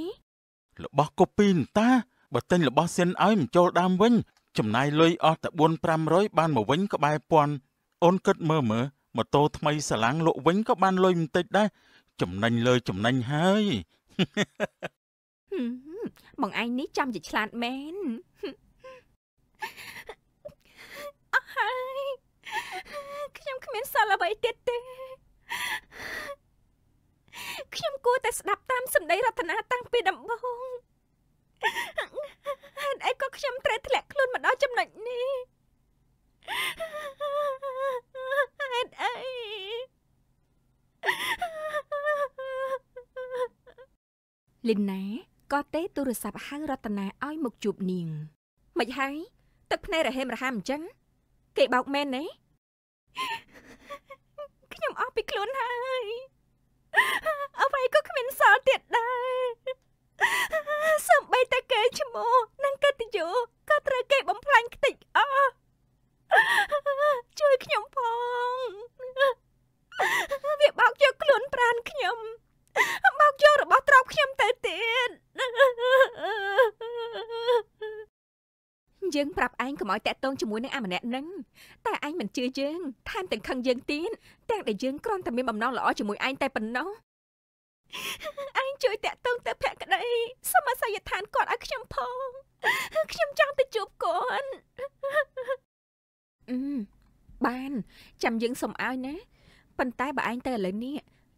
របស់កូពីនតាបើទិញរបស់សិនឲ្យមិនចូលដើមវិញចំណាយលុយអស់តែ4 500បានមកវិញក្បែរពាន់អូនគិតមើលមើលម៉ូតូថ្មីសាឡាងលក់វិញក៏បានលុយបន្តិចដែរចំណេញលើចំណេញហើយបងឯងនេះចាំជាឆ្លាតមែនអស់ហើយខ្ញុំគ្មានសល់អ្វីទៀតទេខ្ញុំគួរតែស្ដាប់តាមសម្ដីរតនាតាំងពីដំបូងហេតុអីក៏ខ្ញុំត្រូវធ្លាក់ខ្លួនមកដល់ចំណុចនេះហេតុអីលីនណាក៏ទេ ទូរស័ព្ទហៅរតនាឲ្យមកជួបនាង មិនហើយទឹកភ្នែករហេមរហាមអញ្ចឹងគេបោកមែនទេខ្ញុំអស់ពីខ្លួនហើយ អ្វីក៏គ្មានសល់ទៀតដែរសំបីតែគេឈ្មោះនិងកិត្តិយសក៏ត្រូវគេបំផ្លាញខ្ទេចអស់ជួយខ្ញុំផងវាបោកយកខ្លួនប្រានខ្ញុំ បោកយករបស់ទ្រព្យខ្ញុំទៅទៀតយើងប្រាប់ឯងកុំឲ្យតាក់ទងជាមួយនឹងអាម្នាក់នឹងតែឯងមិនជឿយើងថែមទាំងខឹងយើងទៀតទាំងដែលយើងគ្រាន់តែមានបំណងល្អជាមួយឯងតែប៉ុណ្ណោះអញជួយតាក់ទងទៅភក្តី សមាសយដ្ឋានគាត់ឲ្យខ្ញុំផងខ្ញុំចង់ទៅជួបគាត់អឺបាន ចាំយើងសុំឲ្យណាប៉ុន្តែបើឯងទៅឥឡូវនេះ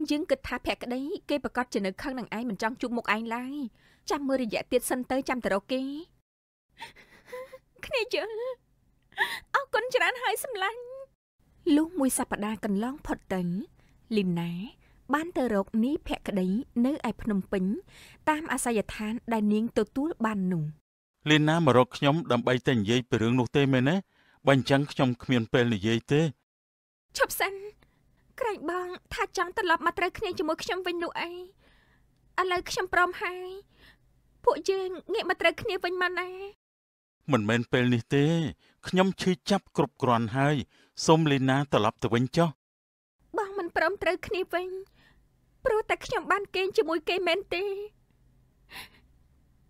យើងគិតថាភក្តីគេប្រកាសជានៅខឹងនឹងឯងមិនចង់ជួបមុខឯងឡើយចាំមើលរយៈទៀតសិនទៅចាំទៅរកគេគ្នាយើងអរគុណច្រើនហើយសម្លាញ់លុះមួយសប្តាហ៍កន្លងផុតទៅលីណាបានទៅរកនីភក្តីនៅឯភ្នំពេញតាមអាសយដ្ឋានដែលនាងទទួលបាននោះលីណាមករកខ្ញុំដើម្បីតែនិយាយពីរឿងនោះទេមែនទេបើអញ្ចឹងខ្ញុំគ្មាន ពេលនិយាយទេឈប់សិន ក្រែងបង ថាចង់ត្រឡប់មកត្រូវគ្នាជាមួយខ្ញុំវិញនោះអីឥឡូវខ្ញុំព្រមហើយ ពួកយើងងាកមកត្រូវគ្នាវិញមកណាមិនមែនពេលនេះទេខ្ញុំឈឺចាប់គ្រប់គ្រាន់ហើយសូមលីណាត្រឡប់ទៅវិញចុះ បងមិនព្រមត្រូវគ្នាវិញព្រោះតែខ្ញុំបានគេងជាមួយគេមែនទេ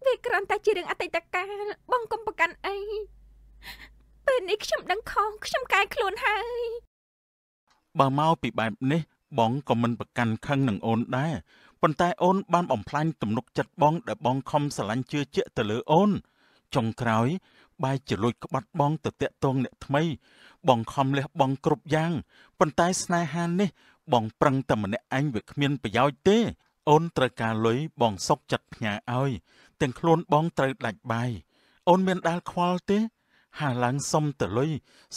វាគ្រាន់តែជារឿងអតីតកាលបងកុំប្រកាន់អីពេលនេះខ្ញុំដឹងខុសខ្ញុំកែខ្លួនហើយបើមកពីបែបនេះ បងក៏មិនប្រកាន់ខឹងនឹងអូនដែរប៉ុន្តែអូនបានបំផ្លាញទំនុកចិត្តបងដែលបងខំស្រឡាញ់ជឿជាក់ទៅលើអូនចុងក្រោយបែរជាលួចក្បត់បងទៅតាក់ទងអ្នកថ្មី បងខំលះបង់គ្រប់យ៉ាងប៉ុន្តែស្នេហានេះបងប្រឹងតែម្នាក់ឯងវាគ្មានប្រយោជន៍ទេ អូនត្រូវការលុយបងសុកចិត្តផ្ញើឲ្យទាំងខ្លួនបងត្រូវដាច់បាយអូនមានដាល់ខ្វល់ទេ ហាឡើងសុំតលុយ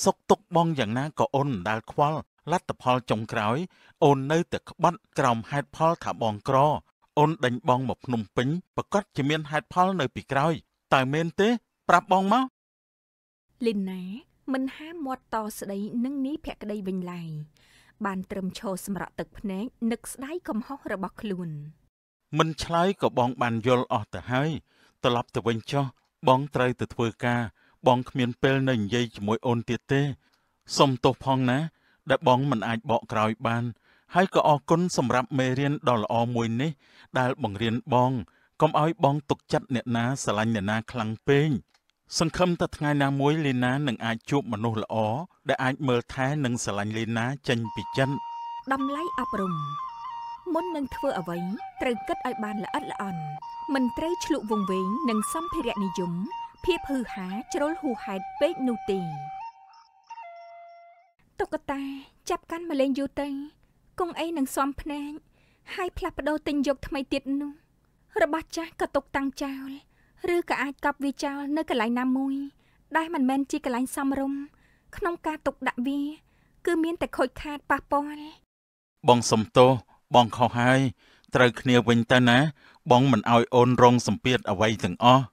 សុកទុកបងយ៉ាងណាក៏អូនមិនដាល់ខ្វល់លទ្ធផលចុងក្រោយអូននៅតែក្បត់ក្រោមហេតុផលថាបងក្រអូនដេញបងមកភ្នំពេញប្រកាសជាមានហេតុផលនៅពីក្រោយតើមែនទេ ប្រាប់បងមកលីនណាមិនហាមាត់តស្ដីនឹងនេះភក្តីវិញឡើយបានត្រឹមឈរសម្រក់ទឹកភ្នែកនឹកស្ដាយកំហុសរបស់ខ្លួនមិនឆ្លើយក៏បងបានយល់អស់ទៅហើយត្រឡប់ទៅវិញចុះបងត្រូវទៅធ្វើការ បងគ្មានពេលនៅនិយាយជាមួយអូនទៀតទេសុំទោសផងណា ដែលបងមិនអាចបកក្រោយបាន ហើយក៏អរគុណសម្រាប់មេរៀនដ៏ល្អមួយនេះ ដែលបង្រៀនបងកុំឲ្យបងទុកចិត្តអ្នកណាស្រឡាញ់អ្នកណាខ្លាំងពេកសង្ឃឹមថាថ្ងៃណាមួយលីណានឹងអាចជួបមនុស្សល្អដែលអាចមើលថែនិងស្រឡាញ់លីណាចេញពីចិនតម្លៃអប់រំមុននឹងធ្វើអ្វី ត្រូវគិតឲ្យបានល្អិតល្អន់មិនត្រូវឆ្លុះវង្វេងនឹងសម្ភារៈនិយមភាពហឺហាជ្រុលហួហេតុពេកនោះទេតុក្កតាចាប់កាន់ម្លេងយូរទៅគង់អីនឹងសំភ្នែកហើយផ្លាស់ប្ដូរទិញយកថ្មីទៀតនោះ របស់ចាស់ក៏ຕົកតាំងចោលឬក៏អាចកប់វាចោលនៅកន្លែងណាមួយដែលមិនមែនជាកន្លែងសមរម្យក្នុងការទុកដាក់វា គឺមានតែខូចខាតប៉ះពាល់បងសំទោសបងខុសហើយត្រូវគ្នាវិញទៅណា បង មិនអោយអូនរងសម្ពាធអ្វីទាំងអស់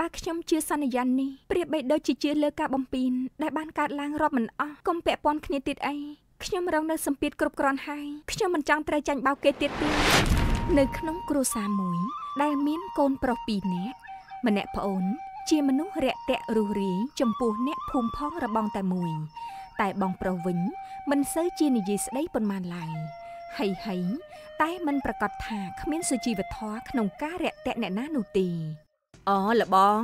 បើខ្ញុំជាសន្យានេះប្រៀបបីដូចជាជឿលើការបំពេញដែលបានកើតឡើងរាប់មិនអស់កុំពាក់ព័ន្ធគ្នាទៀតអីខ្ញុំរងនៅសម្ពាធគ្រប់គ្រាន់ហើយខ្ញុំមិនចង់ត្រូវចាញ់បោកគេទៀតទេនៅក្នុងគ្រួសារមួយ ដែលមានកូនប្រុស2នាក់ម្នាក់ប្អូន ជាមនុស្សរាក់ទាក់រុះរាយចំពោះអ្នកភូមិផងរបងតែមួយ តែបងប្រុសវិញមិនសូវជានិយាយស្ដីប៉ុន្មានឡើយហីហីតែមិន ប្រកាសថាគ្មានសុជីវធម៌ក្នុងការរាក់ទាក់អ្នកណានោះទេអូលបង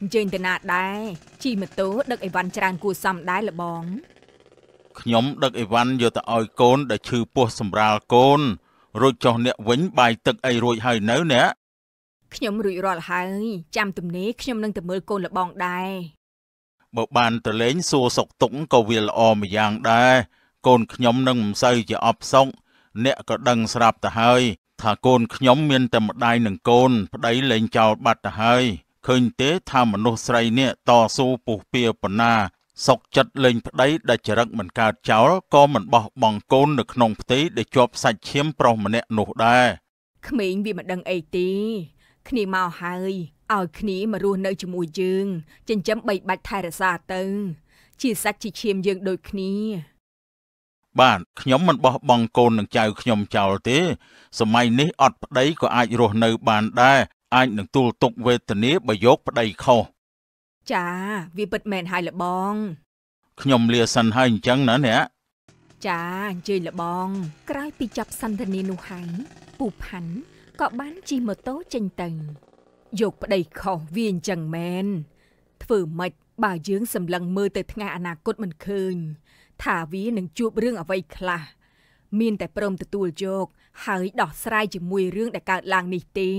អញ្ជើញទៅណាដែរជីម៉ូតូដឹកអីវ៉ាន់ច្រើនគួសមដែរលបងខ្ញុំដឹកអីវ៉ាន់យកទៅឲ្យកូនដែលឈឺពោះសម្រាលកូនរួចចុះអ្នកវិញបាយទឹកអីរួចហើយនៅអ្នកខ្ញុំរួចរាល់ហើយចាំទំនេរខ្ញុំនឹងទៅមើលកូនលបងដែរបើបានទៅលេងសួរសុកទុកក៏វាល្អម្យ៉ាងដែរកូនខ្ញុំនឹងមិនសូវជាអប់សុកអ្នកក៏ដឹងស្រាប់ទៅហើយថាកូនខ្ញុំមានតែម្ដាយនិងកូនប្ដីលែងចោលបាត់ទៅហើយឃើញទេថាមនុស្សស្រីនេះតស៊ូពុះពៀប៉ុណ្ណា សុកចិត្តលែងប្តីដែលចរិតមិនកើតចោលក៏មិនបោះបង់កូននៅក្នុងផ្ទៃដែលជាប់សាច់ឈាមប្រុសម្នាក់នោះដែរក្មេងវាមិនដឹងអីទេគ្នាមកហើយឲ្យគ្នាមករស់នៅជាមួយយើងចិញ្ចឹមបីបាច់ថែរក្សាទៅជាសាច់ជាឈាមយើងដូចគ្នា បាទខ្ញុំមិនបោះបង់កូននឹងចៅខ្ញុំចោលទេ សម័យនេះអត់ប្តីក៏អាចរស់នៅ បានដែរអាចនឹងទូលទុកវេទនាបើយកប្តីខុសចាវាពិតមែនហើយលបងខ្ញុំលាសិនហើយអញ្ចឹងណាអ្នកចាអញ្ជើញលបង ក្រោយពីចាប់សន្ទនានោះហើយពូផាន់ក៏បានជិះម៉ូតូចេញទៅយកប្តីខុសវាអញ្ចឹងមែនធ្វើម៉េចបើយើងសម្លឹងមើលទៅថ្ងៃអនាគតមិនឃើញថាវានឹងជួបរឿងអ្វីខ្លះមាន តែព្រមទទួលយកហើយដោះស្រាយជាមួយរឿងដែលកើតឡើងនេះទេ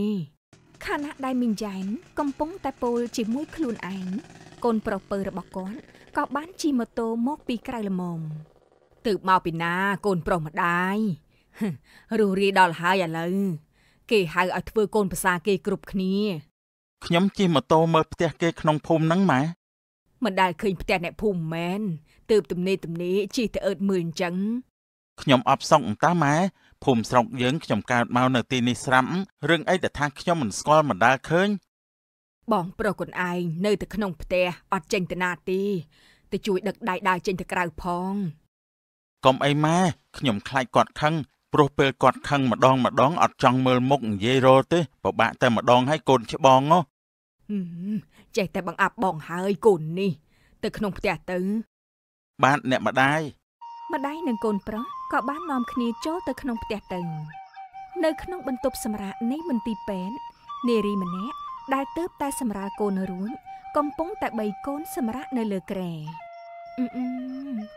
ខណៈដែលមីងយ៉ែនកំពុងតែពោលជាមួយខ្លួនឯងកូនប្រុសពើរបស់គាត់ក៏បានជិះម៉ូតូមកពីក្រៅលំមទើបមកពីណាកូនប្រុសម្ដាយរស់រីដល់ហើយឥឡូវគេហៅឲ្យធ្វើកូនភាសាគេគ្រប់គ្នាខ្ញុំជិះម៉ូតូមើលផ្ទះគេក្នុងភូមិហ្នឹងម៉ែមិនដែលឃើញផ្ទះអ្នកភូមិមែនទើបទំនេរទំនេរជិះទៅអឺតមើលអញ្ចឹងខ្ញុំ អប់សក់តាម៉ែភូមិស្រុកយើងខ្ញុំកើតមកនៅទីនេះស្រាប់រឿងអីដែលថាខ្ញុំមិនស្គាល់មិនដែលឃើញបងប្រុសខ្លួនឯងនៅតែក្នុង ផ្ទះអត់ចេញទៅណាទេទៅជួយដឹកដៃដើរចេញទៅក្រៅផងកុំអីម៉ែខ្ញុំខ្លាចគាត់ខឹងព្រោះពេលគាត់ខឹងម្ដងម្ដងអត់ចង់មើលមុខនិយាយរលទេពិបាកតែម្ដងហើយកូនច្បងហ៎ចេះតែបង្អាប់បងហើយកូននេះ ទៅក្នុងផ្ទះទៅ បាទអ្នកម្ដាយម្ដាយនិងកូនប្រុសក៏បាននាំគ្នាចូលទៅក្នុងផ្ទះទៅនៅក្នុងបន្ទប់សម្រាប់នៃមន្ទីរពេទ្យនារីម្នាក់ដែលទើបតែសម្រាលកូនរួចកំពុងតែបីកូនសម្រាប់នៅលើក្រែ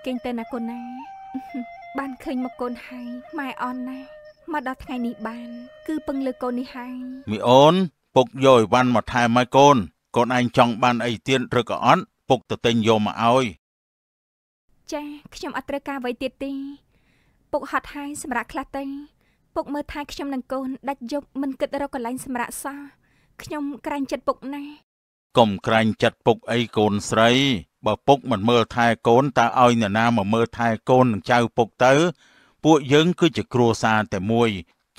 គេងទៅណាកូនណាបានឃើញមកកូនហើយម៉ែអនណាមកដល់ថ្ងៃនេះបាន គឺពឹងលើកូននេះហើយមីអូន ពុកយកអីវ៉ាន់មកថែមឲ្យកូនកូនឯងចង់បានអីទៀតឬក៏អត់ពុកទៅទិញយកមកឲ្យចាខ្ញុំអត់ត្រូវការអ្វីទៀតទេពុកហត់ហើយសម្រាប់ខ្លះទៅពុកមើលថែខ្ញុំនឹងកូនដាច់យប់មិនគិតរកកន្លែងសម្រាប់សោះខ្ញុំក្រែងចិត្តពុកណាស់កុំក្រែងចិត្តពុកអីកូនស្រីបើពុកមិនមើលថែកូនតើឲ្យអ្នកណាមកមើលថែកូននិងចៅពុកទៅពួកយើងគឺជាគ្រួសារតែមួយ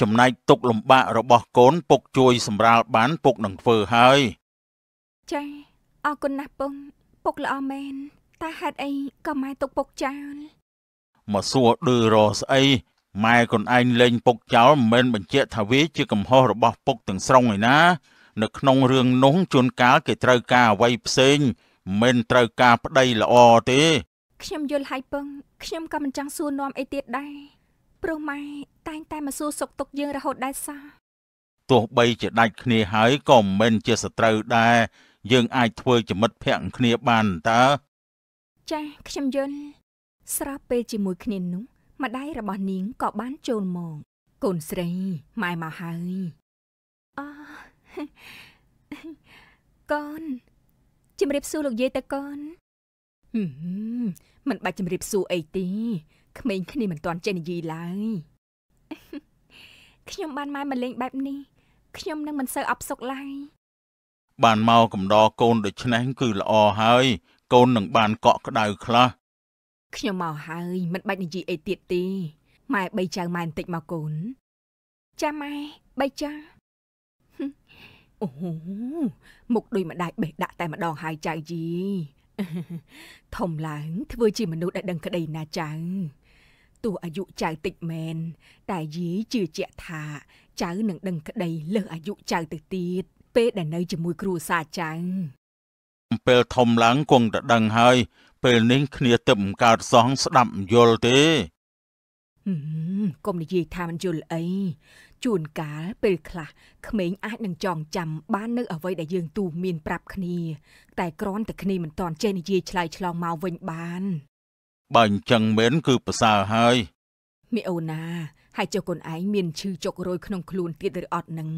ចំណែកទុកលំបាករបស់ កូនពុកជួយសម្រាលបានពុកនឹងធ្វើហើយចាអរគុណណាស់ពុកពុកល្អមែនតែហេតុអីក៏ម៉ែទុកពុកចោលមកសួរឌឺរស្អីម៉ែខ្លួនឯងលេងពុកចោលមិនមែនបញ្ជាក់ថាវាជាកំហុសរបស់ពុកទាំងស្រុងឯណានៅក្នុងរឿងនោះជួនកាលគេត្រូវការអ្វីផ្សេងមិនត្រូវការប្តីល្អទេ ខ្ញុំយល់ហើយពឹងខ្ញុំក៏មិនចង់សួរនាំអីទៀតដែរព្រោះម៉ែតែងតែមកសួរសុខទុក្ខយើងរហូតដែរសោះទោះបីជាដាច់គ្នាហើយក៏មិនជាសត្រូវដែរយើងអាចធ្វើជាមិត្តភក្តិគ្នាបានតើចាស់ខ្ញុំយល់ស្រាប់ពេលជាមួយគ្នានោះម្ដាយរបស់នាងក៏បានចូលមកកូនស្រីម៉ែមកហើយអកូនជំរាបសួរលោកយាយតាកូនមិនបាច់ជំរាបសួរអីទេក្មេងគ្នាមិនទាន់ចេះនិយាយឡើយខ្ញុំបានម៉ែមកលេង បែបនេះខ្ញុំនឹងមិនសូវអប់សុកឡើយបានមកកំដរកូនដូច្នេះគឺល្អហើយ កូននឹងបានកក់ក្ដៅខ្លះខ្ញុំមកហើយមិនបាច់និយាយអីទៀតទេម៉ែបីចៅម៉ែបន្តិចមកកូន ចាំម៉ែបីចៅអូមុខដូចម្ដាយបេះដាក់តែម្ដងហើយចៅយីធំឡើងធ្វើជាមនុស្សដែលដឹងក្តីណាចៅទោះអាយុចៅតិចមែនតែយីជឿជាក់ថាចៅនឹងដឹងក្តីលើសអាយុចៅទៅទៀតពេលដែលនៅជាមួយគ្រួសារចៅពេលធំឡើងគង់តែដឹងហើយពេលនេះគ្នាទៅមិនកើតសងស្ដាប់យល់ទេកុំនិយាយថាមិនយល់អីជួនកាលពេលខ្លះក្មេងអាចនឹងចងចាំបាននៅអ្វីដែលយើងទូមានប្រាប់គ្នា តែគ្រាន់តែគ្នាមិនទាន់ចេះនិយាយឆ្លើយឆ្លងមកវិញបានបើអញ្ចឹងមែនគឺប្រសើរហើយមីអូណាហើយចុះខ្លួនឯងមានឈឺចុករយក្នុងខ្លួនទៀតឬអត់នឹង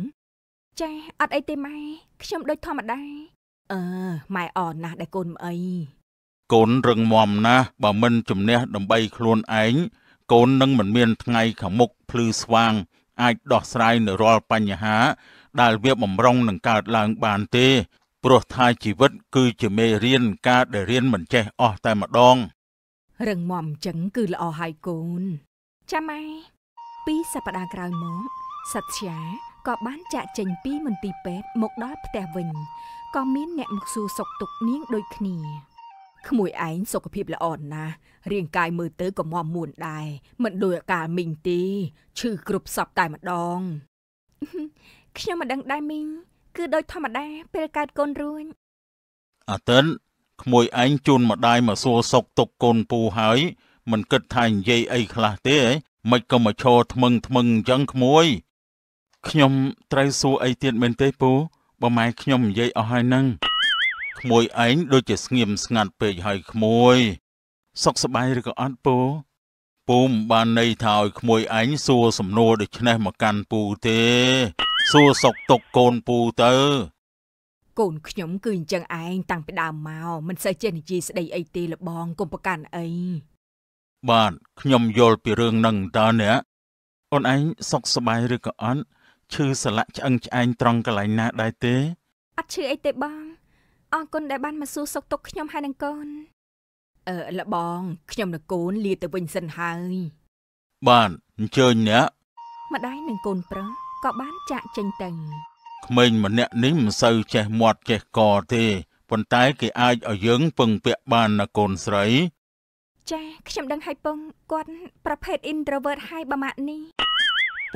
ចាអត់អីទេម៉ែខ្ញុំដូចធម្មតាអឺម៉ែអរណាស់ដែលកូនមិនអីកូនរឹងមាំណាស់បើមិនជំនះដើម្បីខ្លួនឯងកូននឹងមិនមានថ្ងៃខាងមុខភ្លឺស្វាងអាចដោះស្រាយនៅរាល់បញ្ហា ដែលវាបំរុងនឹងកើតឡើងបានទេព្រោះថាជីវិតគឺជាមេរៀនការដែលរៀន មិនចេះអស់តែម្ដងរឹងមាំអញ្ចឹងគឺល្អហើយកូន ចាំម៉ែពីសប្តាហ៍ក្រោយមកសត្យាក៏បានចាក់ចេញពីមន្ទីរពេទ្យមកដល់ផ្ទះវិញក៏មានអ្នកមកសួរសុខទុក្ខនាងដូចគ្នាក្មួយឯងសុខភាពល្អណាស់រាងកាយមើលទៅក៏មមមួនដែរមិនដូចអាកាលមីងទេឈឺគ្រប់សពតែម្ដងខ្ញុំមិនដឹងដែរមីងគឺដូចធម្មតាពេលកើតកូនរួញអាទិនក្មួយឯងជូនម្ដាយមកសួរសុកទុកកូនពូហើយ មិនគិតថានិយាយអីខ្លះទេមិនក៏មកឈរថ្មឹងថ្មឹងអញ្ចឹងក្មួយខ្ញុំត្រូវសួរអីទៀតមែនទេពូបើម៉ែខ្ញុំនិយាយអស់ហើយនឹងក្មួយឯងដូចជាស្ងៀមស្ងាត់ពេកហើយក្មួយសុខសប្បាយឬក៏អត់ពូពូមិនបានន័យថាឲ្យក្មួយឯងសួរសំណួរដូចនេះមកកាន់ពូទេសួរសុកទុកកូនពូទៅកូនខ្ញុំ គឺអញ្ចឹងឯងតាំងពីដើមមកមិនសូវចេះនិយាយស្ដីអីទេលបងកុំប្រកាន់អីបាទខ្ញុំយល់ពីរឿងហ្នឹងតើអ្នកអូនឯងសុខសប្បាយឬក៏អត់ឈឺសន្លាក់ឆ្អឹងឆ្អែងត្រង់កន្លែងណាដែរទេអត់ឈឺអីទេបងអរគុណដែលបានមកសួរសុខទុក្ខខ្ញុំហើយនឹងកូនអឺលបងខ្ញុំនឹងកូនលាទៅវិញសិនហើយ បានអញ្ជើញអ្នកម្ដាយនិងកូនប្រុសក៏បានចាក់ចេញទៅក្មេងម្នាក់នេះមិនសូវចេះមាត់ចេះកទេប៉ុន្តែ គេអាចឲ្យយើង ពឹងពាក់បានណាកូនស្រី ចាខ្ញុំដឹងហើយពងគាត់ប្រភេទ introvert ហើយបាម៉ាក់នេះ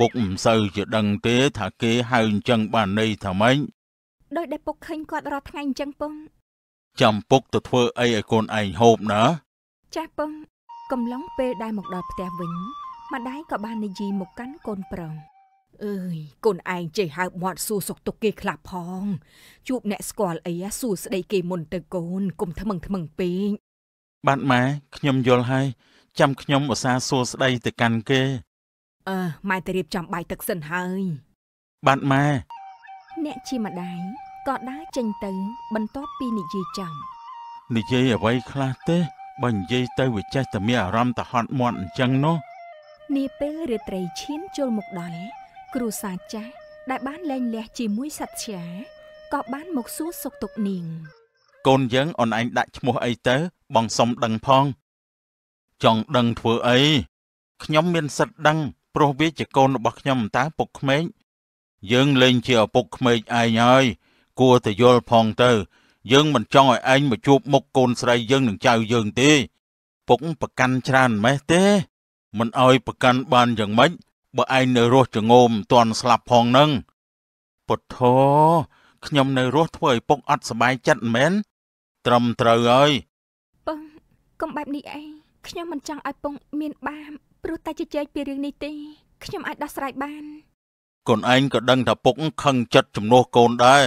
ពុកមិនសូវជាដឹងទេថាគេហៅអញ្ចឹងបានន័យថាម៉េចដោយដែលពុកឃើញគាត់រាល់ថ្ងៃអញ្ចឹងពងចាំពុកទៅធ្វើអីឲ្យកូនឯងហូបណាចាស់ពងកំឡុងពេលដែលមកដល់ផ្ទះវិញ ម្ដាយក៏បាន និយាយមកកាន់កូនប្រុងអើយកូនឯងចេះហៅមាត់សួរសុខទុក្ខគេ ខ្លះផងជួបអ្នកស្គាល់អីសួរស្ដីគេមុនទៅកូនកុំថ្មឹងថ្មឹងពេកបាទម៉ែខ្ញុំយល់ហើយចាំខ្ញុំឧស្សាហ៍សួរស្ដីទៅកាន់គេអឺម៉ែទៅរៀបចំបាយទឹកសិនហើយបាទម៉ែអ្នកជាម្ដាយក៏ដើរចេញទៅបន្ទាប់ពីនិយាយចំនិយាយអ្វីខ្លះទេបើនិយាយទៅវាចេះតែមានអារម្មណ៍តហត់មាត់អញ្ចឹងនោះនាពេលរាត្រីឈានចូលមកដល់គ្រូសាចាស់ដែលបានលែងលះជាមួយសត្យាក៏បានមកសួរសុខទុក្ខនាងកូនយើងអូនឯងដាក់ឈ្មោះអីទៅបងសុំដឹងផង ចង់ដឹងធ្វើអីខ្ញុំមានសិទ្ធិដឹង ព្រោះវាជាកូនរបស់ខ្ញុំតាពុកក្មេងយើងលែងជាឪពុកក្មេកឯងហើយគួរតែយល់ផងទៅ យើងមិនចង់ឲ្យឯងមកជួបមុខកូនស្រីយើងនឹងចៅយើងទេ ពុកប្រកាន់ច្រើនម៉េះទេមិនឲ្យប្រកាន់បានយ៉ាងម៉េចបើឯងនៅរស់ចងោមមិនទាន់ស្លាប់ផងនឹងពុទ្ធោខ្ញុំនៅរស់ធ្វើឲ្យពុកអត់សុបាយចិត្តមែនត្រឹមត្រូវហើយពងកុំបែបនេះអីខ្ញុំមិនចង់ឲ្យពងមានបាបព្រោះតែជជែកពីរឿងនេះទេខ្ញុំអាចដោះស្រាយបានកូនឯងក៏ដឹងថាពុកខឹងចិត្តជំនួសកូនដែរ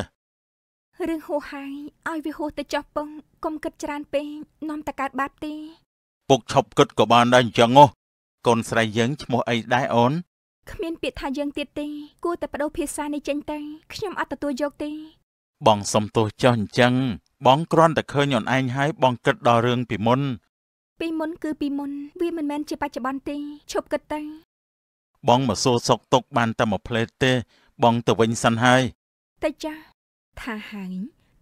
រឿងហួហាយឲ្យវាហួសទៅចោះពងកុំគិតច្រើនពេកនាំតែកើតបាបទេពុកឈប់គិតក៏បាន ដែរអញ្ចឹងហ៎កូនស្រីយើងឈ្មោះអីដែរអូនគ្មានពាក្យថាយើងទៀតទេគួរតែបដូរភាសានេះចេញទៅខ្ញុំអត់ទទួលយកទេ បងសុំទោសចុះអញ្ចឹងបងគ្រាន់តែឃើញអូនឯងហើយបងគិតដល់រឿងពីមុន ពីមុនគឺពីមុនវាមិនមែនជាបច្ចុប្បន្នទេឈប់គិតទៅបងមកសួរសុកទុកបានតែមួយផ្លេតទេ បងទៅវិញសិនហើយតែចាស់ថាហើយ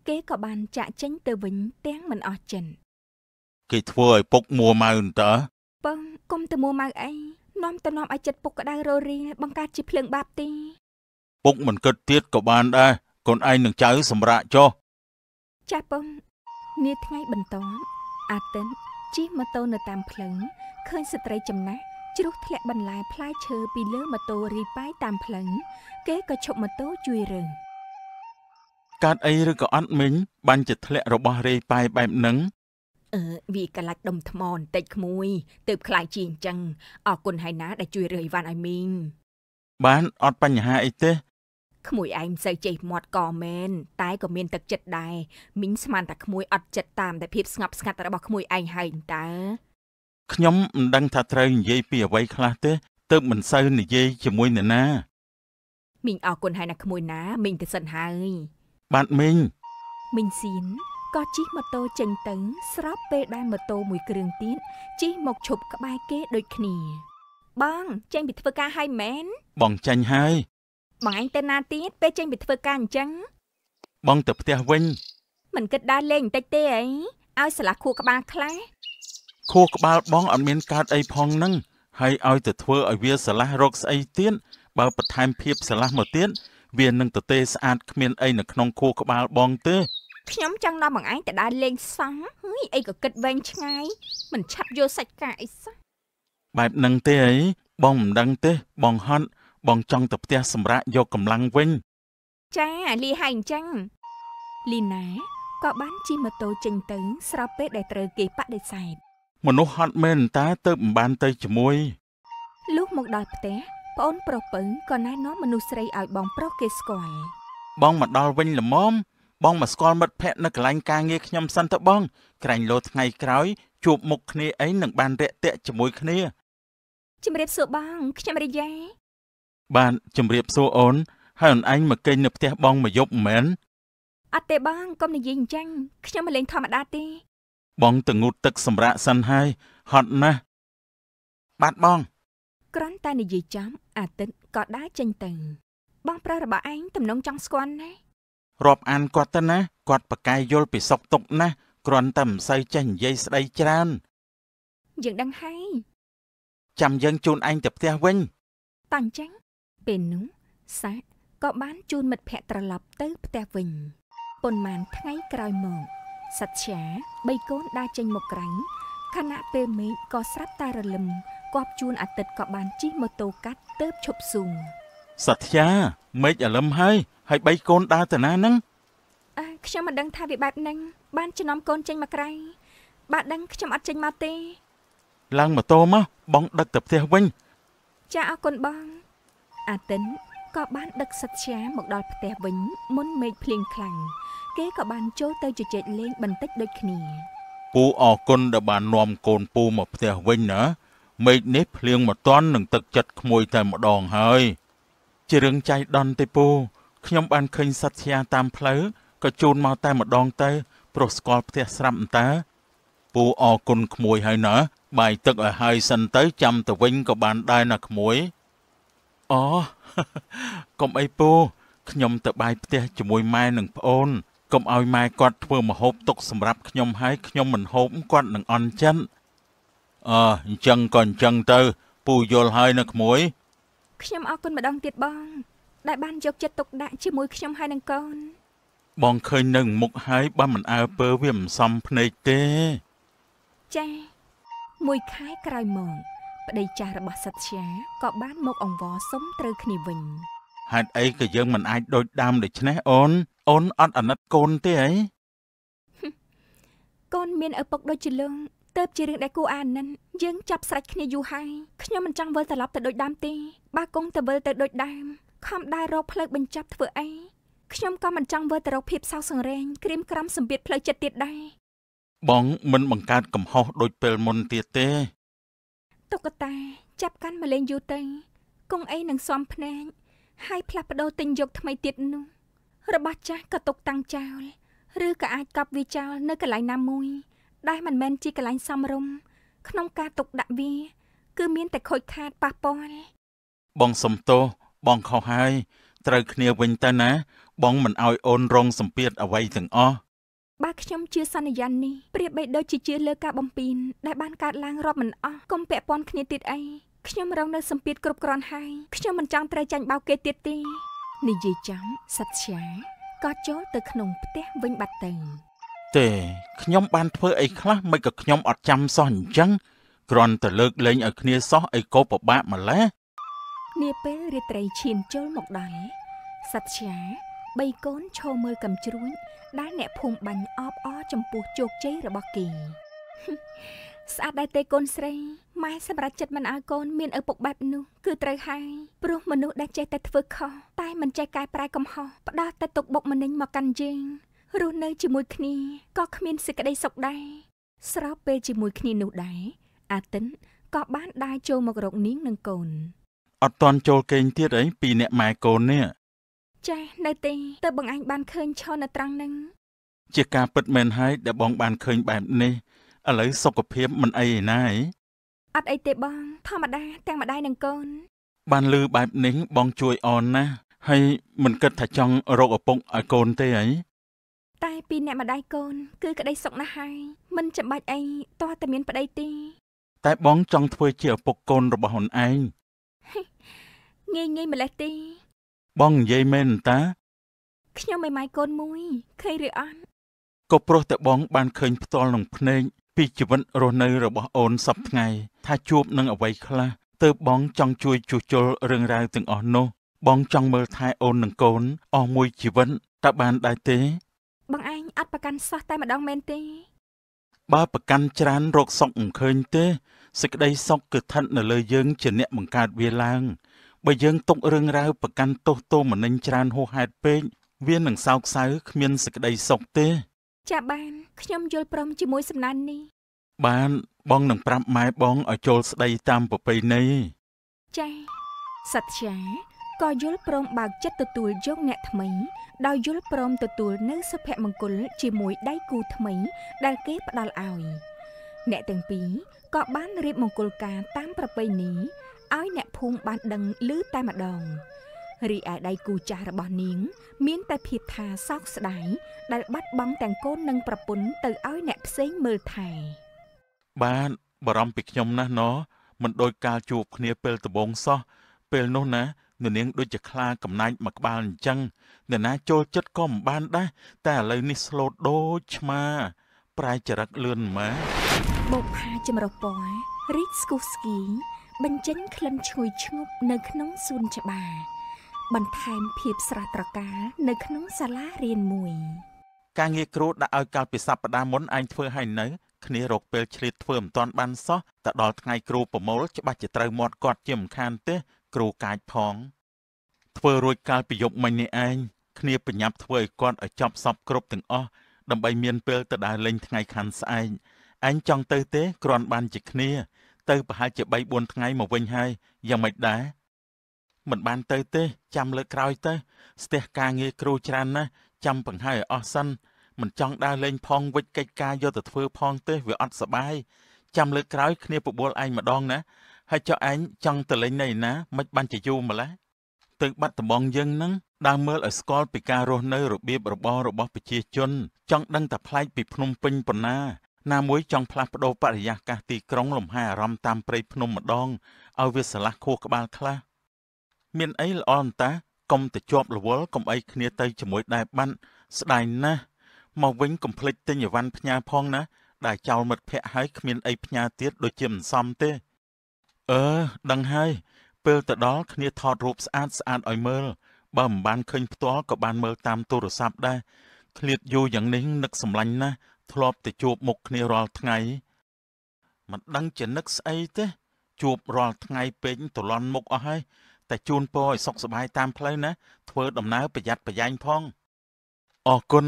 គេក៏បានចាក់ចេញទៅវិញទាំងមិនអស់ចិនគេធ្វើឲ្យពុកមួម៉ៅតើបងគុំទៅមួម៉ៅអីនាំទៅនាំឲ្យចិត្តពុកក្តៅររីបង្កើតជាភ្លើងបាបទីពុកមិនគិតទៀតក៏បានដែរកូនឯងនឹងចៅសម្រាកចុះចាស់ពំនាថ្ងៃបន្តអាទិត្យជិះម៉ូតូនៅតាមផ្លូវឃើញស្ត្រីចំណាស់ជ្រុះធ្លាក់បន្លែផ្លែឈើពីលើម៉ូតូរីប៉ាយតាមផ្លូវគេក៏ឈប់ម៉ូតូជួយរើកាត់អីឬក៏អត់មិញបាញ់ជាធ្លាក់របស់រាយប៉ាយបែបហ្នឹងអឺវាកលាច់ដុំថ្មបន្តិចក្មួយ ទៅ ខ្លាយជាអញ្ចឹងអរគុណហើយណា ដែលជួយរើអីវ៉ាន់ឲ្យមីងបានអត់បញ្ហាអីទេក្មួយឯងមិនសូវចេះមាត់ក៏មែនតែក៏មានទឹកចិត្តដែរមីងស្មានតែក្មួយអត់ចិត្តតាមតែភាពស្ងប់ស្ងាត់របស់ក្មួយឯងហើយតើខ្ញុំមិនដឹងថាត្រូវនិយាយពីអ្វីខ្លះទេទើបមិនសូវនិយាយជាមួយអ្នកណាមីងអរគុណហើយណាក្មួយណាមីងទៅសិនហើយបាទមីងមីងសៀនក៏ជិះម៉ូតូចេញទៅស្រាប់ពេលដែលម៉ូតូមួយគ្រឿងទៀតជិះមកឈប់ក្បែរគេ ដូចគ្នា បងចេញពីធ្វើការហើយមែនបងចាញ់ហើយបងឯងទៅណាទៀតពេលចេញពីធ្វើការអញ្ចឹងបងទៅផ្ទះវិញមិនគិតដើរលេងបន្តិចទេអីឲ្យស្លាខួរក្បាលខ្លះខួរក្បាលបងអត់មានកើតអីផងនឹងហើយឲ្យទៅធ្វើឲ្យវាស្រឡះរកស្អីទៀតបើបន្ថែមភាពស្រឡះមកទៀតវានឹងទៅទេស្អាតគ្មានអីនៅក្នុងខួរក្បាលបងទេខ្ញុំចង់នាំបងឯងទៅដើរលេងសោះហីអីក៏គិតវែងឆ្ងាយមិនឆាប់យកសាច់ការអីសោះបែបនឹងទេអីបងមិនដឹងទេបងហត់បងចង់ទៅផ្ទះសម្រាប់យកកម្លាំងវិញចាលីហៃអញ្ចឹងលីណាក៏បានជិះម៉ូតូចេញទៅស្របពេលដែលត្រូវគេបដិសេធមនុស្សហត់មែនតែទៅមិនបានទៅជាមួយលុះមកដល់ផ្ទះប្អូនប្រុសពឹងក៏ណែនាំមនុស្សស្រីឲ្យបង ប្រុសគេស្គាល់បងមកដល់វិញល្មមបងមកស្គាល់មិត្តភ័ក្តិនៅកន្លែងការងារខ្ញុំសិនទៅបងក្រែងលោថ្ងៃក្រោយ ជួបមុខគ្នាអីនឹងបានរាក់ទាក់ជាមួយគ្នាជំរាបសួរបងខ្ញុំរិយាបានជំរាបសួរអូនហើយអូនឯងមកគេងនៅផ្ទះបងមួយយប់មិនមែនអត់ទេបងកុំនិយាយអញ្ចឹងខ្ញុំមកលេងធម្មតាទេបងទៅងូតទឹកសម្រាកសិនហើយហត់ណាស់បាទបងគ្រាន់តែនិយាយចំអាទិត្យក៏ដើរចេញទៅបងប្រុសរបស់ឯងទំនងចង់ស្គាល់ណាស់រាប់អានគាត់ទៅណាគាត់ប្រកែយល់ពីសុកទុកណាស់គ្រាន់តែមិនសូវចេះនិយាយស្ដីច្រើនយើងដឹងហើយចាំយើងជូនឯងទៅផ្ទះវិញតាំងចឹងពេលនោះសាក់ក៏បាន ជូនមិត្តភ័ក្ដិត្រឡប់ទៅ ផ្ទះវិញប៉ុន្មានថ្ងៃក្រោយមកសត្យាបីកូនដើរចេញមកក្រាញ់ខណៈពេលមេឃក៏ស្រាប់តែរលឹមគប់ជួនអាទិត្យក៏បានជិះម៉ូតូកាត់ទៅឈប់ស៊ូសត្យាមេឃអលឹមហើយហើយបីកូនដើរទៅណាហ្នឹងអើខ្ញុំមិនដឹងថាវាបែបហ្នឹងបានជំនុំកូនចេញមកក្រៃបាទដឹងខ្ញុំអត់ចេញមកទេ ឡើងម៉ូតូមកបងដឹកទៅផ្ទះវិញចាអរគុណបងអាទិនក៏បានដឹកសិទ្ធាមកដល់ផ្ទះវិញមុនមេឃភ្លៀងខ្លាំងគេក៏បានចូលទៅជជែកលេងបន្តិចដូចគ្នាពូអរគុណដែលបាននាំកូនពូមកផ្ទះវិញណាមេឃនេះភ្លៀងមកតន់នឹងទឹកចិត្តក្មួយតែម្ដងហើយជារឿងចៃដន្យទេពូខ្ញុំបានឃើញសត្វធ្យាតាមផ្លូវក៏ជូនមកតែម្ដងទៅ ប្រុសស្គាល់ផ្ទះស្រាប់អន្តាពូអរគុណក្មួយហើយណាបាយទឹកឲ្យហើយសិនទៅចាំទៅវិញក៏បានដែរណាក្មួយអូកុំអីពូខ្ញុំទៅបាយផ្ទះជាមួយម៉ែនិងប្អូនកុំឲ្យម៉ែគាត់ធ្វើមហូបទុកសម្រាប់ខ្ញុំហើយខ្ញុំមិនហូបគាត់នឹងអន់ចិត្តអឺអញ្ចឹងក៏អញ្ចឹងទៅពូយល់ហើយណាក្មួយខ្ញុំអរគុណម្ដងទៀតបង ដែលបានយកចិត្តទុកដាក់ជាមួយខ្ញុំហើយនឹងកូនបងឃើញនឹងមុខហើយបានមិនអើពើវាមិនសមភ្នែកទេចាមួយខែក្រោយមកប្តីចាស់របស់សិទ្ធាក៏បាន មក អង្វរសុំត្រូវគ្នាវិញហេតុអីក៏យើងមិនអាចដូចដើមដូច្នេះអូនអូនអត់អាណិតកូនទេអីកូនមានឪពុកដូចជាលឹងទៅជារឿងដែលគួរអាណិតយើងចាប់ស្រេចគ្នាយូរហើយខ្ញុំមិនចង់វិលត្រឡប់ទៅដូចដើមទេបើគង់ទៅវិលទៅដូចដើមខំដើររកផ្លូវបញ្ចប់ធ្វើអីខ្ញុំក៏មិនចង់វិលទៅរកភាពសោកសង្រេងក្រៀមក្រំសម្ពាធផ្លូវចិត្តទៀតដែរបងមិនបង្កើតកំហុសដូចពេលមុនទៀតទេតុក្កតាចាប់កាន់មកលេងយូរទៅគង់អីនឹងសំភ្នែកហើយផ្លាស់ប្ដូរទិញយកថ្មីទៀតនោះរបស់ចាស់ក៏ຕົកតាំងចោល ឬក៏អាចកប់វាចោល នៅកន្លែងណាមួយដែលមិនមែនជាកន្លែងសមរម្យក្នុងការទុកដាក់វា គឺមានតែខូចខាតប៉ះពាល់បងសំទោសបងខុសហើយ ត្រូវគ្នាវិញទៅណាបង មិនអោយអូនរងសម្ពាធអ្វីទាំងអស់បើខ្ញុំជាសន្យានេះប្រៀបបីដូចជាជាលើការបំពេញដែលបានកើតឡើងរាប់មិនអស់កុំពាក់ព័ន្ធគ្នាទៀតអីខ្ញុំរងនៅសម្ពាធគ្រប់គ្រាន់ហើយខ្ញុំមិនចង់ត្រូវចាញ់បោកគេទៀតទេនិយាយចាំសត្យាក៏ចូលទៅក្នុងផ្ទះវិញបាត់ទៅទេខ្ញុំបានធ្វើអីខ្លះមិនក៏ខ្ញុំអត់ចាំសោះអញ្ចឹងគ្រាន់តែលើកលែងឲ្យគ្នាសោះអីក៏ពិបាកម្ល៉េះនាពេលរាត្រីឈានចូលមកដល់សត្យាបីកូនឈរមើលកំជ្រួញដែលអ្នកភូមិបាញ់អបអរចំពោះជោគជ័យរបស់គេស្អាតដែរទេកូនស្រីម៉ែសម្រាប់ចិត្តមិនឲ្យកូនមានឪពុកបែបនោះគឺត្រូវហើយព្រោះមនុស្សដែលចេះតែធ្វើខុសតែមិនចេះកែប្រែកំហុសផ្ដោះតែទុកបុកម្នេញមកកាន់យើងរស់នៅជាមួយគ្នាក៏គ្មានសេចក្តីសុខដែរស្របពេលជាមួយគ្នានោះដែរអាទិនក៏បានដើរចូលមករកនាងនិងកូនអត់តន់ចូលគេងទៀតអីពីអ្នកម៉ែកូននេះចាស់នៅទេទៅបងអញបានឃើញឈរនៅត្រង់ហ្នឹងជាការពិតមែនហើយដែលបងបានឃើញបែបនេះឥឡូវសុខភាពមិនអីណាយអត់អីទេបង ធម្មតាទាំងម្ដាយនិងកូន បានលឺបែបនេះបង ជួយអនណាស់ហើយមិនគិតថាចង់រកឪពុកឲ្យកូនទេអីតែពីអ្នកម្ដាយកូន គឺ ក្តីសុខណាស់ហើយមិនចាំបាច់អីតោះតែមានប្តីទេតែបងចង់ធ្វើជាឪពុកកូនរបស់ហ៊ុនឯងងាយងាយម្លេះទេបងនិយាយមែនតាខ្ញុំឯម៉ាយកូនមួយឃើញឬអត់ក៏ព្រោះតែបងបានឃើញផ្ទាល់នឹងភ្នែកពីជីវិតរស់នៅរបស់អូនសពថ្ងៃ ថាជួបនឹងអ្វីខ្លះទើបបងចង់ជួយជួសជុលរឿងរ៉ាវទាំងអស់នោះ បងចង់មើលថែអូននិងកូនអស់មួយជីវិតតើបានដែរទេបងឯងអត់ប្រកាន់សោះតែម្ដងមែនទេបើប្រកាន់ច្រើនរោគសុខមិនឃើញទេសេចក្តីសុខគឺស្ថិតនៅលើយើងជាអ្នកបង្កើតវាឡើងបើយើងຕົករឿងរ៉ាវប្រកាន់ទោសទោមនិញច្រើនហួសហេតុពេកវានឹងសោកសៅគ្មានសេចក្តីសុខទេចាបានខ្ញុំយល់ព្រមជាមួយសំណាននេះបានបងនឹងប្រាប់ម៉ែបងឲ្យចូលស្ដីតាមប្រពៃណីចាសត្យាក៏យល់ព្រមបើកចិត្តទទួលយកអ្នកថ្មី ដោយយល់ព្រមទទួលនៅសុភមង្គលជាមួយដៃគូថ្មីដែលគេផ្ដល់ឲ្យ អ្នកទាំងពីរក៏បានរៀបមង្គលការតាមប្រពៃណីឲ្យអ្នកភូមិបានដឹងឮតែម្ដងរីឯដៃគូចាស់របស់នាង មានតែភាពថាសោកស្ដាយដែលបាត់បង់ទាំងកូននិងប្រពន្ធទៅឲ្យអ្នកផ្សេងមើលថែបាទបារម្ភពីខ្ញុំណាស់ណមិនដូចកាលជួបគ្នាពេលដំបូងសោះពេលនោះណាននាងដូចជាខ្លាកំណាញ់មួយក្បាលអញ្ចឹងនរណាចូលចិត្តក៏មិនបានដែរតែឥឡូវនេះស្លូតដូចឆ្មា ប្រែចរិតលឿនម៉ាបុកផាចម្រុះពណ៌រីកស្គុះស្គីបញ្ចេញក្លិនឈ្ងុយឈ្ងប់នៅក្នុងសួនច្បារបន្ថែមភាពស្រស់ត្រកាលនៅក្នុងសាលារៀនមួយ ការងារគ្រូដាក់ឲ្យកាលពីសប្តាហ៍មុនអញធ្វើឲ្យនៅគ្នារកពេលឆ្លៀតធ្វើមិនទាន់បានសោះតែដល់ថ្ងៃគ្រូប្រមូលច្បាស់ជាត្រូវមាត់គាត់ជាមិនខានទេ គ្រូកាចផង ធ្វើរួចកាលពីយប់មិញនេះឯងគ្នាបញ្ញាប់ធ្វើឲ្យគាត់ឲ្យចប់សពគ្រប់ទាំងអស់ដើម្បីមានពេលទៅដើរលេងថ្ងៃ ខាន់ស្អែកអញចង់ទៅទេគ្រាន់បានជាគ្នា ទៅប្រហែលជា3 4ថ្ងៃមកវិញហើយយ៉ាងម៉េចដែរមិនបានទៅទេចាំលើកក្រោយទៅស្ទះការងារគ្រូច្រើនណាស់ចាំបង្ហើយអស់សិនមិនចង់ដើរលេង ផង វិច្ចកិច្ចការយកទៅធ្វើ ផងទេវាអត់សបាយចាំលើកក្រោយគ្នាពបួលឯងម្ដងណាហើយចុះឯងចង់ទៅលេងនៅណា មិនបានជាយូរម្ល៉េះទៅបាត់ដំបងយើងនឹង ដើមមើលឲ្យស្គាល់ពីការរស់នៅរបៀបរបររបស់ប្រជាជនចង់ដឹងតែប្លែកពីភ្នំពេញប៉ុណ្ណាណាមួយចង់ផ្លាស់ប្ដូរបរិយាកាសទីក្រុងលំហែអារម្មណ៍តាមព្រៃភ្នំម្ដងឲ្យវាស្រឡះខួរក្បាលខ្លះមានអីល្អអន្តាកុំទៅជាប់រវល់កុំអីគ្នាទៅជាមួយដែរបាត់ស្ដាយណាស់មកវិញកុំភ្លេចទិញអីវ៉ាន់ផ្ញើផងណាដែលចោលមិត្តភ័ក្ដិហើយគ្មានអីផ្ញើទៀតដូចជាមិនសមទេអឺដឹងហើយពេលទៅដល់គ្នាថតរូបស្អាតស្អាតឲ្យមើលបើមិនបានឃើញផ្ទាល់ក៏បានមើលតាមទូរស័ព្ទដែរឃ្លាតយូរយ៉ាងនេះនឹកសម្លាញ់ណាស់ធ្លាប់តែជួបមុខគ្នារាល់ថ្ងៃមិនដឹងជានឹកស្អីទេជួបរាល់ថ្ងៃពេកទ្រលន់មុខអស់ហើយតែជូនពរឲ្យសុខសប្បាយតាមផ្លូវណាធ្វើដំណើរ ប្រយ័ត្នប្រយែងផងអរគុណ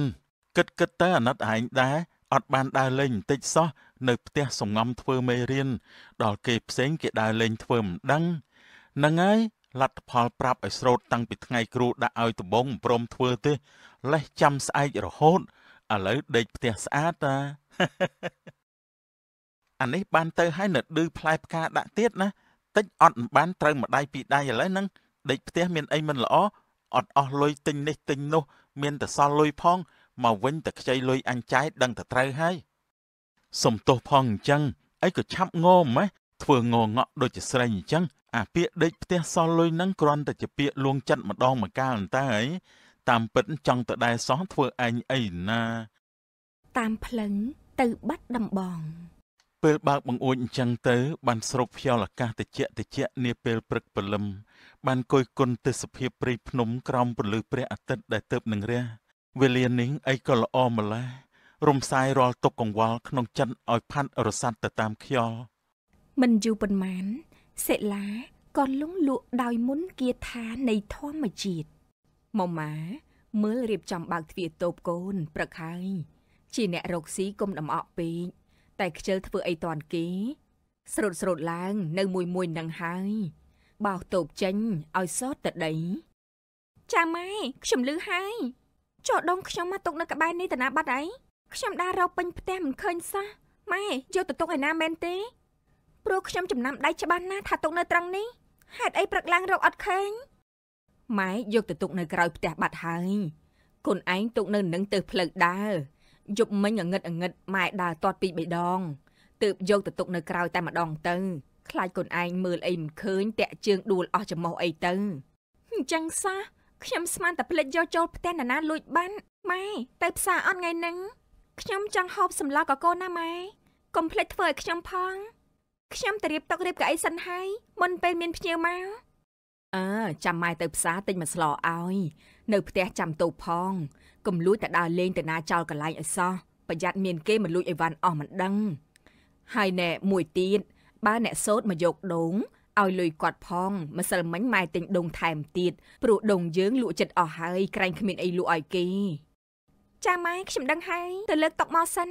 គិតគិតទៅអាណិតឯងដែរអត់បានដើរលេងបន្តិចសោះនៅផ្ទះសំងំធ្វើមេរៀនដល់គេផ្សេងគេដើរលេងធ្វើមិនដឹងហ្នឹងហើយលទ្ធផលប្រាប់ឲ្យស្រូតតាំងពីថ្ងៃគ្រូដាក់ឲ្យដំបងព្រមធ្វើទេ លេះចាំស្អែករហូតឥឡូវដេកផ្ទះស្អាតតាអានេះបានទៅ ហើយនៅឌឺផ្លែផ្កាដាក់ទៀតណាតិចអត់មិនបានត្រូវម្ដាយពីដៃឥឡូវហ្នឹងដេកផ្ទះមានអីមិនល្អអត់អស់លុយទិញនេះទិញនោះ មានតែសល់លុយផងមកវិញតែខ្ចីលុយអញចាយដឹងតែត្រូវហើយសំទោសផងអញ្ចឹងអីក៏ឆាប់ងមម៉េះធ្វើងងក់ដូចជាស្រីអញ្ចឹងអាពាកដេកផ្ទះសល់លុយហ្នឹងគ្រាន់តែជាពាកលួងចិត្តម្ដងម្កាលតែអីតាមពិតចង់ទៅដែរសោះធ្វើឯងអីណា តាមផ្លឹងទៅបាត់ដំបងពេលបើកបង្អួចអញ្ចឹងទៅបានស្រូបខ្យល់អាកាសត្រជាក់ត្រជាក់នាពេលព្រឹកព្រលឹមបានគយគន់ទេសភាពព្រៃភ្នំក្រោមពន្លឺព្រះអាទិត្យដែលទៅបនឹងរះវេលានេះអីក៏ល្អម្ល៉េះរំសាយរាល់ទុកកង្វល់ក្នុងចិត្តឲ្យផាត់រសាត់ទៅតាមខ្យល់មិនយូរប៉ុន្មានសិលាក៏លងលក់ដោយមុនគាថានៃធម្មជាតិម៉ូម៉ាមើលរៀបចំបើកទ្វារតូបកូនព្រឹកហើយជាអ្នករកស៊ីគុំដំអកពេកតែខ្ជិលធ្វើអីតាន់គេស្រូតស្រូតឡើងនៅមួយមួយនឹងហើយបោសតូបចេញឲ្យសតទៅដីចាម៉ែខ្ញុំលឺហើយចោដងខ្ញុំមកទុកនៅក្បែរនេះតាណាបាត់អីខ្ញុំដើររកពេញផ្ទះមិនឃើញសោះម៉ែយកទៅទុកឯណាមែនទេព្រោះខ្ញុំចំណាំដៃច្បាស់ណាស់ថាទុកនៅត្រង់នេះហេតុអីព្រឹកឡើងរកអត់ឃើញម៉ែយកទៅទុកនៅក្រៅផ្ទះបាត់ហើយគុនឯងទុកនៅនឹងទៅផ្លូវដើរយប់មិញងឹតងឹតម៉ែដើរតត់ពីរបីដងទើបយកទៅទុក នៅក្រៅតែម្ដង ទៅ ខ្លាចខ្លួនឯងមើលអីមិនឃើញតាក់ជើងដួលអស់ច្រមុះអីទៅអញ្ចឹងសោះខ្ញុំស្មានតែផ្លិចយកចូលផ្ទះណានាលួច បានម៉ែទៅផ្សារអត់ថ្ងៃហ្នឹងខ្ញុំចង់ហូបសម្លកកូនណាម៉ែកុំភ្លេចធ្វើឲ្យខ្ញុំផង ខ្ញុំទៅរៀបតុករៀបកៅអីសិនហើយមុនពេលមាន ភ្ញៀវមកអើចាំម៉ែទៅ ផ្សារទិញមួយស្លឲ្យ នៅ ផ្ទះចាំតូបផងកុំលួចតែដើរលេងទៅណាចោលកន្លែងឲ្យសោះប្រយ័ត្នមានគេមកលួចអីវ៉ាន់អស់មិនដឹងហើយណែមួយទៀតបើអ្នកសោតមកយកដូងឲ្យលុយគាត់ផងម្សិលមិញម៉ែទិញដូងថែមទៀតព្រោះដូងយើងលក់ចិត្តអស់ហើយក្រែងគ្មានអីលក់ឲ្យគេចាម៉ែខ្ញុំដឹងហើយទៅលើកតុកមកសិន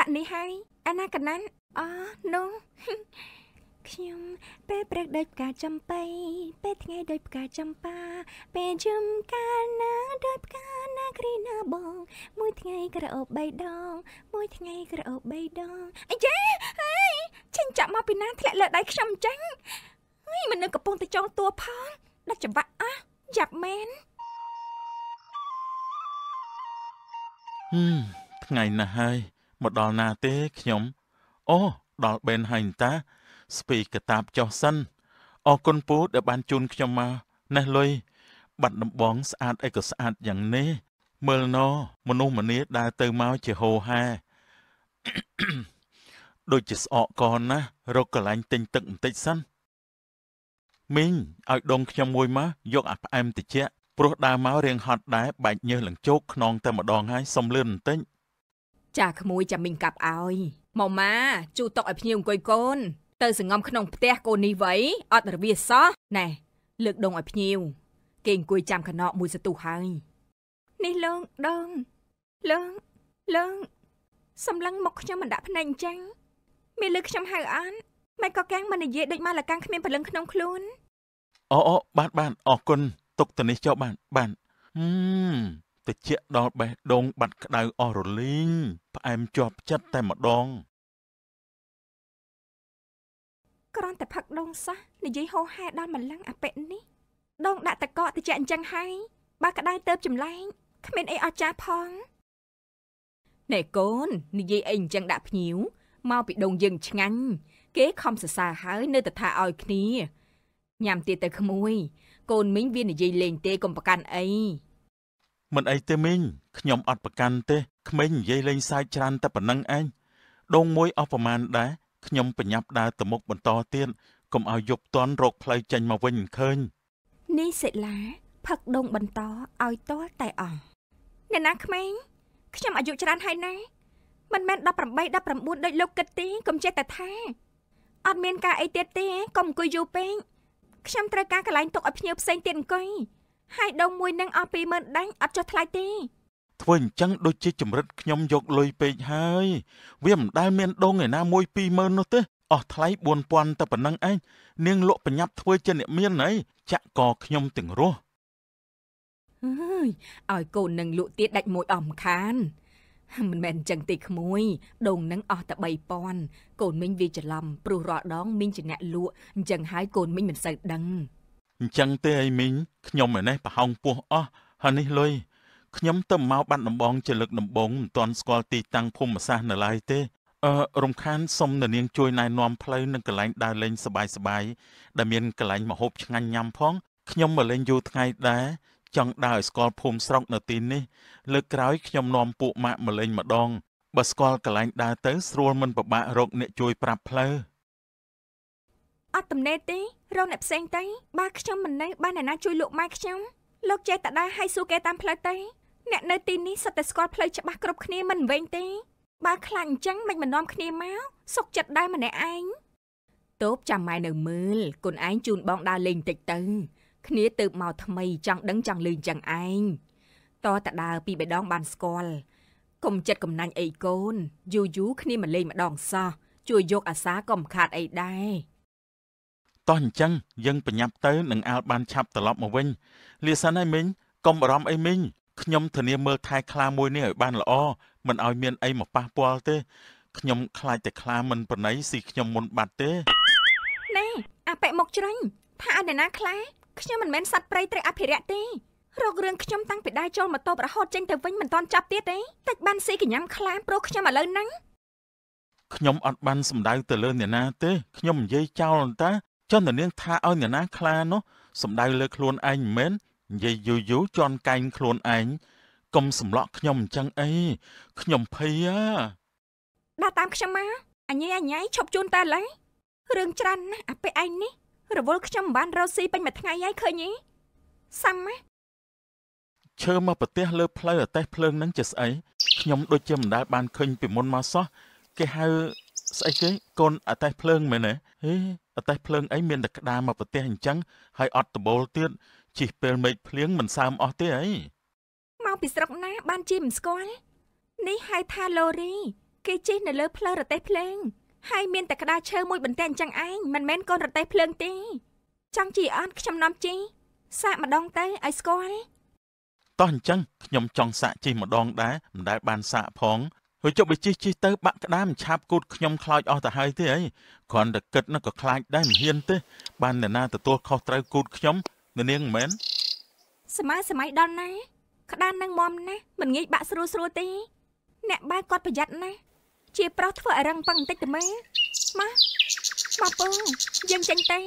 ដាក់នេះហើយអាណាកណាន់អូនោះខ្ញុំពេលព្រឹកដូចផ្កាចំបៃពេលថ្ងៃដូចផ្កាចំប៉ាពេលយំកាលណាដូចផ្កាណាគ្រីណាបង មួយថ្ងៃក្រអូប3ដង មួយថ្ងៃក្រអូប3ដងអាយ៉ាហេចេញចាក់មកពីណាធ្លាក់លើដៃខ្ញុំចឹងហីមិននៅកំពុងតែចងតួផងដាច់ចង្វាក់អះយ៉ាប់មែនហឹមថ្ងៃណាស់ហើយមកដល់ណាទេខ្ញុំអូដល់បេនហើយតាស្ពីកតាបចោះសិនអរគុណពូដែលបានជូនខ្ញុំមកណេះលុយបាត់ដំបងស្អាតអីក៏ស្អាតយ៉ាងនេះមើលណោមនុស្សម្នាដើរទៅមកជាហោហែដូចជាស្អកកណាស់រកកន្លែងទិញទឹកបន្តិចសិនមីងឲ្យដងខ្ញុំមួយមកយកអាផ្អែមតិចព្រោះដើរមករៀងហត់ដែរបែកញើសលឹងជោកខ្នងតែម្ដងហើយសុំលឿនបន្តិចចាក្មួយចាំមីងកាប់ឲ្យម៉ូម៉ាជូតតុកឲ្យភ្ញៀវអង្គុយកូនទៅសង្ងំក្នុងផ្ទះកូននេះវៃអត់រវាសោះណែលើកដងឲ្យភ្ញៀវគេអង្គុយចាំកណក់មួយសន្ទុះហើយនេះលងដងលងលងសម្លឹងមកខ្ញុំមិនដាក់ភ្នែកអញ្ចឹងមេលើខ្ញុំហៅអានម៉េចក៏កាំងមិននិយាយដូចមកលកាំងគ្មានព្រលឹងក្នុងខ្លួនអូអូបានបានអរគុណទុកទៅនេះចុះបានបានហឹមតិចដល់បេះដូងបាត់ក្តៅអស់រលីងផ្អែមជាប់ចិត្តតែម្ដងគ្រាន់តែផឹកដងសោះនិយាយហោហែដល់ម្លឹងអពិនេះដងដាក់តកកតិចអញ្ចឹងហើយបើក្តៅទៅចម្លែងគ្មានអីអស្ចារ្យផងណែកូននិយាយអីអញ្ចឹងដាក់ភ្ញៀវមកពីដងយើងឆ្ងាញ់គេខំសរសើរហើយនៅតែថាឲ្យគ្នាញ៉ាំទៀតទៅក្មួយកូនមីងវានិយាយលេងទេកុំប្រកាន់អីមិនអីទេមីងខ្ញុំអត់ប្រកាន់ទេក្មេងនិយាយលេងសើចច្រើនតែប៉ុណ្្នឹងឯងដងមួយអស់ប្រមាណដែរខ្ញុំប្រញាប់ដើរទៅមុខបន្តទៀតកុំឲ្យយប់តន់រកផ្លូវចេញមកវិញឃើញនេះសិលាផឹកដងបន្តឲ្យតល់តែអង្គអ្នកណាក្មេងខ្ញុំអាយុច្រើនហើយណាមិនមែន18 19ដូចលោកគិតទេកុំចេះតែថាអត់មានការអីទៀតទេកុំអង្គុយយូរពេកខ្ញុំត្រូវការកន្លែងទុកឲ្យភ្ញៀវផ្សេងទៀតអង្គុយហើយដងមួយនឹងអស់20000ដេញអត់ចុះថ្លៃទេធ្វើអញ្ចឹងដូចជាចម្រិតខ្ញុំយកលុយពេកហើយ វាមិនដែលមានដងឯណាមួយ20000នោះទេអស់ថ្លៃ4000តែប៉ុណ្ណឹងឯងនាងលក់ប្រញាប់ធ្វើជាអ្នកមានហើយចាក់កខ្ញុំទាំងរស់អើយឲ្យកូននឹងលក់ទៀតដាច់មួយអស់មិនខានមិនមែនចឹងទេក្មួយដងនឹងអស់តែ3000កូនមីងវាច្រឡំព្រោះរាល់ដងមីងជាអ្នកលក់អញ្ចឹងហើយកូនមីងមិនសូវដឹងអញ្ចឹងទេអីមីងខ្ញុំឯនេះប្រហោងពោះអស់ហើយនេះលុយខ្ញុំទៅមកបាត់ដំបងជាលើកដំបូងមិនទាន់ស្គាល់ទីតាំងភូមិសាស្ត្រនៅឡើយទេអឺរំខានសុំនៅនាងជួយណែនាំផ្លូវនិងកន្លែងដើរលេងសបាយសបាយដែលមានកន្លែងមហូបឆ្ងាញ់ញ៉ាំផងខ្ញុំមកលេងយូរថ្ងៃដែរចង់ដើរឲ្យស្គាល់ភូមិស្រុកនៅទីនេះ លើកក្រោយខ្ញុំនាំពួកម៉ាក់មកលេងម្ដងបើស្គាល់កន្លែងដើរទៅស្រួលមិនពិបាករកអ្នកជួយប្រាប់ផ្លូវអត់ទំនេរទេរកអ្នកផ្សេងទៅបើខ្ញុំមិននៅបានអ្នកណាជួយលោកម៉ែខ្ញុំលោកចេះតដើរឲ្យស៊ូគេតាមផ្លូវទៅអ្នកនៅទីនេះសិតតែស្គាល់ផ្លូវច្បាស់គ្រប់គ្នាមិនវិញទេបើខ្លាញ់អញ្ចឹងមិនមិននាំគ្នាមកសុកចិត្តដែរម្នាក់ឯងតូបចាំម៉ែនៅមើលគុណឯងជូនបងដើរលេងតិចទៅគ្នាទៅមកថ្មីចង់ដឹងចង់លឺចឹងឯងតតដើរពីបេដងបានស្គាល់កុំចិត្តកំណាញ់អីកូន យូយូគ្នាមកលេងម្ដងសោះជួយយកអាសាក៏មិនខាតអីដែរតោះអញ្ចឹងយើងប្រញាប់ទៅនឹងអាល់បានឆាប់ត្រឡប់មកវិញលាសិនហើយមីងកុំបារម្ភអីមីងខ្ញុំធានាមើលថែខ្លាមួយនេះឲ្យបានល្អមិនឲ្យមានអីមកប៉ះពាល់ទេខ្ញុំខ្លាចតែខ្លាមិនប្រណីស៊ីខ្ញុំមុនបាត់ទេណែអាប៉ែមកជ្រាញ់ថាឲ្យអ្នកណាខ្លាខ្ញុំមិនមែនសត្វព្រៃត្រូវអភិរក្សទេរករឿងខ្ញុំតាំងពីដើរចូលមកតបរហូតចេញទៅវិញមិនទាន់ចាប់ទៀតទេតែបានស៊ីកញ្ញាំខ្លាប្រុសខ្ញុំឥឡូវហ្នឹងខ្ញុំអត់បាន សម្ដៅទៅលើអ្នកណាទេខ្ញុំនិយាយចោលតាចន្ទនាងថាឲ្យអ្នកណាខ្លានោះសម្ដៅលើខ្លួនឯងមិនមែននិយាយយូរយូរជន់កែងខ្លួនឯងកុំសម្លក់ខ្ញុំអញ្ចឹងអីខ្ញុំភ័យអាដល់តាមខ្ញុំមកអញ៉ៃអញ៉ៃឈប់ជូនតែឡើយរឿងច្រើនណាស់អាពេលឯងនេះ រវល់ខ្ញុំមិនបានរស់ស៊ីពេញមួយថ្ងៃហើយឃើញទេសាំណាឈើមកប្រទេសលើផ្លូវអតេះភ្លើងនឹងជាស្អីខ្ញុំដូចជាមិនដែលបានឃើញពីមុនមកសោះគេហៅស្អីគេកូនអតេះភ្លើងមែនទេហេអតេះភ្លើងអីមានតែក្តារមកប្រទេសអញ្ចឹងហើយអត់ដបូលទៀតជិះពេលមេឃភ្លៀងមិនសើមអស់ទេអីមកពីស្រុកណាបានជិះមិនស្គាល់នេះហៅថាឡូរីគេជិះនៅលើផ្លូវរទេះភ្លើងហើយមានតែក្តារឈើមួយបន្តិចអញ្ចឹងឯងមិនមែនកូនរទេះភ្លើងទេចង់ជិះអត់ខ្ញុំនាំជិះសាកម្ដងទៅឲ្យស្គាល់តោះអញ្ចឹងខ្ញុំចង់សាក់ជិះម្ដងដែរមិនដែលបានសាក់ផងហើយចុះបើជិះជិះទៅបាក់ក្តាមឆាប់គូតខ្ញុំខ្លោចអស់ទៅហើយទេអីគ្រាន់តែគិតនោះក៏ខ្លាចដែរមិនហ៊ានទេបានអ្នកណាទទួលខុសត្រូវគូតខ្ញុំនៅនាងមិនមែនសម័យសម័យដល់ណាក្តាននឹងមមណាមិនងាយបាក់ស្រួលស្រួលទេអ្នកបែបគាត់ប្រយ័ត្នណាជាប្រុសធ្វើអរឹងប៉ឹងបន្តិចទៅមើម៉ាម៉ាពងយើងចេញទៅ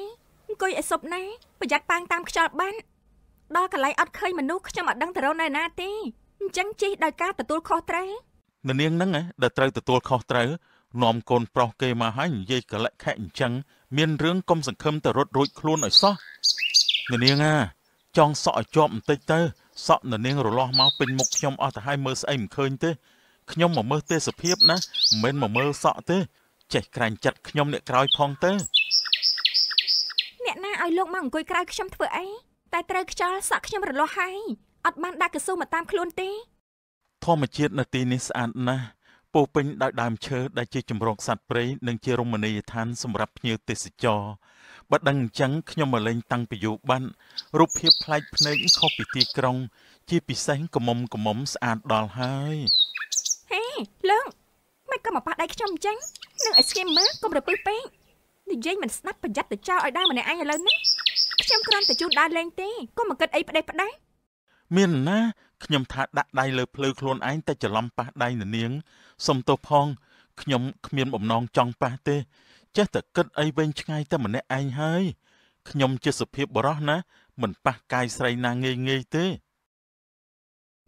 អង្គុយឲ្យសុបណាប្រយ័ត្នប៉ាងតាមខ្យល់បាត់ដល់កន្លែងអត់ឃើញមនុស្សខ្ញុំអត់ដឹងទៅរកនៅណាទេអញ្ចឹងជិះដោយការទទួលខុសត្រូវនាងហ្នឹងដែលត្រូវទទួលខុសត្រូវនាំកូនប្រុសគេមកហើយនិយាយកលក្ខៈអញ្ចឹងមានរឿងកុំសង្ឃឹមទៅរត់រួចខ្លួនឲ្យសោះនានាងអាចង់សក់ឲ្យជាប់បន្តិចទៅសក់នានាងរលាស់មកពេញមុខខ្ញុំអស់ទៅហើយមើលស្អីមិនឃើញទេខ្ញុំមកមើលទេសភាពណាមិនមកមើលសក់ទេចេះក្រែងចិត្តខ្ញុំអ្នកក្រោយផងទៅអ្នកណាឲ្យលោកមកអង្គុយក្រោយខ្ញុំធ្វើអីតែត្រូវខ្យល់សក់ខ្ញុំរលាស់ហើយអត់បានដាក់កស៊ូមកតាមខ្លួនទេ ធម្មជាតិនៅទីនេះស្អាតណាស់ពោពេញដោយដើមឈើដែលជាជំរងសត្វព្រៃនិង ជារមណីយដ្ឋាន សម្រាប់ភ្ញៀវទេសចរបើដឹងអញ្ចឹងខ្ញុំមកលេងតាំងពីយូរបាត់រូបភាពប្លែកភ្នែកខុសពីទីក្រុង ជាពិសេសកមុំកមុំស្អាតដល់ហើយហេលោកមិនក៏មកប៉ះដៃខ្ញុំអញ្ចឹងនឹងឲ្យស្គីមើលកុំរពឹសពេកនិយាយមិនស្ដាប់ប្រយ័ត្នទៅចោលឲ្យដើរម្នាក់ឯងឥឡូវនេះខ្ញុំគ្រាន់តែជូនដើរលេងទេកុំមកគិតអីផ្ដេសផ្ដាស់មានណាខ្ញុំថាដាក់ដៃលើភ្លឺខ្លួនឯងតែច្រឡំប៉ះដៃនាងសុំទោសផងខ្ញុំគ្មានបំណងចង់ប៉ះទេចេះតែគិតអីវែងឆ្ងាយតែម្នាក់ឯងហើយខ្ញុំជាសុភាពបរោះណា មិនប៉ះកាយស្រីណាងាយងាយទេ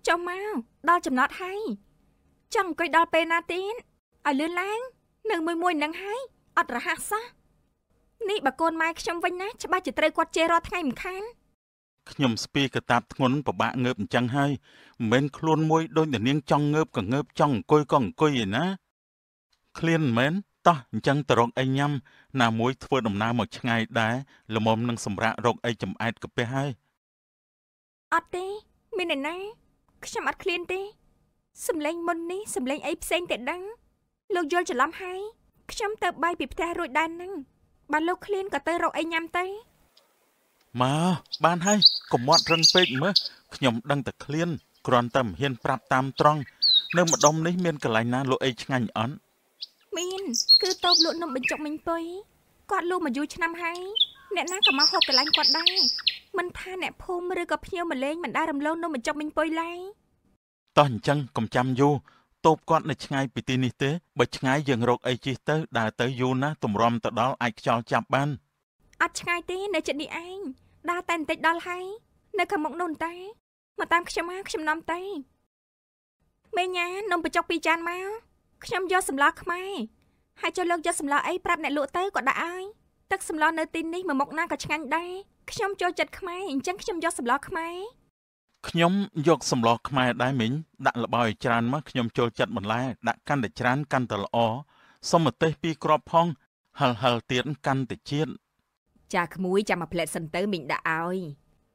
ចុះមកដល់ចំណត់ហើយចង់អង្គុយដល់ពេលណាទៀតឲ្យលឿនឡើងនៅមួយមួយនឹងហើយអត់រហ័សសោះនេះបើកូនម៉ែខ្ញុំវិញណាច្បាស់ជាត្រូវគាត់ជេររាល់ថ្ងៃមិនខានខ្ញុំស្ពីកតាបធ្ងន់ពិបាកងើបអញ្ចឹងហើយមិនមែនខ្លួនមួយដូចនាងចង់ងើបក៏ងើបចង់អង្គុយក៏អង្គុយឯណាឃ្លានមែនតោះអញ្ចឹងទៅរកអីញ៉ាំណាមួយធ្វើដំណើរមកឆ្ងាយដែរល្មមនឹងសម្រាករកអីចំអែតកាពះហើយអត់ទេមានអ្នកណាខ្ញុំអត់ឃ្លានទេសំឡេងមុននេះសំឡេងអីផ្សេងតែដឹង លោកយល់ច្រឡំហើយខ្ញុំទៅបាយពីផ្ទះរួចដែរនឹងបើលោកឃ្លានក៏ទៅរកអីញ៉ាំទៅម៉ាបានហើយកុំមាត់រឹងពេកមើលខ្ញុំដឹងតែឃ្លានគ្រាន់តែមិនហ៊ានប្រាប់តាមត្រង់នៅម្ដុំនេះមានកន្លែងណាលោកអីឆ្ងាញ់អន់មានគឺតូបលក់នំបញ្ចុកមិញពុយគាត់លក់មកយូរឆ្នាំហើយអ្នកណាក៏មកហូបកន្លែងគាត់ដែរមិនថាអ្នកភូមិឬក៏ភ្ញៀវមកលេងមិនដែររំលងនំបញ្ចុកមិញពុយឡើយតោះអញ្ចឹងកុំចាំយូរតូបគាត់នៅឆ្ងាយពីទីនេះទេបើឆ្ងាយយើងរកអីជិះទៅដើរទៅយូរណាស់ទម្រាំទៅដល់អាចខ្យល់ចាប់បានអត់ឆ្ងាយទេ នៅចិត្តនេះឯងដើរតែបន្តិចដល់ហើយនៅខាងមុខនោះតែមកតាមខ្ញុំមកខ្ញុំនាំតែមេញ៉ានំបញ្ចុកពីរចានមកខ្ញុំយកសម្លខ្មែរហើយចុះលោកយកសម្លអីប្រាប់អ្នកលក់ទៅក៏ដាក់ហើយទឹកសម្លនៅទីនេះមួយមុខណាក៏ឆ្ងាញ់ដែរខ្ញុំចូលចិត្តខ្មែរអញ្ចឹងខ្ញុំយកសម្លខ្មែរខ្ញុំយកសម្លខ្មែរដែរមីងដាក់ល្បោយច្រើនមកខ្ញុំចូលចិត្តបន្លែដាក់កាន់តែច្រើនកាន់តែល្អសមទេសពីរគ្រាប់ផងហិលហិលទៀតកាន់តែជាតិចាក្មួយចាំមកផ្លែតសិនទៅមីងដាក់ឲ្យ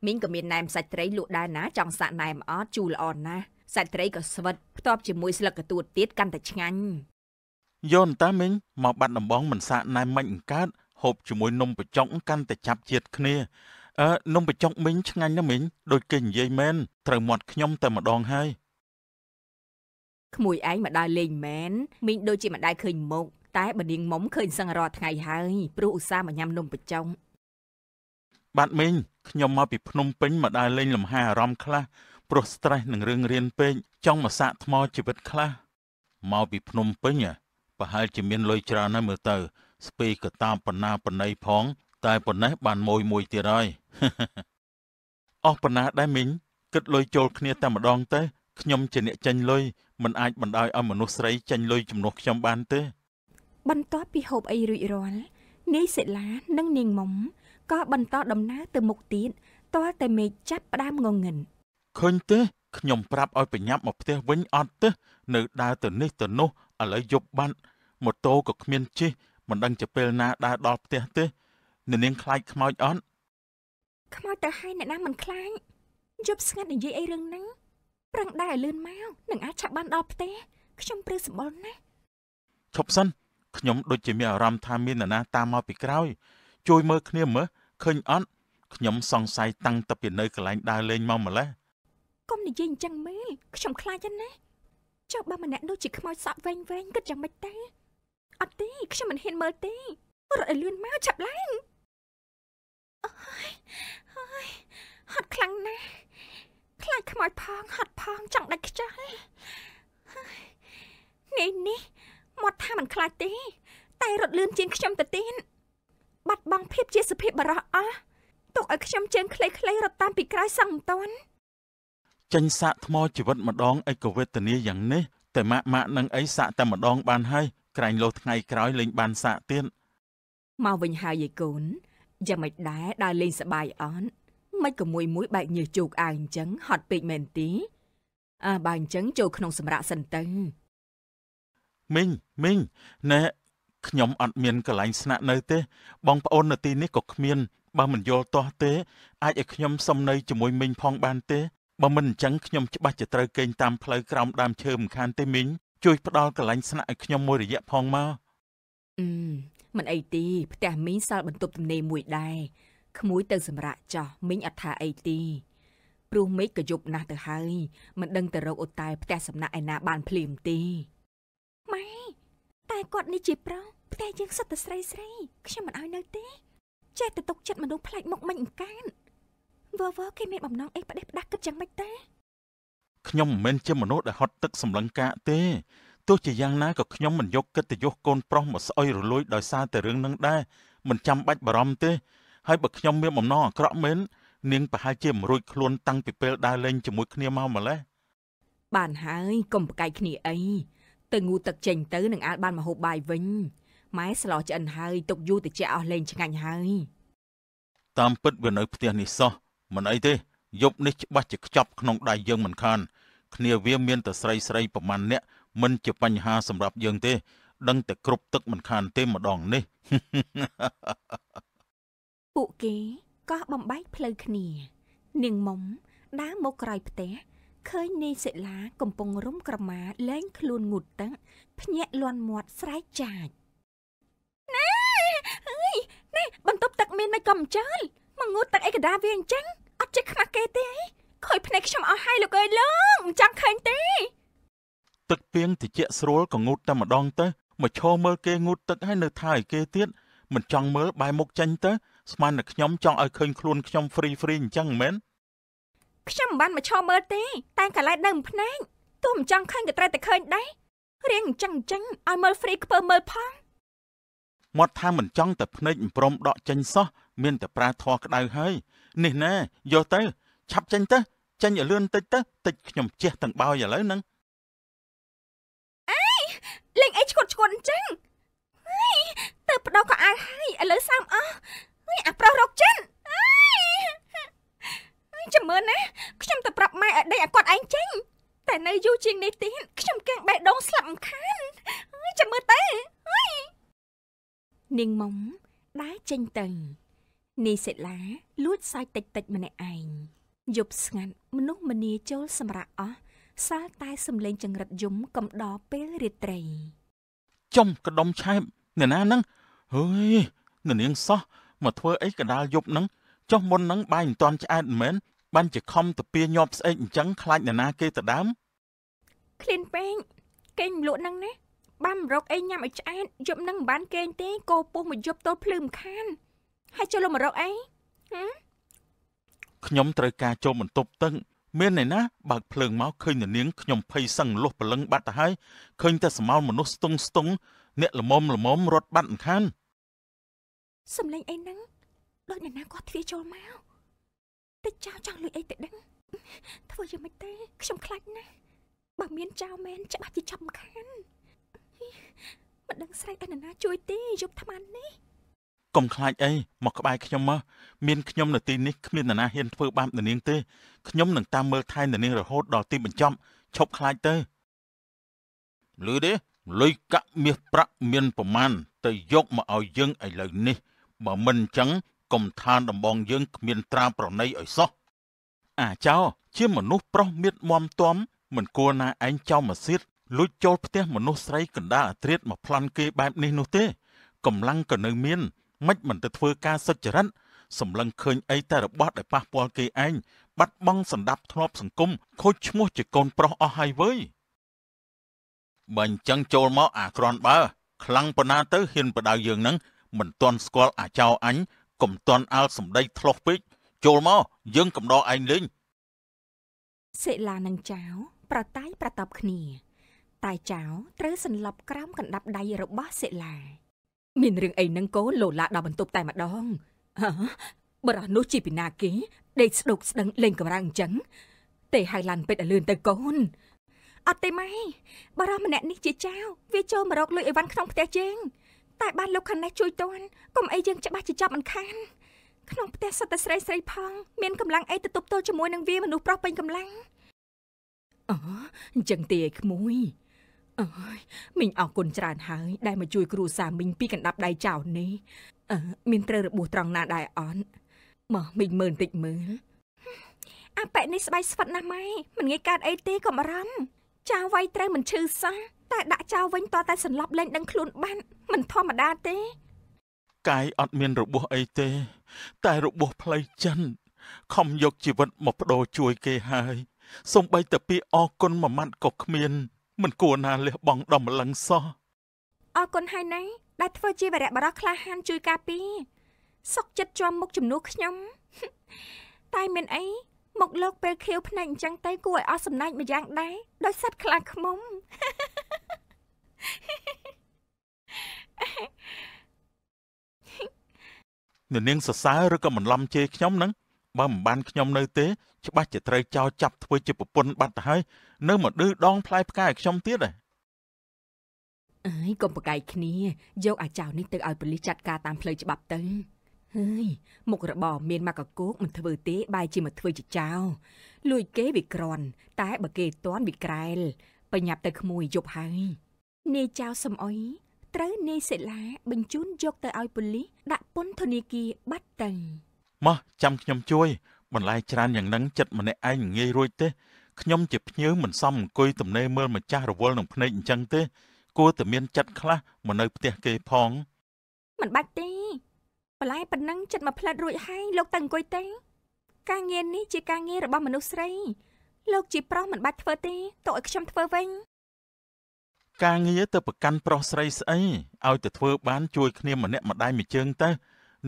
មីងក៏មានណែមសាច់ត្រីលក់ដែរណា ចង់សាក់ណែមអត់ជូរល្អណាស់សាច់ត្រីក៏ស្វិតផ្ទាប់ជាមួយស្លឹកកទួតទៀតកាន់តែឆ្ងាញ់យោនតាមីងមកបាត់ដំបងមិនសាកណែមិនអង្កើតហូបជាមួយនំបញ្ចុកកាន់តែចាប់ជាតិគ្នាអឺនំបញ្ចុកមីងឆ្ងាញ់ណាស់មីងដូចគេនិយាយមែនត្រូវមាត់ខ្ញុំតែម្ដងហើយក្មួយឯងមកដើរលេងមែនមីងដូចជាមិនដែរឃើញមុខតែបើនាងមុំឃើញសឹងរាល់ថ្ងៃហើយព្រោះឧស្សាហ៍មកញ៉ាំនំបញ្ចុកបាទមីងខ្ញុំមកពីភ្នំពេញមកដើរលេងលំហែអារម្មណ៍ខ្លះព្រោះ stress នឹងរឿងរៀនពេកចង់មកសាកថ្មជីវិតខ្លះមកពីភ្នំពេញប្រហែលជាមានលុយច្រើនណាស់មើលទៅ ស្ពីក៏តាមបណ្ណាបណ្ណៃផង តែប៉ុណ្ណេះបានមួយមួយទៀតហើយអស់បណ្ណាដែរមីងគិតលុយចូលគ្នាតែម្ដងទៅខ្ញុំជាអ្នកចាញ់លុយមិនអាចបណ្ដោយឲ្យមនុស្សស្រីចាញ់លុយជំនួសខ្ញុំបានទេបន្ទាប់ពីហូបអីរួចរាល់នាយសិលានិងនាងមុំក៏បន្តដំណើរទៅមុខទៀតទាល់តែមេឃចាប់ផ្ដើមងងឹតឃើញទេខ្ញុំប្រាប់ឲ្យប្រញាប់មកផ្ទះវិញអត់ទេនៅដើរទៅនេះទៅនោះឥឡូវយប់បាត់ម៉ូតូក៏គ្មានជិះមិនដឹងទៅពេលណាដើរដល់ផ្ទះទេនៅនាងខ្លាចខ្មោចអត់ខ្មោចទៅហើយអ្នកណាមិនខ្លាចយប់ស្ងាត់និយាយអីរឿងហ្នឹងប្រឹងដែរឲ្យលឿនមកនឹងអាចឆាប់បានដល់ផ្ទះខ្ញុំព្រឺសម្បល់ណាស់ឈប់សិនខ្ញុំដូចជាមានអារម្មណ៍ថាមាននរណាតាមមកពីក្រោយ ជួយមើលគ្នាមើលឃើញអត់ខ្ញុំសង្ស័យតាំងតពីនៅកន្លែងដើរលេងមកម្លេះកុំនិយាយអញ្ចឹងមេខ្ញុំខ្លាចណាស់ចុះបើម្នាក់ដូចជាខ្មោចសក់វែងវែងគិតយ៉ាងម៉េចទេអត់ទេខ្ញុំមិនហ៊ានមើលទេរត់ឲ្យលឿនមកចាប់ឡើងអើយអើយហត់ខ្លាំងណាស់ខ្លាចខ្មោចផងហត់ផងចង់ដាច់ខ្យល់នេះនេះមកថាមិនខ្លាចទេ តែរត់លឿនជាងខ្ញុំទៅទៀតបាត់បង់ភាពជាសុភាពបរោះអស់ទុកឲ្យខ្ញុំជើងខ្លីៗរត់តាមពីក្រោយសឹងមិនតាន់ចេញសាកថ្មជីវិតម្ដងឯកវេទនាយ៉ាងនេះតែម៉ាក់ម៉ាក់នឹងអីសាកតែម្ដង បានហើយក្រែងលោថ្ងៃក្រោយលេង បានសាកទៀតមកវិញហើយឯកូនយ៉ាងមិនដែរដើរលេងសបាយអន់មិនក៏មួយមួយបែកញើសជោកអាវអញ្ចឹងហត់ពេកមែនទេអើបើអញ្ចឹងចូលក្នុងសម្រាប់សិនទៅមីងមីងណែខ្ញុំអត់មានកន្លែងស្នាក់នៅទេ បងប្អូននៅទីនេះក៏គ្មានបើមិនយល់ទាស់ទេ អាចឲ្យខ្ញុំសុំនៅជាមួយមីងផងបានទេបើមិនអញ្ចឹងខ្ញុំច្បាស់ជាត្រូវកេងតាមផ្លូវក្រោមដើមឈើម្ខានទេមីងជួយផ្ដល់កន្លែងស្នាក់ឲ្យខ្ញុំមួយរយៈផងមកអឺមិនអីទេផ្ទះមីងសាល់បន្ទប់ទំនេរមួយដែរក្មួយទៅសម្រាកចោះមីងអត់ថាអីទេព្រោះមេឃក៏យប់ណាស់ទៅហើយមិនដឹងទៅរកអូតែផ្ទះសំណាក់ឯណាបានភ្លាមទេម៉ែតែគាត់នេះជាប្រុសផ្ទះយើងសិតតែស្រីស្រីខ្ញុំមិនឲ្យនៅទេចេះតែទុកចិត្តមនុស្សផ្លែកមុខមិញអង្កានវើវើគេមានបំណងអីផ្ដេសផ្ដាស់គិតយ៉ាងម៉េចតាខ្ញុំមិនមែនជាមនុស្សដែលហត់ទឹកសម្លឹងកាកទេទោះជាយ៉ាងណាក៏ខ្ញុំមិនយកកិត្តិយសកូនប្រុសមកស្អុយរលួយដោយសារតែរឿងនឹងដែរមិនចាំបាច់បារម្ភទេហើយបើខ្ញុំមានបំណងអាក្រក់មែននាងប្រហែលជាមិនរួចខ្លួនតាំងពីពេលដើរលេងជាមួយគ្នាមកម្ល៉េះបានហើយកុំប្រកែកគ្នាអីទៅងូទឹកចេញទៅនឹងអាលបានមហូបបាយវិញម៉ែស្លោឆ្អិនហើយទុកយូរតិចអស់លេងឆ្ងាញ់ហើយតាមពិតវានៅផ្ទះនេះសោះមិនអីទេយប់នេះច្បាស់ជាខ្ចប់ក្នុងដៃយើងមិនខានគ្នាវាមានតែស្រីស្រីប្រមាណអ្នកមិនជាបញ្ហាសម្រាប់យើងទេ ដឹងតែគ្រប់ទឹកមិនខានទេម្ដងនេះពួកគេកោះបំបែកផ្លូវគ្នា នាងមុំដើរមកក្រោយផ្ទះឃើញនីសិលាកំពុងរុំក្រមាលែង ខ្លួនងូតទឹកភ្ញាក់លាន់មាត់ស្រែកចាចណាអើយណែបន្ទប់ទឹកមានមិនកំចើលមកងូតទឹកអីកដាវាអញ្ចឹងជាខ្មាស់គេទេខ້ອຍភ្នែកខ្ញុំអស់ហើយលោកអើយលោកមិនចង់ឃើញទេទឹកពីងតិចស្រួលក៏ងូតតែម្ដងទៅមកឈរមើលគេងូតទឹកហើយនៅថើយគេទៀតមិនចង់មើលបែរមុខចេញទៅស្មានតែខ្ញុំចង់ឲ្យឃើញខ្លួនខ្ញុំហ្វ្រីហ្វ្រីអញ្ចឹងមែនខ្ញុំមិនបានមកឈរមើលទេតែកន្លែងដើមភ្នែកទោះមិនចង់ឃើញក៏ត្រូវតែឃើញដែររៀងអញ្ចឹងអញ្ចឹងឲ្យមើលហ្វ្រីខ្ពើមើលផងមាត់ថាមិនចង់តែភ្នែកមិនព្រមដកចេញសោះមានតែប្រាថ្នាក្តៅហើយនេះណាយកទៅឆាប់ចេញទៅចេញឲ្យលឿនតិចទៅតិចខ្ញុំជះទាំងបោយឥឡូវហ្នឹងអេលេងអីឈុតឈុនអញ្ចឹងទៅបដោះក៏អាវហើយឥឡូវសាមអស់អាប្រុសរកចិនអើយចាំមើលណា ខ្ញុំទៅប្រាប់ម៉ែឲ្យដេកឲ្យគាត់ឯងចេញ តែនៅយូរជាងនេះទៀតខ្ញុំកាំងបេះដូងស្លាប់មិនខានចាំមើលទៅនាងមុំដើរចេញទៅនីសិលាលួចសាច់តិចតិចម្នាក់ឯងយប់ស្ងាត់មនុស្សមនីចូលសម្រាប់អស់សាល់តែសំលេងចង្រិតយំកំដរពេលរាត្រី ចំក្ដុំឆែបអ្នកណាហ្នឹងអើយអ្នកនាងសោះមកធ្វើអីកដាលយប់ហ្នឹង ចុះមុនហ្នឹងបាយមិនតាន់ឆ្អែតមែនបានជាខំតាពីញាប់ស្អែកអញ្ចឹងខ្លាចអ្នកណាគេទៅដើមឃ្លានពេងគេងលក់ហ្នឹងណាបានរកអីញ៉ាំឲ្យឆ្អែតយប់ហ្នឹងមិនបានគេងទេគោពុះមកយប់ទល់ភ្លឺមិនខានហើយចូលមករកអីខ្ញុំត្រូវការចូលបន្ទប់ទឹកមានឯណាបើកភ្លើងមកឃើញនាងខ្ញុំភ័យសឹងលុះព្រលឹងបាត់ទៅហើយឃើញតែស្មោលមនុស្សស្ទង់ស្ទង់អ្នកល្មមល្មមរត់បាត់អង្ខានសំលេងអីហ្នឹងដូចអ្នកណាគាត់ទ្វាចូលមកតិចចៅចង់លួចអីទៅដឹងធ្វើយ៉ាងម៉េចទេ ខ្ញុំខ្លាចណាស់បើមានចៅមែនច្បាស់ជាចាប់មិនខានមិនដឹងស្រែកឯណាជួយទេយប់ថ្មនេះកុំខ្លាចអីមកក្បែរខ្ញុំមកមានខ្ញុំនៅទីនេះគ្មាននរណាហ៊ានធ្វើបាបននាងទេខ្ញុំនឹងតាមមើលថែននាងរហូតដល់ទីបញ្ចប់ឈប់ខ្លាចទៅលឺទេលុយកាក់មាសប្រាក់មានប្រមាណទៅយកមកឲ្យយើងឥឡូវនេះបើមិនអញ្ចឹងកុំឋានដំបងយើងគ្មានត្រាប្រណីឲ្យសោះអាចោជាមនុស្សប្រុសមៀតមមទាំមិនគួរណាឯងចោមកសៀតលួចចូលផ្ទះមនុស្សស្រីកណ្ដាលអាត្រិតមកប្លន់គេបែបនេះនោះទេកំឡាំងក៏នៅមានមិនមិនទៅធ្វើការសុចរិតសម្លឹងឃើញអីតែរបស់ដែលប៉ះពាល់គេឯងបាត់បង់សម្ដាប់ធ្នាប់សង្គមខូចឈ្មោះជាកូនប្រុសអស់ហើយវើយបើអញ្ចឹងចូលមក អាក្រន់បើខ្លាំងប៉ុណ្ណាទៅហ៊ានបដៅយើងនឹងមិនទាន់ស្គាល់អាចោអញកុំទាន់អាលសម្ដីធ្លោះពេកចូលមកយើងកំដរឯងលេងសិលានឹងចៅប្រតាយប្រតបគ្នាតែចៅត្រូវសន្លប់ក្រោមកណ្ដាប់ដៃរបស់សិលាមានរឿងអីនឹងកូនលោឡាដល់បន្ទប់តែម្ដងបរោះនោះជាពីណាគេដេកស្ដុកស្ដឹងលេងកំរាំងអញ្ចឹងទេហៅឡាន ពេទ្យឲ្យលឿនទៅកូនអត់ទេម៉ែបរោះម្នាក់នេះជាចៅវាចូលមករកលុយអីវ៉ាន់ក្នុងផ្ទះជេងតែបានលោកខាងនេះជួយតន់កុំអីយើងច្បាស់ជាចាប់មិនខានក្នុងផ្ទះសត្វតែស្រីស្រីផង មានកម្លាំងអីទៅទប់ទល់ជាមួយនឹងវាមនុស្សប្រុសពេញកម្លាំងអូអញ្ចឹងទេឯក្មួយអើយមីងអរគុណច្រើនហើយដែលមកជួយគ្រូសាមីងពីកណ្ដាប់ដៃចៅនេះអឺមានត្រូវរបួសត្រង់ណាដែរអត់មកមីងមើលបន្តិចមើលអាប៉ែនេះស្បែកស្វិតណាស់ម៉ែមិនងាយកើតអីទេកុំអារម្មណ៍ចៅវាយត្រូវមិនឈឺសោះតែដាក់ចៅវិញតតែសន្លប់លែងដឹងខ្លួន បានមិនធម្មតាទេ កាយអត់មានរបួសអីទេ តែរបួសផ្លូវចិត្តខំយកជីវិតមកបដូរជួយគេហើយសំបីតែពាក្យអរគុណមួយម៉ាត់ក៏គ្មានមិនគួរណាលះបង់ដំម្លឹងសោះអរគុណហើយណៃដែលធ្វើជាវរៈបរោះក្លាហានជួយការពារសុកចិត្តជាប់មុខជំនួសខ្ញុំ តែមានអីមកលោក ពេលខៀវភ្នែកអញ្ចឹងទៅគួរឲ្យអស់សំណាញ់ម្យ៉ាងដែរដោយសัตว์ខ្លាខ្មុំនៅនាងសរសើរឬក៏មិនឡំជេរខ្ញុំហ្នឹងបើមិនបានខ្ញុំនៅទេច្បាស់ជាត្រូវចោលចាប់ធ្វើជាប្រពន្ធបាត់ទៅហើយនៅមកឌឺដងផ្លែផ្កាឲ្យខ្ញុំទៀតឯងអើយកុំប្រកែកគ្នាយកអាចៅនេះទៅឲ្យប៉ូលីសចាត់ការតាមផ្លូវច្បាប់ទៅហើយមុខរបរមានមកកកោកមិនធ្វើទេបែរជាមកធ្វើជាចៅលួចគេវាក្រាន់តែបើគេតន់វាក្រែលបញ្ញាប់ទៅក្មួយយប់ហើយនាយចៅសំអុយត្រូវនាយសិលាបញ្ជូនយកទៅឲ្យប៉ូលីសដាក់ពន្ធនាគារបាត់ទៅម៉ោះចាំខ្ញុំជួយបន្លែច្រើនយ៉ាងហ្នឹងចិត្តម្នាក់ឯងងាយរួចទេខ្ញុំជាភ្ញៀវមិនសមអង្គុយទំនេរមើលម្ចាស់រវល់នឹងភ្នែកអញ្ចឹងទេគួរតែមានចិត្តខ្លះមកនៅផ្ទះគេផងមិនបាច់ទេបន្លែប៉ុណ្ណឹងចិត្តមកផ្លាត់រួចហើយលោកទៅអង្គុយទេការងារនេះជាការងាររបស់មនុស្សស្រី លោកជាប្រុសមិនបាច់ធ្វើទេតើឲ្យខ្ញុំធ្វើវិញការងារទៅប្រកាន់ប្រុសស្រីស្អីឲ្យតែធ្វើបានជួយគ្នាម្នាក់ម្ដាយមួយជើងទៅ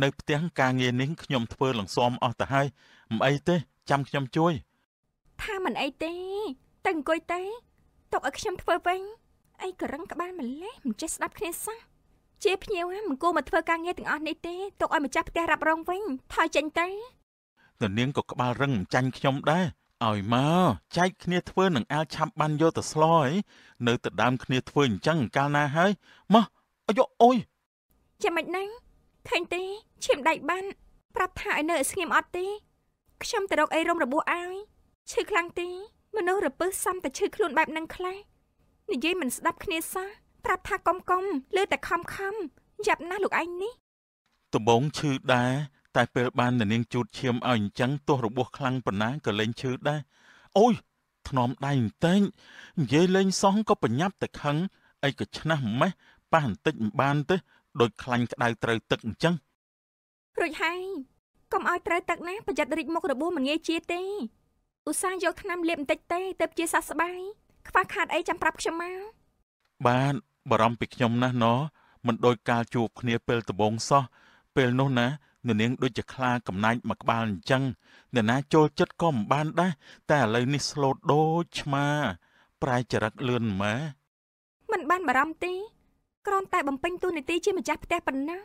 នៅផ្ទះការងារនេះខ្ញុំធ្វើលងស៊ំអស់ទៅហើយមិនអីទេចាំខ្ញុំជួយថាមិនអីទេតែអង្គុយទេទុកឲ្យខ្ញុំធ្វើវិញអីក៏រឹងក្បាលម្លេះមិនចេះស្ដាប់គ្នាសោះជាភ្ញៀវហ្នឹងមិនគួរមកធ្វើការងារទាំងអស់នេះទេទុកឲ្យម្ចាស់ផ្ទះរ៉ាប់រងវិញថយចេញទៅទៅនាងក៏ក្បាលរឹងមិនចាញ់ខ្ញុំដែរឲ្យមកចែកគ្នាធ្វើនឹងអាលឆាប់បានយកទៅស្លោឯងនៅតែដើមគ្នាធ្វើអញ្ចឹងកាលណាហើយមកអាយអូយចាំមិនហ្នឹងឃើញទេឈាមដៃបានប្រាប់ថាឲ្យនៅ ស្ងៀមអត់ទេ ខ្ញុំទៅរកអីរំរបួសឲ្យឈឺខ្លាំងទេមនុស្សរពឹសសំតែឈឺខ្លួនបែបហ្នឹងខ្លះនិយាយមិនស្ដាប់គ្នាសោះប្រាប់ថាកុំកុំលើតែខំខំយ៉ាប់ណាស់លោកឯងនេះដំបងឈឺដែរតែពេលបាននាងជូតឈាមឲ្យអញ្ចឹងទោះរបួសខ្លាំងប៉ុណ្ណាក៏លែងឈឺដែរអូយធ្នំដៃបន្តិចនិយាយលេងសោះក៏ប្រញាប់តែខឹងអីក៏ឆ្នះម៉េះប៉ះបន្តិចមិនបានទេដូចខ្លាញ់ក្តៅត្រូវទឹកអញ្ចឹងរួចហើយកុំឲ្យត្រូវទឹកណាប្រយ័ត្នរិចមុខរបួសមិនងាយជាទេឧស្សាហ៍យកថ្នាំលាបបន្តិចទេទៅជាសះស្បើយខ្វះខាតអីចាំប្រាប់ខ្ញុំមកបាទបារម្ភពីខ្ញុំណាស់ណមិនដូចកាលជួបគ្នាពេលដំបូងសោះពេលនោះណាអ្នកនាងដូចជាខ្លាកំណាញ់មួយក្បាលអញ្ចឹងអ្នកណាចូលចិត្តក៏មិនបានដែរតែឥឡូវនេះស្លូតដូចឆ្មា ប្រែចរិតលឿនម៉ែមិនបានបារម្ភទេគ្រាន់តែបំពេញតួនាទីជាម្ចាស់ផ្ទះប៉ុណ្ណា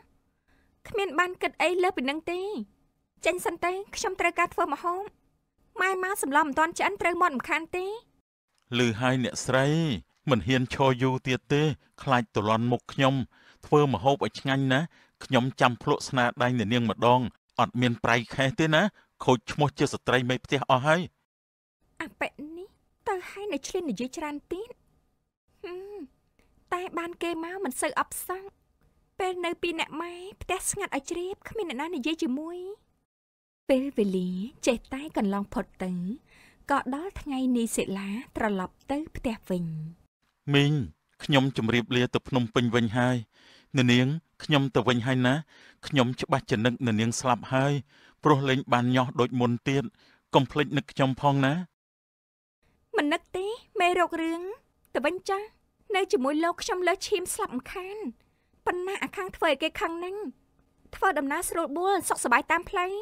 គ្មានបានគិតអីលើពីនឹងទេចេញសិនទៅខ្ញុំត្រូវការធ្វើម្ហូបម៉ែម៉ាសម្លមិនទាន់ឆ្អិនត្រូវមាត់មិនខានទេឮហើយអ្នកស្រី មិនហ៊ានឈរយូរទៀតទេ ខ្លាចតលន់មុខខ្ញុំ ធ្វើម្ហូបឲ្យឆ្ងាញ់ណាខ្ញុំចាំភ្លក់ស្នាដៃនាងម្ដងអត់មានប្រៃខេះទេណា ខូចឈ្មោះជាស្ត្រីមេផ្ទះអស់ហើយអបិនេះតើហើយនៅឆ្លៀននិយាយច្រើនទៀតហឹមតែបានគេមកមិនសូវអបសង់ពេលនៅពីអ្នកម៉ែផ្ទះស្ងាត់ឲ្យជ្រាបគ្មានអ្នកណានិយាយជាមួយពេលវេលាចេះតែកន្លងផុតទៅក៏ដល់ថ្ងៃនីសិលាត្រឡប់ទៅ ផ្ទះវិញមីងខ្ញុំជម្រាបលាទៅភ្នំពេញវិញហើយនានាងខ្ញុំទៅវិញហើយណាខ្ញុំច្បាស់ចនឹកនានាងស្លាប់ហើយព្រោះលេងបានញោះដូចមុនទៀតកុំភ្លេចនឹកខ្ញុំផងណាមិននឹកទេមេរោគរឿងទៅវិញចាស់នៅជាមួយលោកខ្ញុំលើឈាមស្លាប់មិនខានប៉ុណ្ណាអាខាងធ្វើឲ្យគេខាងហ្នឹងធ្វើដំណើរស្រួលបួលសុខសប្បាយតាមផ្លូវ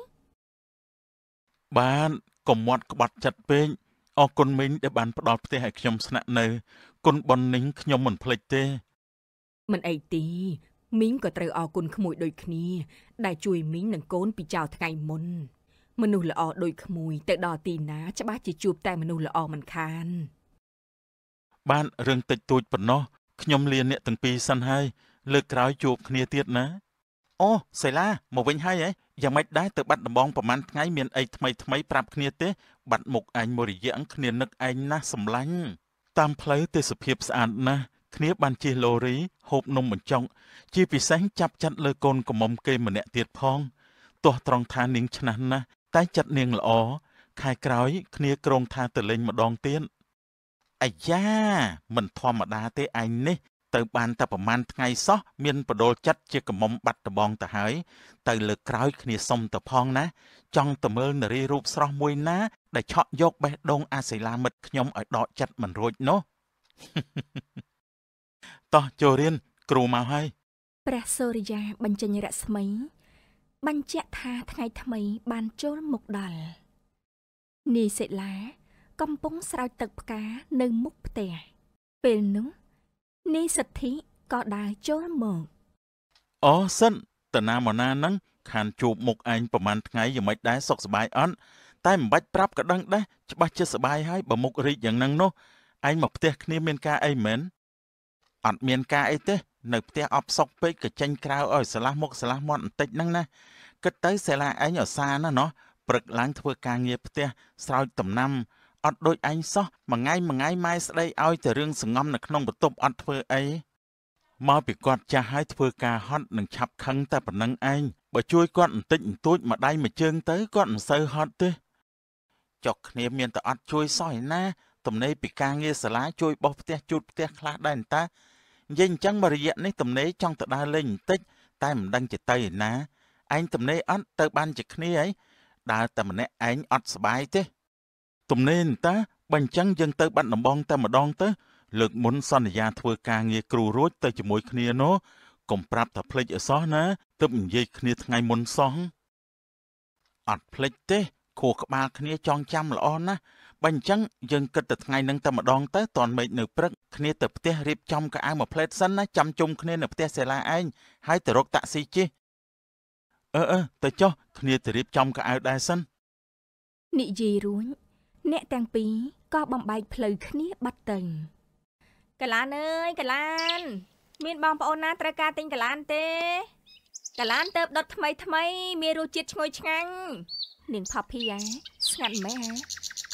បានកុំមាត់ក្បត់ចិត្តពេកអរគុណមីងដែលបានផ្ដល់ផ្ទះឲ្យខ្ញុំស្នាក់នៅគុណប៉ុននីងខ្ញុំមិនភ្លេចទេមិនអីទេមីងក៏ត្រូវអរគុណក្មួយដូចគ្នាដែលជួយមីងនិងកូនពីចោលថ្ងៃមុនមនុស្សល្អដូចក្មួយទៅដល់ទីណា ច្បាស់ជាជួបតែមនុស្សល្អមិនខានបានរឿងតិចតួចប៉ុណ្ណោះខ្ញុំលាអ្នកទាំងពីរសិនហើយលើកក្រោយជួបគ្នាទៀតណាអូសេឡាមកវិញហើយហ៎យ៉ាងម៉េចដែរទៅបាត់ដំបងប្រហែលថ្ងៃមានអីថ្មីថ្មីប្រាប់គ្នាទេ បាត់មុខអញមួយរយៈគ្នានឹកឯងណាស់សម្លាញ់តាមផ្លូវទេសភាពស្អាតណាស់គ្នាបានជិះឡូរីហូបនំបញ្ចុកជាពិសេសចាប់ចាត់លើកូនកំមុំគេ ម្នាក់ទៀតផង ទោះត្រង់ថានាងឆ្នះណាស់តែចិត្តនាងល្អខែក្រោយគ្នាក្រងថាទៅលេងម្ដងទៀតអាយ៉ាមិនធម្មតាទេឯងនេះ ទៅ បានតែប្រហែលថ្ងៃសោះមានបដិលចិត្តជាកំមុំបាត់ដបងទៅហើយទៅលើក្រោយ គ្នាសុំទៅផងណា ចង់ទៅមើលនារីរូបស្រស់មួយណា ដែលឆក់យក បេះដូងអាសិលាមិត្តខ្ញុំឲ្យដកចិត្តមិនរួចនោះតោះចូលរៀនគ្រូមកហើយព្រះសូរិយាបញ្ចេញរស្មី បញ្ជាក់ថាថ្ងៃថ្មីបានចូលមកដល់នីសិលាកំពុងស្រោចទឹកផ្កានៅមុខផ្ទះពេលនោះនាយសិទ្ធិក៏ដើរចូលមកអូសិនតាណាមណានឹង ខានជួបមុខឯងប្រហែលថ្ងៃយ៉ាងម៉េចដែរសុខសប្បាយអត់តែមិនបាច់ប្រាប់ក៏ដឹងដែរច្បាស់ជាសប្បាយហើយបើមុខរីកយ៉ាងហ្នឹងនោះឯងមកផ្ទះគ្នាមានការអីមែនអត់មានការអីទេនៅផ្ទះអប់សុកពេកក៏ចេញក្រៅឲ្យឆ្លាស់មុខឆ្លាស់មាត់បន្តិចហ្នឹងណាគិតទៅសាលាឯងអសាណាណោះព្រឹកឡើងធ្វើការងារផ្ទះស្រោចដំណាំអត់ដូចឯងសោះមួយថ្ងៃមួយថ្ងៃម៉ែស្ដីឲ្យតែរឿងសង្ងំនៅក្នុងបន្ទប់អត់ធ្វើអីមកពីគាត់ចាស់ហើយធ្វើការហត់នឹងឆាប់ខឹងតែប៉ុណ្្នឹងឯងបើជួយគាត់បន្តិចបន្តួចមួយដៃមួយជើងទៅគាត់មិនសូវហត់ទេចុកគ្នាមានតែអត់ជួយសោះឯណាទំនេរពីការងារសាលាជួយបោះផ្ទះជូតផ្ទះខ្លះដែរតានិយាយអញ្ចឹងមករយៈនេះទំនេរចង់ទៅដើរលេងបន្តិចតែមិនដឹងចិត្តទៅឯណាឯងទំនេរអត់ទៅបានជាគ្នាឯងដើរតែម្នាក់ឯងអត់សុបាយទេទំនេរតាបើអញ្ចឹងយើងទៅបាត់ដំបងតែម្ដងទៅលើកមុនសន្យាធ្វើការងារគ្រូរួចទៅជាមួយគ្នានោះកុំប្រាប់ថាភ្លេចអសោះណាទើបនិយាយគ្នាថ្ងៃមុនសោះអត់ភ្លេចទេខួរក្បាលគ្នាចងចាំល្អណាស់បើអញ្ចឹងយើងគិតតែថ្ងៃនឹងតែម្ដងទៅតនមេឃនៅព្រឹកគ្នាទៅផ្ទះរៀបចំកៅអៅមួយផ្លែតសិនណាចាំជុំគ្នានៅផ្ទះសាលាឯងហើយទៅរកតាក់ស៊ីជិះអឺអឺទៅចុះគ្នាទៅរៀបចំកៅអៅដែរសិននិយាយរួញអ្នកទាំងពីរក៏បំបែកផ្លូវគ្នាបាត់ទៅកលានអើយកលាន មានបងប្អូនណាត្រូវការទិញកលានទេកលានទៅដុតថ្មីថ្មីមានរសជាតិឈ្ងុយឆ្ងាញ់នាងផាភីឯស្ងាត់មែន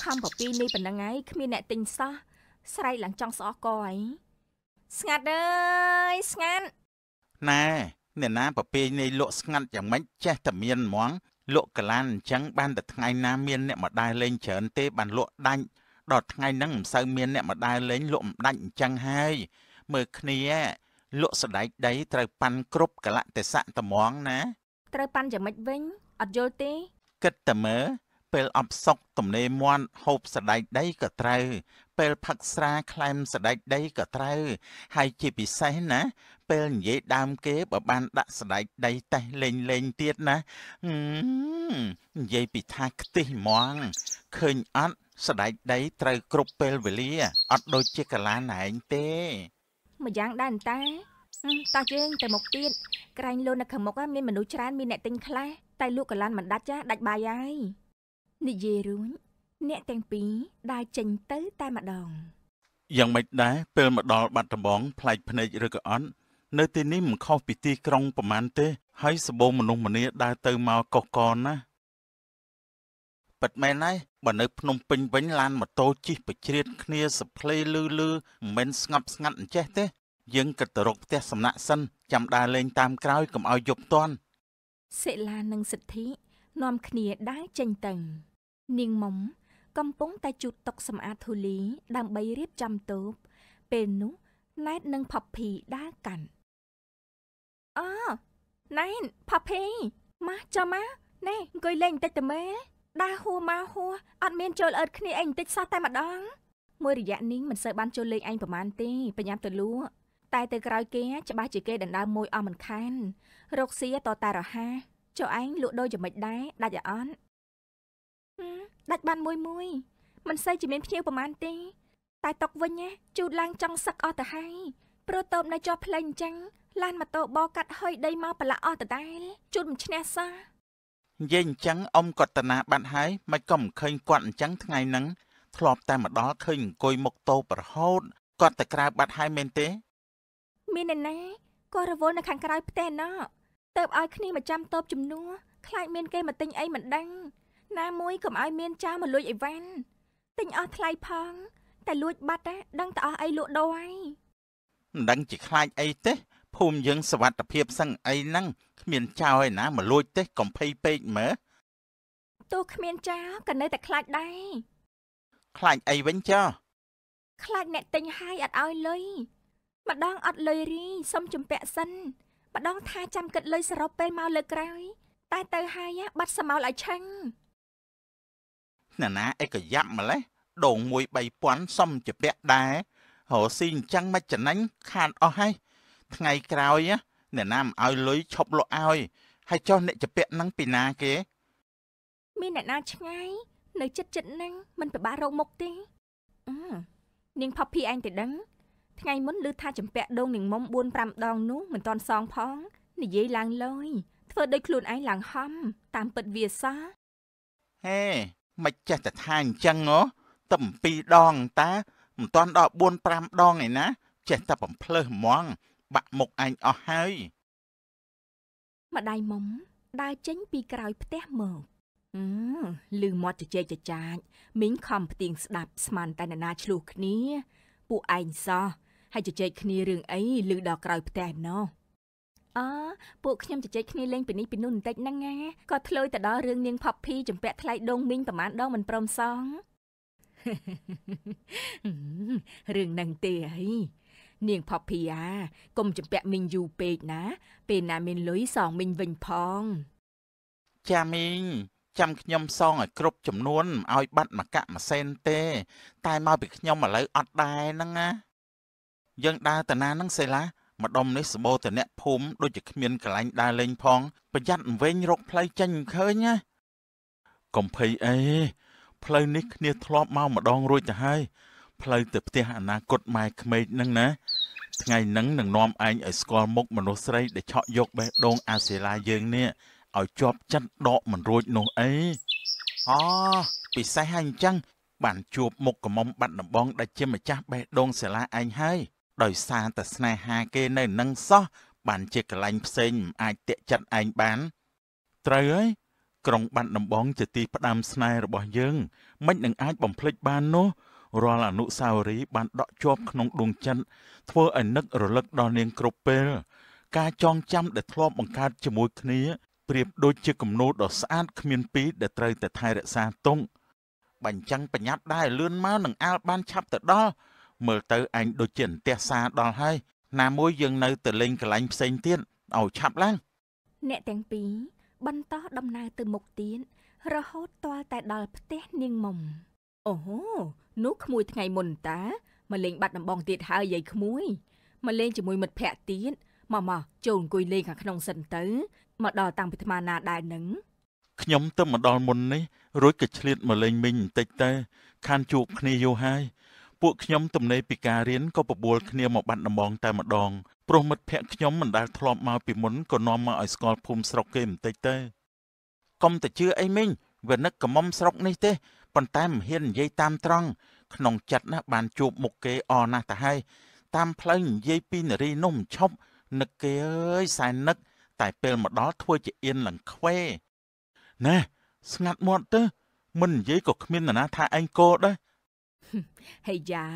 ខំបពីនេះប៉ុណ្ណឹងឯងគ្មានអ្នកទិញសោះស្រែកឡើងចង់ស្អកកឯងស្ងាត់អើយស្ងាត់ណែអ្នកណាប្រពេញនៃលក់ស្ងាត់យ៉ាងម៉េចចេះតែមានហ្មងលក់កលានអញ្ចឹងបានតែថ្ងៃណាមានអ្នកម្ដាយលេងច្រើនទេបានលក់ដាច់ដល់ថ្ងៃហ្នឹងមិនសូវមានអ្នកម្ដាយលេងលក់មិនដាច់អញ្ចឹងហើយមើលគ្នាលក់សដែកដី ត្រូវប៉ាន់គ្រប់កលៈទេសៈត្មងណា ត្រូវប៉ាន់យ៉ាងម៉េចវិញអត់យល់ទេគិតតែមើលពេលអបសុកទំនេរមន់ហូបសដែកដីក៏ត្រូវពេលផឹកស្រាខ្លែមសដែកដីក៏ត្រូវហើយជាពិសេសណាពេលនិយាយដើមគេបើបាន ដាក់ស្ដែកដីតេះលេងលេងទៀតណានិយាយពីថាខ្ទិះហ្មងឃើញអត់ស្ដែកដីត្រូវគ្រប់ពេលវេលាអត់ដូចជាកាលាណែងទេ ម្យ៉ាងដែរតាតោះយើងទៅមុខទៀតក្រែងលូននៅខាងមុខមានមនុស្សច្រើនមានអ្នកទិញខ្លះតែលក់កលាន់មិនដាច់ចាដាច់បាយហើយនិយាយរួចអ្នកទាំងពីរដើរចេញទៅ តែម្ដងយ៉ាងម៉េចដែរពេលមកដល់បាត់ដំបងផ្លែកភ្នែកឬក៏អត់នៅទីនេះមិនខុសពីទីក្រុងប្រមាណទេហើយសបោមនុស្សម្នាដើរទៅមកកុះកនណាពិតមែនហើយបើនៅភ្នំពេញវិញឡានម៉ូតូជិះប្រជ្រៀតគ្នាសភ្លេលឺលឺមិនមែនស្ងប់ស្ងាត់អញ្ចេះទេ យើងគិតទៅរកផ្ទះសំណាក់សិនចាំដើរលេងតាមក្រោយកុំឲ្យយប់តាន់សិលានិងសិទ្ធិនាំគ្នាដើរចេញទៅនាងមុំកំពុងតែជូតតុសម្អាតធូលី ដើម្បីរៀបចំតូបពេលនោះណែតនិងផាប់ភីដើរកាន់អឺណែនផាភីម៉ាស់ចាំម៉ាណែអង្គុយលេងបន្តិចទៅម៉ែដើរហួម៉ាហួអត់មានចូលអើតគ្នាអីបន្តិចសោះតែម្ដង មួយរយៈនេះមិនសូវបានចូលលេងឯងប្រហែលទេប្រញាប់ទៅលក់តែទៅក្រោយគេច្បាស់ជាគេដណ្ដើមមួយអស់មិនខាន រកសៀតតែរហ័សចុះឯងលក់ដូរយ៉ាងម៉េចដែរដាច់អត់ដាច់បានមួយមួយ មិនសូវជាមានភ្ញៀវប្រហែលទេតែຕົកវិញណាជូតឡើងចង់សឹកអស់ទៅហើយព្រោះតបនៅចុះផ្លេងអញ្ចឹងឡានម៉ូតូបកាត់ហុយដីមកប្រឡាក់អស់ដដែលជូតមិនឈ្នះសោះនិយាយអញ្ចឹងអ៊ំកតនាបាត់ហើយមិនក៏មិនឃើញគាត់អញ្ចឹងថ្ងៃហ្នឹងធ្លាប់តែម្ដងឃើញអង្គុយមុខតោប្រហូតគាត់តែក្រៅបាត់ហើយមែនទេ មានឯណាគាត់រវល់នៅខាងក្រៅផ្ទះណោះទៅឲ្យគ្នាមកចាំតបជំនួសខ្លាចមានគេមកទិញអីមិនដឹងណាមួយកុំឲ្យ មានចៅមកលួចអីវ៉ាន់ទិញអស់ថ្លៃផងតែលួច បាត់ដឹងតែអស់អីលក់ដូរហើយមិនដឹងជាខ្លាចអីទេភូមិយើងសวัสดิភាពសឹងអីហ្នឹងគ្មានចោលឯណាមកលួចទេកំភៃពេកមើលទោះគ្មានចោលក៏នៅតែខ្លាចដែរខ្លាចអីវិញចោខ្លាចអ្នកទិញហើយអត់ឲ្យលុយម្ដងអត់លុយរីសុំជំពាក់សិនម្ដងថាចាំគិតលុយសរុបពេលមកលើក្រោយ តែទៅហើយបាត់សមោលឲ្យឆឹងណាណាអីក៏យ៉ាប់ម្លេះដង1 3000សុំជំពាក់ដែររកស៊ីអញ្ចឹងមិនចំណាញ់ខាតអស់ហើយថ្ងៃក្រោយអ្នកណាមិនឲ្យលុយឈប់លក់ឲ្យហើយចុះអ្នកជពាក់នឹងពីណាគេ មានអ្នកណាឆ្ងាយ នៅ ចិត្តចិត្តនឹងមិនពិបាករកមុខទេអឺនាងផភីឯងទៅដឹងថ្ងៃមុនឮថាចម្ពាក់ដងនាងមុំ4 5ដងនោះមិនតាន់សងផងនិយាយឡើងលយធ្វើដូចខ្លួនឯងឡើងហំតាមពិតវាសាហេមិនចេះតែថាអញ្ចឹងហ៎តំពីដងតាមិនតាន់ដល់4 5ដងឯណាចេះតែបំភ្លើសហ្មងបាក់មុខឯងអស់ហើយម្ដាយមុំដើរចេញពីក្រោយផ្ទះមកអឺលឺមាត់ជជែកចចាចមីងខំផ្ទៀងស្ដាប់ស្មាន តែនរណាឆ្លោះគ្នាពួកឯងសោះហើយជជែកគ្នារឿងអីឮដល់ក្រោយផ្ទះណោះអើពួកខ្ញុំជជែកគ្នាលេងពីនេះពីនោះបន្តិចហ្នឹងណាក៏ធ្លើយទៅដល់រឿងនាងផាប់ភីចម្ពាក់ថ្លៃដងមីងប្រមាណដងមិនព្រមសងរឿងនឹងទេអីនាងផភីយ៉ាកុំចំពាក់មីងយូរពេកណា ពេលណាមានលុយសងមីងវិញផង ចាមីងចាំខ្ញុំសងឲ្យគ្រប់ចំនួនឲ្យបាត់មកកម៉ាសេនទេ តែមកពីខ្ញុំឥឡូវអត់ដែរហ្នឹងណាយើងដើរតាណាហ្នឹងសេឡាម្ដុំនេះសបោតអ្នកភូមិដូចជាគ្មានកន្លែងដើរលេងផង ប្រយ័ត្នវិញរកផ្លូវចេញឃើញណាកំភៃអីផ្លូវនេះគ្នាធ្លាប់មកម្ដងរួចទៅហើយផ្លូវទៅផ្ទះអនាគតម៉ែក្មេកនឹងណាថ្ងៃហ្នឹងនឹងនាំឯងឲ្យស្គាល់មុខមនុស្សស្រីដែលឆក់យកបេះដូងអាសេឡាយើងនេះឲ្យជាប់ចិត្តដកមិនរួចនោះអីអូពិសេសហើយអញ្ចឹងបានជួបមុខកមុំបាត់ដំបងដែលជាម្ចាស់បេះដូងសេឡាឯងហើយដោយសារតែស្នេហាគេនៅនឹងសោះបានជាកលែងផ្សេងមិនអាចតិចចិត្តឯងបានត្រូវហើយក្រុងបាត់ដំបងជាទីផ្ដាំស្នេហ៍របស់យើង មិននឹងអាចបំភ្លេចបាននោះរាល់អនុស្សាវរីយ៍បានដក់ជាប់ក្នុងដួងចិត្តធ្វើឲ្យនឹករលឹកដល់នាងគ្រប់ពេល ការចងចាំដែលធ្លាប់បង្កើតជាមួយគ្នាប្រៀបដូចជាគំនូរដ៏ស្អាតគ្មានពីរដែលត្រូវតែថែរក្សាទុកបញ្ចាំងបញ្ញត្តិដែរលឿនមកនឹងអាលបានឆាប់ទៅដល់មើលទៅឯងដូចជាអន្ទះសាដល់ហើយណាមួយយើងនៅទៅលេងកន្លែងផ្សេងទៀតឲ្យឆាប់ឡើងអ្នកទាំងពីរបន្តដំណើរទៅមុខទៀតរហូតទាល់តែដល់ផ្ទះនាងមុំអូហូនោះក្មួយ ថ្ងៃមុនតាមកលេងបាត់ដំបងទៀតហើយយាយក្មួយមកលេងជាមួយមិត្តភ័ក្តិទៀតម៉ម៉ាចូលអង្គុយលេងខាងក្នុងសិនទៅមកដល់តាំងពីអាត្មាណាដែរនឹងខ្ញុំទៅមកដល់មុននេះ រួចក៏ឆ្លៀតមកលេងមិញបន្តិចទៅខានជួបគ្នាយូរហើយពួកខ្ញុំទំនេរពីការរៀនក៏បបួលគ្នាមកបាត់ដំបងតែម្ដងព្រោះមិត្តភ័ក្ដិខ្ញុំមិនដែលធ្លាប់មកពីមុនក៏នាំមកឲ្យស្គាល់ភូមិស្រុកគេបន្តិចទៅកុំតែជឿអីមិញវានឹកកមុំស្រុកនេះទេប៉ុន្តែមិនហ៊ាននិយាយតាមត្រង់ក្នុងចិត្តណាបានជួបមុខគេអណាស់ទៅហើយតាមផ្លូវនិយាយពីនារីនោះមិនឈប់នឹកគេអើយសែននឹកតែពេលមកដល់ធ្វើជាអៀនឡើងខ្វេណាស្ងាត់មាត់ទៅ មិននិយាយក៏គ្មាននរណាថាឯងកោដែរហើយយ៉ា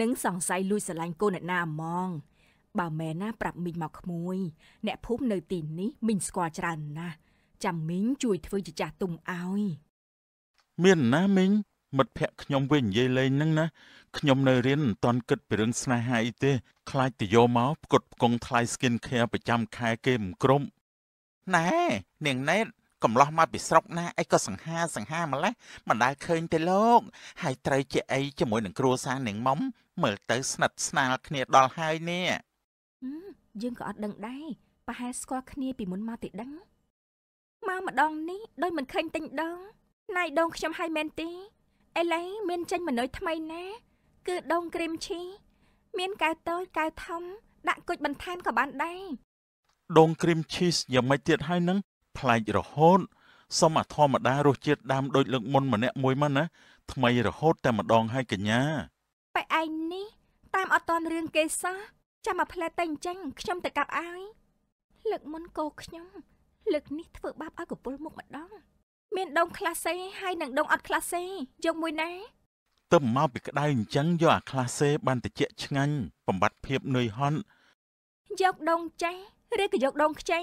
នឹងសង្ស័យលួចស្រឡាញ់កូនអ្នកណាហ្មង បើមែនណា ប្រាប់មីងមកក្មួយ អ្នកភូមិនៅទីនេះមីងស្គាល់ច្រើនណាស់ចាំមីងជួយធ្វើជាចាស់ទុំឲ្យ មានណាមីងមិត្តភក្តិខ្ញុំវិញនិយាយលេងហ្នឹងណាខ្ញុំនៅរៀនមិនតន់គិតពីរឿងស្នេហាអីទេ ខ្លាចទៅយកមកផ្គត់ផ្គង់ថ្លៃ skin care ប្រចាំខែគេមិនគ្រប់ណែនាងណែតកំឡោះមកពីស្រុកណាអីក៏សង្ហាសង្ហាម្លេះមិនដែលឃើញទេលោក ហើយត្រូវជាអីជាមួយនឹងគ្រួសារនាងមុំមើលទៅស្និទ្ធស្នាលគ្នាដល់ហើយនេះយើងក៏អត់ ដឹងដែរប្រហែលស្គាល់គ្នាពីមុនមកទីដឹងមកម្ដងនេះដោយមិនឃើញទិញដងណៃដងខ្ញុំឲ្យមែនទេឥឡូវមានចេញមនុស្សថ្មីណាគឺដងគ្រីមឈីមានកៅតូចកៅធំដាក់គុជបន្ថែមក៏បានដែរដងគ្រីមឈីសយ៉ាងម៉េចទៀតហើយនឹងប្លែករហូតសមធម្មតារសជាតិដើមដូចលើកមុនម្នាក់មួយមិនណា ថ្មីរហូត តែម្ដងហើយកញ្ញាបែឯងនេះតាមអត់តនរឿងគេសោះចាំមកផ្លែតែអញ្ចឹងខ្ញុំទៅកាប់អាយលើកមុនកោខ្ញុំលើកនេះធ្វើបាបឲ្យកពុលមុខម្ដង មានដងខ្លាសេហើយនឹងដងអត់ខ្លាសេយកមួយណាទៅមកពីក្តៅអញ្ចឹងយកអាខ្លាសេបានតិចឆ្ងាញ់បំបត្តិភាពនឿយហត់យកដងចាស់ឬក៏យកដងខ្ចី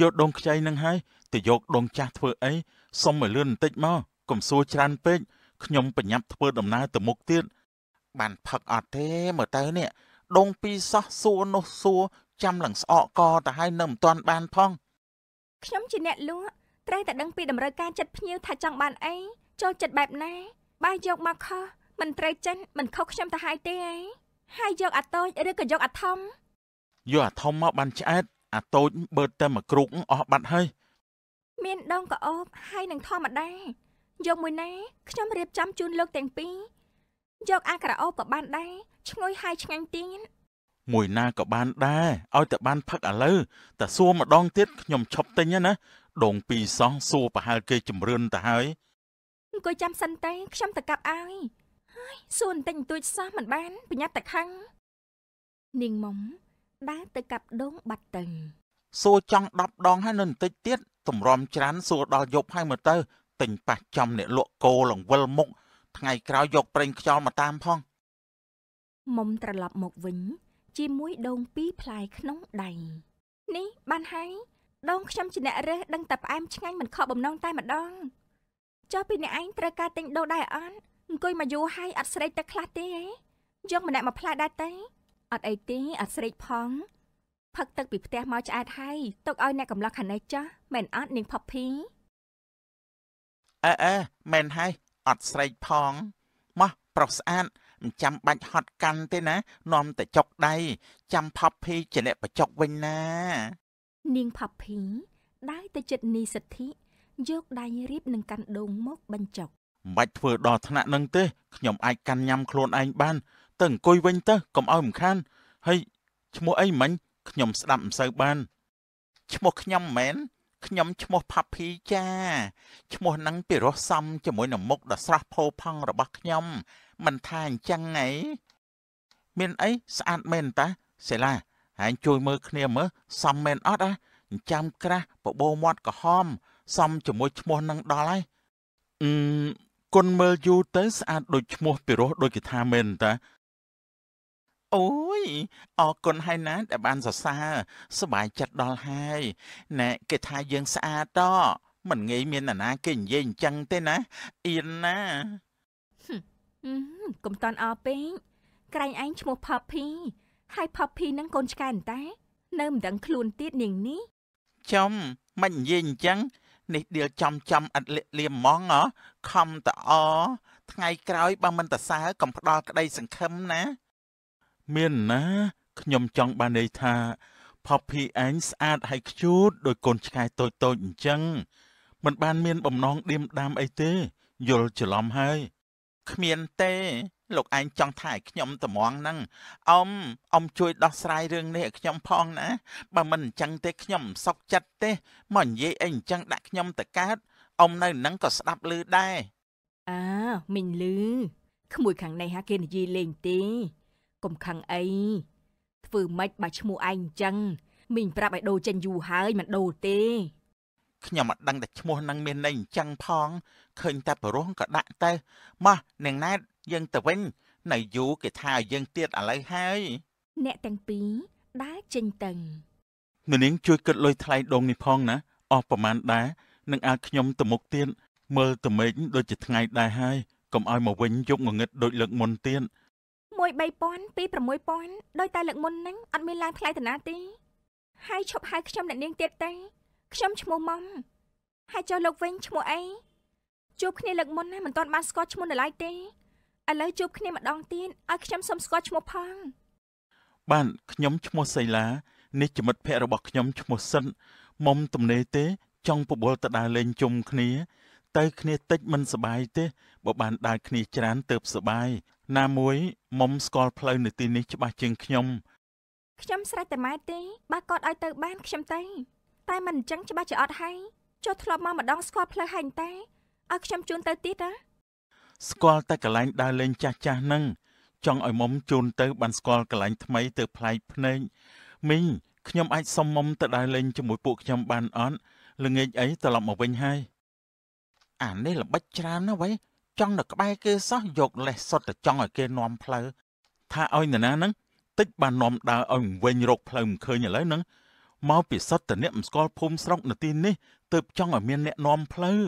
យកដងខ្ចីនឹងហើយទៅយកដងចាស់ធ្វើអីសុំឲ្យលឿនបន្តិចមកកុំសួរច្រើនពេកខ្ញុំប្រញាប់ធ្វើដំណើរទៅមុខទៀតបានផឹកអត់ទេមើលទៅនេះដងពីសោះសួរនោះសួរចាំឡើងស្អកកទៅហើយនៅមិនទាន់បានផង ខ្ញុំជាអ្នកលក់ត្រូវតែដឹងពីតម្រូវការចិត្តភ្ញៀវថាចង់បានអីចូលចិត្តបែបណាបាយយកមកខុសមិនត្រូវចិនមិនខុសខ្ញុំទៅហើយទេហើយយកអាតូចឬក៏យកអាធំយកអាធំមកបានឆ្អែតអាតូចបើតែមួយគ្រុកអស់បាត់ហើយមានដងក្អូបហើយនឹងធម្មតាយកមួយណាខ្ញុំរៀបចំជូនលោកទាំងពីរយកអាក្រអូបក៏បានដែរឈ្ងុយហើយឆ្ងាញ់ទៀតមួយណាក៏បាន ដែរឲ្យតែបានផឹកឥឡូវតែសួរម្ដងទៀតខ្ញុំឈប់ទិញណាដងពីរសោះសួរប្រហែលគេជំរឿនទៅហើយអង្គុយចាំសិនតែខ្ញុំទៅកាប់ឲ្យហើយសួរបន្តិចបន្តួចសោះមិនបានប្រញាប់តែខឹងនាងមុំដើរទៅកាប់ដូងបាត់ទៅសួរចង់10ដងហើយនៅបន្តិចទៀតតម្រាំច្រានសួរដល់យប់ហើយមើលទៅទិញប៉ះចំអ្នកលក់គោលង្វិលមុខថ្ងៃក្រោយយកប្រេងខ្យល់មកតាមផងមុំត្រឡប់មកវិញ ជាមួយដូងពីរផ្លែក្នុងដៃនេះបានហើយដងខ្ញុំជាអ្នករើសដឹងតែផ្អែមឆ្ងាញ់មិនខកបំណងតែម្ដងចុះពីអ្នកឯងត្រូវការទិញដូរដែរអត់អង្គុយមកយូរហើយអត់ស្រេកទឹកខ្លះទេហ៎យកម្នាក់មកផ្លែដែរទេអត់អីទេអត់ស្រេកផង ផឹកទឹកពីផ្ទះមកឆ្អែតហើយទុកឲ្យអ្នកកំឡោះខាងនេះចាស់មែនអត់នាងផភីអើអើមែនហើយអត់ស្រេកផងម៉ោះប្រុសស្អាតមិនចាំបាច់ហត់កាន់ទេណា នាំតែចុកដៃចាំផភីជាអ្នកបចុកវិញណានាងផភីដៃទៅចិត្តនីសិទ្ធិយកដៃរៀបនឹងកាន់ដូងមកបញ្ចុកមិនបាច់ធ្វើដល់ថ្នាក់នឹងទេខ្ញុំអាចកាន់ញ៉ាំខ្លួនឯងបានទៅអង្គុយវិញទៅកុំឲ្យរំខានហើយឈ្មោះអីមិញខ្ញុំស្ដាប់មិនសូវបានឈ្មោះខ្ញុំមែនខ្ញុំឈ្មោះផាភីចាឈ្មោះនឹងពិរោះសំជាមួយនឹងមុខដ៏ស្រស់ផូរផង់របស់ខ្ញុំមិនថាអញ្ចឹងឯងមានអីស្អាតមែនតាសេឡាហែងជួយមើលគ្នាមើលសំមែនអត់អាចិញ្ចាំក្រាស់បបោមាត់ក្រហមសំជាមួយឈ្មោះនឹងដល់ហើយអឺគុណមើលយូរទៅស្អាត ដូចឈ្មោះពិរោះដូចគេថាមែនតាអូយអរគុណហើយណាដែលបានសរសើរសบายចិត្តដល់ហើយណែគេថាយើងស្អាតតមិនងាយមាននរណា គេនិយាយអញ្ចឹង ទេណាអៀនណាកុំតន់អរពេកក្រែងឯងឈ្មោះ Poppy ហើយ Poppy នឹងកូនឆ្កែអន្តែនៅមិនដឹងខ្លួនទៀតនាងនេះចំមិននិយាយអញ្ចឹងនេះដៀលចំចំអត់លាក់លៀមហ្មងហ៎ខំតអថ្ងៃក្រោយបើមិនតសើកំផ្ដាល់ក្តីសង្ឃឹមណាមានណាខ្ញុំចង់បានន័យថាផបភីអញស្អាតហើយខ្ជូតដោយកូនឆ្កែតូចតូចអញ្ចឹងមិនបានមានបំណងឌៀមដាមអីទេយល់ច្រឡំហើយគ្មានទេលោកឯងចង់ថាឲ្យខ្ញុំតម្ងហ្នឹងអ៊ំអ៊ំជួយដោះស្រាយរឿងនេះឲ្យខ្ញុំផងណាបើមិនអញ្ចឹងទេខ្ញុំមិនសុខចិត្តទេមកនិយាយអីអញ្ចឹងដាក់ខ្ញុំទៅកើតអ៊ំនៅហ្នឹងក៏ស្ដាប់ឮដែរអាមិញឮក្មួយខាងនេះហាគេនិយាយលេងទេកុំខឹងអីធ្វើម៉េចបើឈ្មោះឯងអញ្ចឹងមីងប្រាប់ឲ្យដូរចេញយូរហើយមិនដូរទេខ្ញុំអត់ដឹងតែឈ្មោះនឹងមានន័យអញ្ចឹងផងឃើញតែបរោះក៏ដាក់ទៅម៉ោះនាងណែតយើងទៅវិញនៅយូរគេថាឲ្យយើងទៀតឥឡូវហើយអ្នកទាំងពីរដើរចេញទៅមនាងជួយគិតលុយថ្លៃដងនេះផងណាអស់ប្រមាណដែរនឹងអាចខ្ញុំទៅមុខទៀតមើលតមេឃដូចជាថ្ងៃដែរហើយកុំឲ្យមកវិញយប់ងងឹតដូចលើកមុនទៀតមួយ3000 2-6000ដោយតែលើកមុនហ្នឹងអត់មានឡើងថ្លៃតាណាទេហើយឈប់ហៅខ្ញុំអ្នកនាងទៀតទេ ខ្ញុំឈ្មោះម៉មហើយចុះលោកវិញឈ្មោះអីជួបគ្នាលើកមុនណាមិនទាន់បានស្គាល់ឈ្មោះនៅឡើយទេឥឡូវជួបគ្នាម្ដងទៀតឲ្យខ្ញុំសុំស្គាល់ឈ្មោះផងបានខ្ញុំឈ្មោះសីឡានេះជាមិត្តភក្តិរបស់ខ្ញុំឈ្មោះសិនមុំទំនេរទេចង់ប្របល់ទៅដើរលេងជុំគ្នា ទៅ គ្នាតិច មិនសបាយទេបើបានដើរគ្នាច្រើនទៅសបាយណាមួយមុំស្គាល់ផ្លូវនៅទីនេះច្បាស់ជាងខ្ញុំ ខ្ញុំស្រេចតែម៉ែទេបើគាត់ឲ្យទៅបានខ្ញុំទៅតែមិនអញ្ចឹងច្បាស់ជាអត់ហើយចុះធ្លាប់មកម្ដងស្គាល់ផ្លូវហើយតែឲ្យខ្ញុំជូនទៅទៀតណាស្គាល់តែកន្លែងដើរលេងចាស់ចាស់ហ្នឹងចង់ឲ្យមុំជូនទៅបានស្គាល់កន្លែងថ្មី ទៅប្លែកភ្នែកមីងខ្ញុំអាចសុំមុំទៅដើរលេងជាមួយពួកខ្ញុំបានអត់ល្ងាចអីត្រឡប់មកវិញហើយអានេះល្បិចច្រើនណាស់វ៉ៃចង់នៅក្បែរគេសោះយកលេះសុទ្ធតែចង់ឲ្យគេនាំផ្លូវថាឲ្យនរណាហ្នឹងតិចបាននាំដើរឲ្យវិញរកផ្លូវមិនឃើញឥឡូវហ្នឹងមកពីសុទ្ធតែអ្នកមិនស្គាល់ភូមិស្រុកនៅទីនេះទើបចង់ឲ្យមានអ្នកនាំផ្លូវ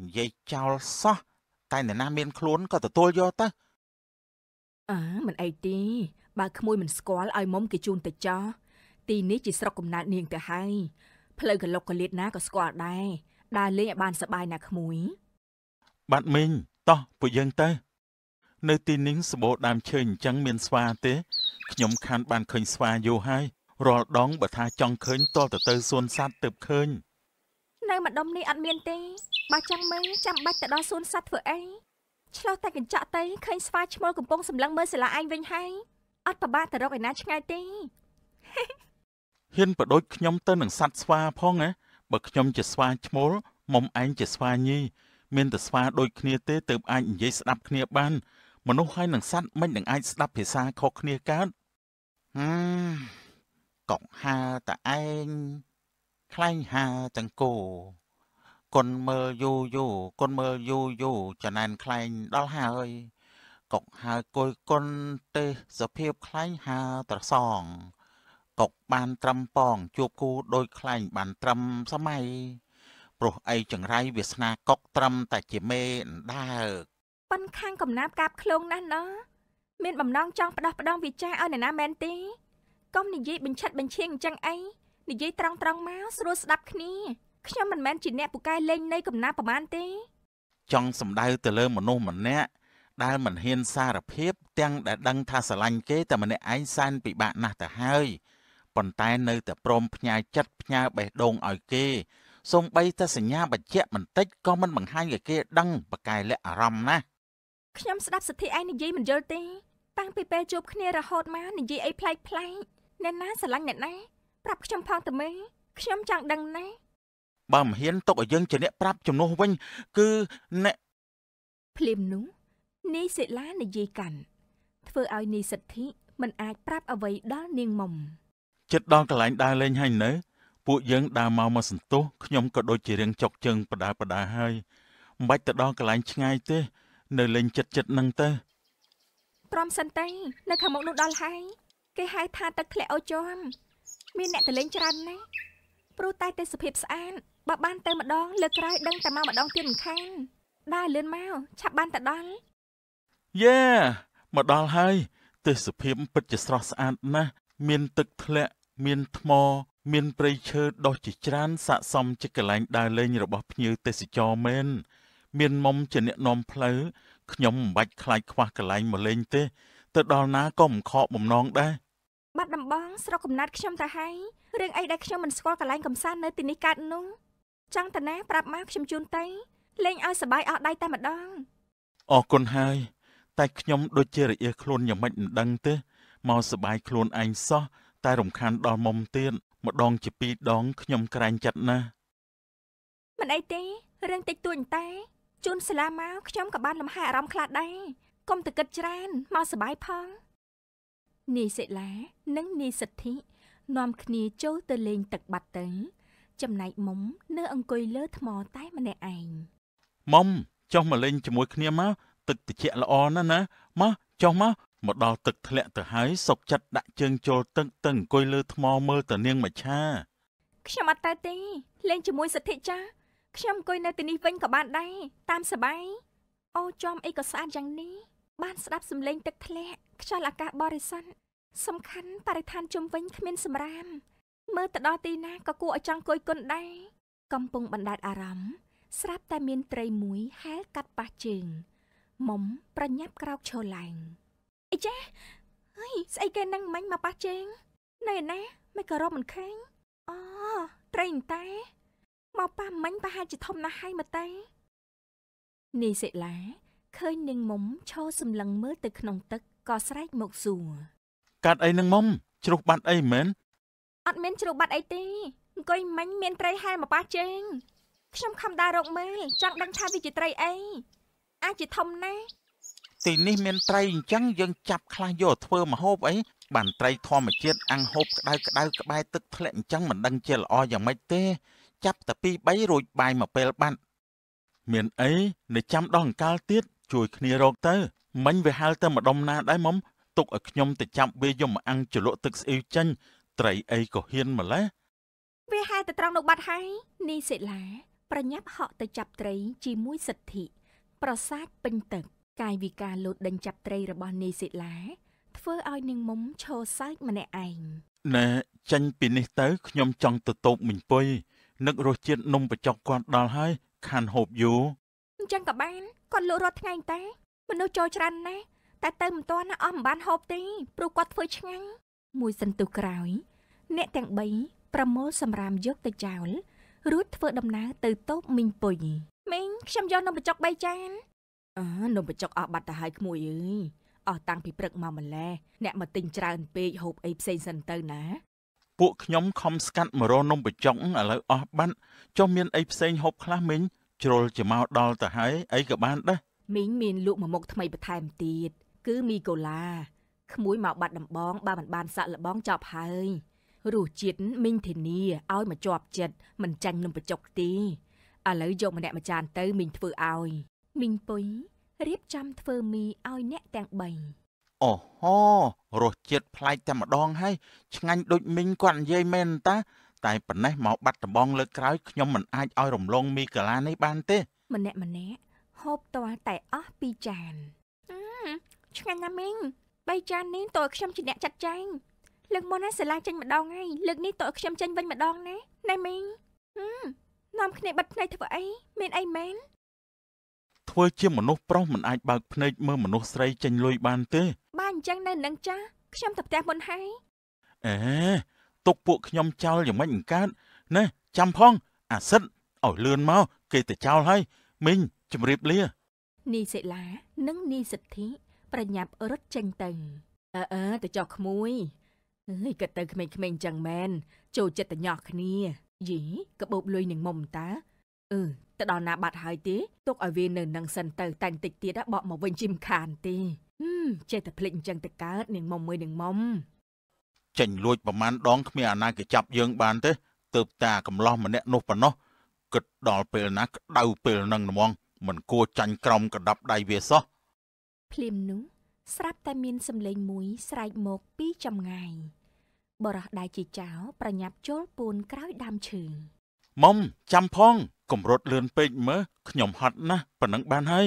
និយាយចោលសោះតែអ្នកណាមានខ្លួនក៏ទទួលយកទៅអើមិនអីទេបើក្មួយមិនស្គាល់ឲ្យមុំគេជូនទៅចោះទីនេះជាស្រុកកំណើតនាងទៅហើយផ្លូវកលុកកលៀតណាក៏ស្គាល់ដែរដើរលេងឲ្យបានសប្បាយណាក្មួយបាត់មីងតោះពួកយើងទៅនៅទីនេះសបោដើមឈើអញ្ចឹងមានស្វាទេខ្ញុំខាន បានឃើញស្វាយូរហើយរាល់ដងបើថាចង់ឃើញតលទៅទៅសួនសัตว์ទៅឃើញនៅម្ដុំនេះអត់មានទេបើចង់មើលចាំបាច់ទៅដល់សួនសัตว์ធ្វើអីឆ្លោះតែកញ្ចក់ទៅឃើញស្វាឈ្មោះកំពុងសម្លឹងមើលសាលាឯងវិញហើយអត់ប្របាទៅរកឯណាឆ្ងាយទេហ៊ានបដូចខ្ញុំទៅនឹងសัตว์ស្វា ផងណាបើខ្ញុំ ជាស្វាឈ្មោះមុំឯងជាស្វាញីមានតែស្វាដូចគ្នាទេទើបអាចនិយាយស្ដាប់គ្នាបាន មនុស្សហើយនឹងសត្វមិននឹងអាចស្ដាប់ភាសាខុសគ្នាកើតហឹមកុកហាតឯងខ្លែងហាចង្គោគុនមើលយូយូគុនមើលយូយូចណែនខ្លែងដល់ហើយកុកហើគយគុនទេសភាពខ្លែងហាត្រសងកុកបានត្រឹមប៉ងជួបគូដោយខ្លែងបានត្រឹមសម័យព្រោះអីចង្រៃវាសនាកុកត្រឹមតែជាមេអណ្ដើកប៉ុនខាងកំណាប់កាប់ឃ្លងណាស់ណោះមានបំណងចង់ផ្ដោះផ្ដងវិចារឲ្យអ្នកណាមែនទេកុំនិយាយបញ្ឆិតបញ្ឆៀងអញ្ចឹងអីនិយាយត្រង់ត្រង់មកស្រួលស្ដាប់គ្នាខ្ញុំមិនមែនជាអ្នកពូកែលេងនៃកំណាប្រមាណទេ ចង់សម្ដៅទៅលើ មនុស្សម្នាក់ដែលមិនហ៊ានសារភាពទាំងដែលដឹងថាស្រឡាញ់គេតែម្នាក់ឯងសែនពិបាកណាស់ទៅហើយប៉ុន្តែនៅតែព្រម ផ្ញើចិត្តផ្ញើបេះដូងឲ្យគេសូម្បីតែសញ្ញាបច្ចៈបន្តិចក៏មិនបង្ហាញឲ្យគេដឹងបកាយលក្ខអារម្មណ៍ណាខ្ញុំស្ដាប់សទ្ធីឯងនិយាយមិនយល់ទេតាំងពីពេលជួបគ្នារហូតមកនិយាយអីប្លែកប្លែកអ្នកណាស្រឡាញ់អ្នកណាប្រាប់ខ្ញុំផងតើមើលខ្ញុំចង់ដឹងណាបើមិនហ៊ានទុកឲ្យយើងជាអ្នកប្រាប់ជំនួសវិញគឺអ្នកភ្លាមនោះនាយសិលានិយាយកាន់ធ្វើឲ្យនាយសិទ្ធិមិនអាចប្រាប់អ្វីដល់នាងមុំចិត្តដល់កន្លែងដើរលេងហើយនៅពួកយើងដើរមកមកសន្ទុះខ្ញុំក៏ដូចជារៀងចុកជើងបដាបដាហើយមិនបាច់ទៅដល់កន្លែងឆ្ងាយទេ នៅលេងចិត្តចិត្តនឹងទៅព្រមសិនទេនៅខាងមុខនោះដល់ហើយ គេហៅថាទឹកធ្លាក់អូជន់មានអ្នកទៅលេងច្រើនណាស់ព្រោះតែទេសភាពស្អាតបើបានទៅម្ដងលើក្រោយដឹងតែមកម្ដងទៀតមិនខានដើរលឿនមកឆាប់បានទៅដល់យេមកដល់ហើយទេសភាពពិតជាស្រស់ស្អាតណាស់មានទឹកធ្លាក់មានថ្មមានព្រៃឈើដុះជាច្រើនស័កសមជាកន្លែងដើរលេងរបស់ភ្ញៀវទេសចរមែនមានមុំជាអ្នកនាំផ្លូវខ្ញុំមិនបាច់ខ្លាចខ្វះកន្លែងមកលេងទេ ទៅដល់ណាក៏មិនខកបំណងដែរបាត់ដំបងស្រុកកំណត់ខ្ញុំទៅហើយរឿងអីដែលខ្ញុំមិនស្គាល់កន្លែងកំសាន្តនៅទីនេះកើតនោះចង់តាណាប្រាប់មកខ្ញុំជូនទៅលេងឲ្យសបាយអស់ដៃតែម្ដងអរគុណហើយតែខ្ញុំដូចជារអៀសខ្លួនយ៉ាងម៉េចមិនដឹងទេមកសបាយខ្លួនឯងសោះតែរំខានដល់មុំទៀតម្ដងជាពីរដងខ្ញុំក្រែងចិត្តណាស់មិនអីទេរឿងតិចតួចតែជូនសាលាមកខ្ញុំក៏បានលំហែអារម្មណ៍ខ្លះដែរកុំតែគិតច្រើនមកសបាយផងនីសិលានិងនីសិទ្ធិនាំគ្នាចូលទៅលេងទឹកបាត់ទៅ ចំណែកមុំនៅអង្គុយលើថ្មតែម្នាក់ឯងមុំចុះមកលេងជាមួយគ្នាមកទឹកត្រជាក់ល្អណាស់ណាមកចុះមកមកដល់ទឹកធ្លាក់ទៅហើយសុកចិត្តដាក់ជើងចូលទឹកទៅអង្គុយលើថ្មមើលតានាងមច្ឆាខ្ញុំអត់ទៅទេ លេងជាមួយសិទ្ធិចា ខ្ញុំអង្គុយនៅទីនេះវិញក៏បានដែរតាមសបាយអូចំអីក៏ស្អាតយ៉ាងនេះបានស្ដាប់សំឡេងទឹកធ្លាក់ខ្យល់អាកាសបរិសុទ្ធសំខាន់បរិស្ថានជុំវិញគ្មាន សម្រាមមើលទៅដល់ទីណាក៏គួរឲ្យចង់គយគុណដែរកំពុងបណ្ដែតអារម្មណ៍ស្រាប់តែមានត្រីមួយហែលកាត់ប៉ះជើងមុំប្រញាប់ក្រោកឈរឡើង។អីចេះអើយស្អីគេនឹងមិញមកប៉ះជើងនៅណាមិនក៏រកមិនឃើញអូត្រីតែមកប៉ះមិញប្រហែលជាធំណាស់ហើយមកតែនីសិលាឃើញនាងមុំឈរសម្លឹងមើលទៅក្នុងទឹកក៏ស្រែកមកសួរ កាត់អីនឹងមុំជ្រុះបាត់អីមែនអត់មានជ្រុះបាត់អីទេអង្គុយមិញមានត្រីហែមកប៉ះជើងខ្ញុំខំដើររកមើលចង់ដឹងថាវាជាត្រីអីអាចជាធំណាស់ទីនេះមានត្រីអញ្ចឹងយើងចាប់ខ្លះយកធ្វើម្ហូបអីបានត្រីធម្មជាតិអាំងហូបក្តៅក្តៅក្បែរទឹកធ្លាក់អញ្ចឹងមិនដឹងជាល្អយ៉ាងម៉េចទេចាប់តែពី3រួចបាយមកពេលបាត់មានអីនៅចាំដល់អង្កលទៀតជួយគ្នារកទៅមិញវាហៅតែម្ដុំណាដែរមុំទុកឲ្យខ្ញុំទៅចាប់វាយកមកអាំងជ្រលក់ទឹកស្អ៊ីវចេញត្រីអីក៏ហ៊ានម្ល៉េះវាហៅតែត្រង់នោះបាត់ហើយនេះសិលាប្រញាប់ហក់ទៅចាប់ត្រីជាមួយសិទ្ធិប្រសាទពេញទឹកកាយវិការលោតដេញចាប់ត្រីរបស់នាយសិលាធ្វើឲ្យនាងមុំឈរសើចម្នាក់ឯងណែចាញ់ពីនេះទៅខ្ញុំចង់ទៅតូបមិញពុយនឹករសជាតិនំបញ្ចុកគាត់ដល់ហើយខានហូបយូរអញ្ចឹងក៏បានគាត់លក់រាល់ថ្ងៃតែមនុស្សចូលច្រើនណាស់តែទៅមិនទាន់ណាអស់មិនបានហូបទេព្រោះគាត់ធ្វើឆ្ងាញ់មួយសន្ទុះក្រោយ អ្នកទាំង3ប្រមូលសម្រាមយកទៅចោលរួចធ្វើដំណើរទៅតូបមីងពុយមីងខ្ញុំយកនំបញ្ចុក3ចានអើនំបញ្ចុកអស់បាត់ទៅហើយក្មួយអើយអស់តាំងពីព្រឹកមកម្លេះអ្នកមកទិញច្រើនពេកហូបអីផ្សេងសិនទៅណា ពួកខ្ញុំខំស្កាត់មករនំបញ្ចុកឥឡូវអស់បាត់ចុះមានអីផ្សេងហូបខ្លះមិញជ្រុលជាមកដល់ទៅហើយអីក៏បានដែរមីងមានលក់មួយមុខថ្មីបន្ថែមទៀតគឺមីកូឡាក្មួយមកបាត់ដំបងបើមិនបានសាក់លបងចប់ហើយរសជាតិមីងធានាឲ្យមកជាប់ចិត្តមិនចាញ់នំបញ្ចុកទេឥឡូវយកម្នាក់មួយចានទៅមីងធ្វើឲ្យមីងពុយរៀបចំធ្វើមីឲ្យអ្នកទាំង3អូហូរសជាតិប្លែកតែម្ដងហើយឆ្ងាញ់ដូចមីងគាត់និយាយមែនតា តែប៉ុណ្ណេះមកបាត់ដំបងលើក្រោយខ្ញុំមិនអាចឲ្យរំលង មីកាឡានេះបានទេម្នាក់ម្នាក់ហូបតតែអស់ពីរចានឆ្ងាញ់ណាស់មីងបីចាននេះតើខ្ញុំជាអ្នកចាត់ចែងលើកមុនណាសាឡាចេញម្ដងហើយលើកនេះតើខ្ញុំចេញវិញម្ដងណាណែមីងនាំគ្នាបិទភ្នែកធ្វើអីមានអីមែនធ្វើជាមនុស្សប្រុសមិនអាចបើកភ្នែកមើលមនុស្សស្រីចេញលុយបានទេបាទអញ្ចឹងនៅនឹងចាស់ខ្ញុំទៅផ្ទះមុនហើយអេទុកពួកខ្ញុំចោលយ៉ាងម៉េចអង្កើតណែចាំផងអាសិតឲ្យលឿនមកគេទៅចោលហើយមីងជម្រាបលា នីសិលានិងនីសិទ្ធិប្រញាប់រត់ចេញទៅអើអើទៅចោះក្មួយអើយក៏ទៅក្មេងៗអញ្ចឹងមែនចូលចិត្តតែញោះគ្នា យីកបោបលុយនឹងមុំតាអឺទៅដល់ណាបាត់ហើយទេទុកឲ្យវានៅនឹងសិនទៅ តែងតិចទៀតបកមកវិញជីមខានទេហឹមចេះតែភ្លេចអញ្ចឹងទៅកើតនាងមុំមួយនាងមុំចេញលួចប្រមាណដងគ្មានអាណាគេចាប់យើង បានទេទៅតាកំឡោះម្នាក់នោះប៉ុណ្ណោះគិតដល់ពេលណាក្តៅពេលនឹងហ្មងមិនគួរចាញ់ក្រំកដាប់ដៃវាសោះភ្លាមនោះស្រាប់តែមានសម្លេងមួយស្រែកមកពីចម្ងាយបរោះដៃជីចៅប្រញាប់ចូលពួនក្រោយដើមឈើមុំចាំផងកម្រត់លឿនពេកមើខ្ញុំហត់ណាស់ប៉ុណ្ណឹងបានហើយ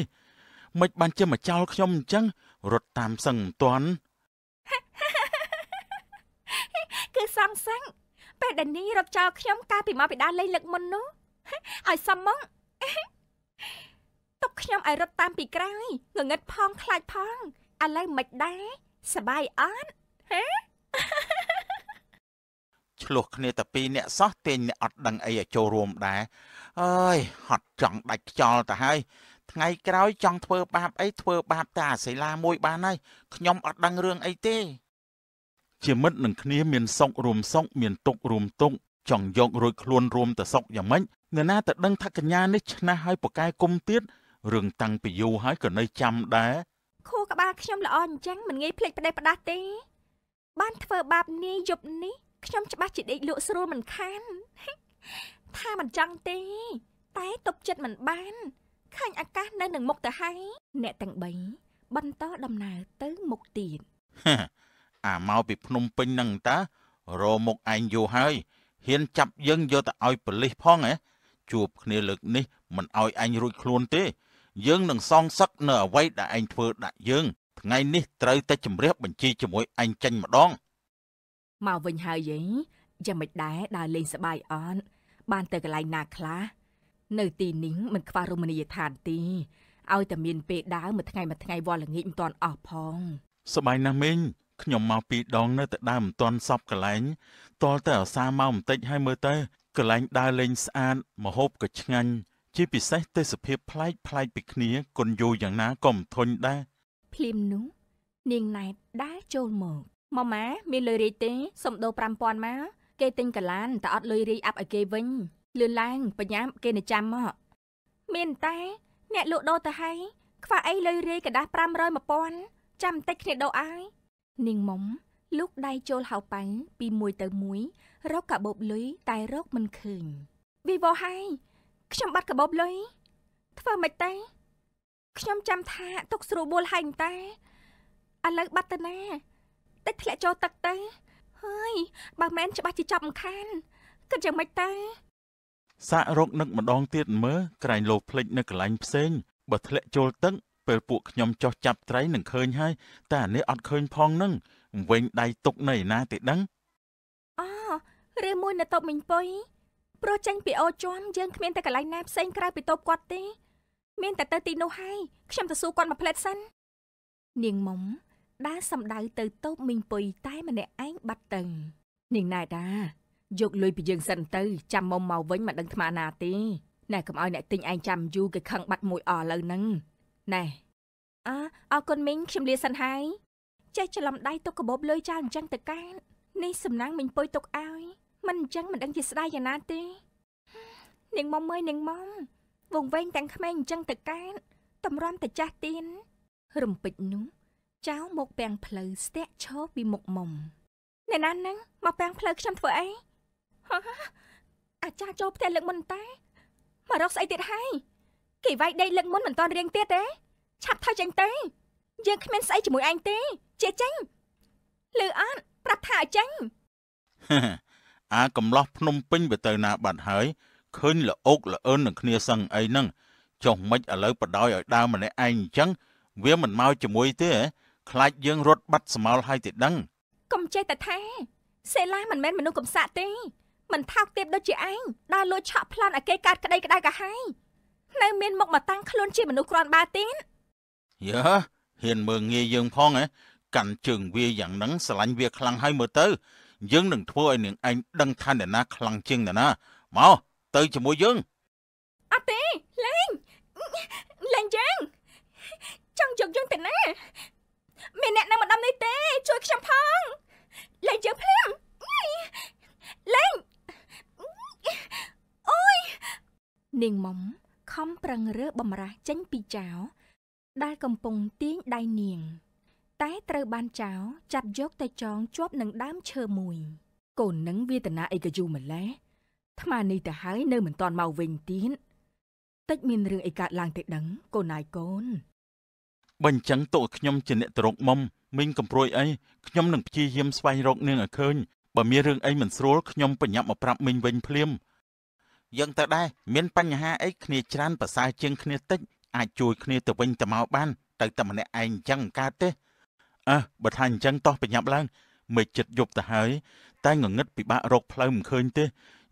មិនបានជាមកចោលខ្ញុំអញ្ចឹងរត់តាមសឹងមិនទាន់គឺសងសឹងពេលដែលនីរត់ចោលខ្ញុំកាលពីមកពីដាលេងលឹកមុននោះឲ្យសំមកទុកខ្ញុំឲ្យរត់តាម ពីក្រោយងងឹតផងខ្លាចផងឥឡូវមិនដែរសបាយអត់ហេឆ្លោះគ្នាតែពីរអ្នកសោះទាញអ្នកអត់ដឹងអីឲ្យចូលរួមដែរអើយហត់ចង់ដាច់ខ្យល់ទៅហើយថ្ងៃក្រោយចង់ធ្វើ បាប អីធ្វើបាបតាអាសិលាមួយ បានហើយខ្ញុំអត់ដឹងរឿងអីទេជាមិត្តនឹងគ្នាមានសុករួមសុកមានទុករួមទុកចង់យករួចខ្លួនរួមទៅសុកយ៉ាងម៉េចនរណាទៅដឹងថាកញ្ញានេះឆ្នះហើយប៉កែគុំទៀតរឿងតាំងពីយូរហើយក៏នៅចាំដែរខួរក្បាលខ្ញុំល្អអញ្ចឹងមិនងាយភ្លេចប្តេះផ្ដាស់ទេ បានធ្វើបាបនាយយប់នេះខ្ញុំច្បាស់ជាដេកលក់ស្រួលមិនខានថាមិនចង់ទេ តែទប់ចិត្តមិនបានឃើញអាកាសនៅនឹងមុខទៅហើយអ្នកទាំង3បន្តដំណើរទៅមុខទៀតអាមកពីភ្នំពេញនឹងតារមុខឯងយូរហើយហ៊ាន ចាប់យើងយកទៅឲ្យប៉ូលីសផងហ៎ជួបគ្នាលើកនេះមិនឲ្យឯងរួចខ្លួនទេ យើងនឹងសងសឹកនៅអ្វីដែលឯងធ្វើដាក់យើងថ្ងៃនេះត្រូវតែជំរះបញ្ជីជាមួយឯងចេញម្ដងមកវិញហើយយីយ៉ាងមិនដែរដើរលេងសបាយអត់បានទៅកន្លែងណាខ្លះនៅទីនេះមិនខ្វះរមណីយដ្ឋានទីឲ្យតែមានពេលដើរមួយថ្ងៃមួយថ្ងៃវល់ល្ងាចមិនទាន់អស់ផងសបាយណាស់មីងខ្ញុំមកពីរដងនៅតែដើរមិនទាន់សពកន្លែងតលតែអាសាមកបន្តិចហើយមើលទៅកន្លែងដើរលេងស្អាតមហូបក៏ឆ្ងាញ់ជាពិសេសទេសភាពប្លែកប្លែកពីគ្នាគុណយូរយ៉ាងណាក៏មិនធុញដែរភ្លាមនោះនាងណែតដើរចូលមកម៉ម៉ាមានលុយរាយទេសុំដូរ5000មកគេទិញកឡានតែអត់លុយរាយអាប់ឲ្យគេវិញលឿនឡើងបញ្ញាមគេនឹងចាំមក មានតែអ្នកលក់ដូរទៅហើយខ្វះអីលុយរាយกระដាស់500 1000ចាំបន្តិចគ្នាដូរឲ្យនាងមុំលូកដៃចូលហៅប៉ាញ់ពីមួយទៅមួយ រកកាបូបលុយតែរកមិនឃើញវិវហើយខ្ញុំបាត់កាបូបលុយធ្វើមិនទេខ្ញុំចាំថាទុកស្រួលបួលហើយតែឥឡូវបាត់ទៅណាតិចធ្លាក់ចូលទឹកទៅហើយបើមិនច្បាស់ជាចាប់មិនខានគិតយ៉ាងម៉េចតាសាក់រកនឹកម្ដងទៀតមើលក្រែងលោភ្លេចនៅកន្លែងផ្សេងបើធ្លាក់ចូលទឹកពេលពួកខ្ញុំចោះចាប់ត្រីនឹងឃើញហើយតែអានេះអត់ឃើញផងនឹងវិញដៃຕົកនៅឯណាទេដឹងអូរឿងមួយនៅតបមិញពុយប្រុសចាញ់ពីអូជន់យើងគ្មានតែកន្លែងណាផ្សេងក្រៅពីតបគាត់ទេមានតែទៅទីនោះហើយខ្ញុំទៅសួរគាត់មកផ្លែតសិននាងមុំដាសំដៅទៅតូបមីងពុយតែម្នាក់ឯងបាត់ទៅនាងណែដាយកលុយពីយើងសិនទៅចាំមុំមកវិញមិនដឹងថ្មណាទេណែកុំឲ្យអ្នកទិញឯងចាំយូរគេខឹងបាត់មួយអស់លើនឹងណែអើអរគុណមីងខ្ញុំលាសិនហើយចេះច្រឡំដៃទុកកបបលុយចោលអញ្ចឹងទៅកាននេះសំណាងមីងពុយទុកឲ្យមិនអញ្ចឹងមិនដឹងជាស្ដាយយ៉ាងណាទេនាងមុំអើយនាងមុំវងវែងទាំងក្មេងអញ្ចឹងទៅកានតម្រាំតែចាស់ទៀនរំពេចនោះចោលមកពាំងផ្លូវស្ទាក់ឈរពីមុខមុំអ្នកណាហ្នឹងមកពាំងផ្លូវខ្ញុំធ្វើអីអាចារ្យចូលផ្ទះលឹកមុនតែមករកស្អីទៀតហើយគេវាយដេកលឹកមុនមិនតាន់រៀងទៀតទេ ឆាប់ថយចេញទៅយើងគ្មានស្អីជាមួយឯងទេចេះចេញលឺអត់ប្រាប់ថាឲ្យចេញអាកំឡោះភ្នំពេញទៅទៅណាបាត់ហើយឃើញលអុកលអឿននឹងគ្នាសឹងអីហ្នឹងចុះមិនឥឡូវបដ ாய் ឲ្យដើមម្នាក់ឯងអញ្ចឹងវាមិនមកជាមួយទេខ្លាចយើង រត់បាត់ស្មោលហើយទេដឹងកុំចេះតែថាសេឡាមិនមែនមនុស្សកំសាក់ទេមិនថោកទាបដូចជាឯងដើរលួចឆក់ប្លន់ឲ្យគេកាត់ក្តីក្តៅកាហាយនៅមានមុខមកតាំងខ្លួនជាមនុស្សគ្រាន់បើទៀតយ៉ាហ៊ានមើងងាយយើងផងហ៎កាន់ជើងវាយ៉ាងហ្នឹងស្រឡាញ់វាខ្លាំងហើយមើលទៅ យើងនឹងធ្វើឲ្យនាងឯងដឹងថាអ្នកណា ខ្លាំងជាងអ្នកណាមកទៅជាមួយយើងអត់ទេលេងលេងយើងចង់យកយើងទៅណាមានអ្នកនៅម្ដុំនេះទេ ជួយខ្ញុំផងលេងជើងភ្លាមលេងអូយនាងមុំខំប្រឹងរើបំរះចេញពីចៅដែលកំពុងទាញដៃនាង តែត្រូវបានចៅចាប់យកទៅចងជាប់នឹងដើមឈើមួយ កូននឹងវេទនាអីក៏យូរម្ល៉េះថ្មនេះទៅហើយនៅមិនទាន់មកវិញទៀតតិចមានរឿងអីកើតឡើងទេដឹងកូនណាយកូនបើអញ្ចឹងតោខ្ញុំជាអ្នកទៅរកមុំមីងកំប្រួយអីខ្ញុំនឹងព្យាយាមស្វែងរកនាងឲ្យឃើញបើមានរឿងអីមិនស្រួលខ្ញុំបញ្ញាប់មកប្រាប់មីងវិញភ្លាម យើងទៅដែរមានបញ្ហាអីគ្នាច្រើនប្រសើរជាងគ្នាតិចអាចជួយគ្នាទៅវិញទៅមកបានទៅតែម្នាក់ឯងអញ្ចឹងកើតទេអើបើថាអញ្ចឹងតោះបញ្ញាប់ឡើងមេចិត្តយប់ទៅហើយតែងងឹតពិបាករកផ្លូវមិនឃើញទេ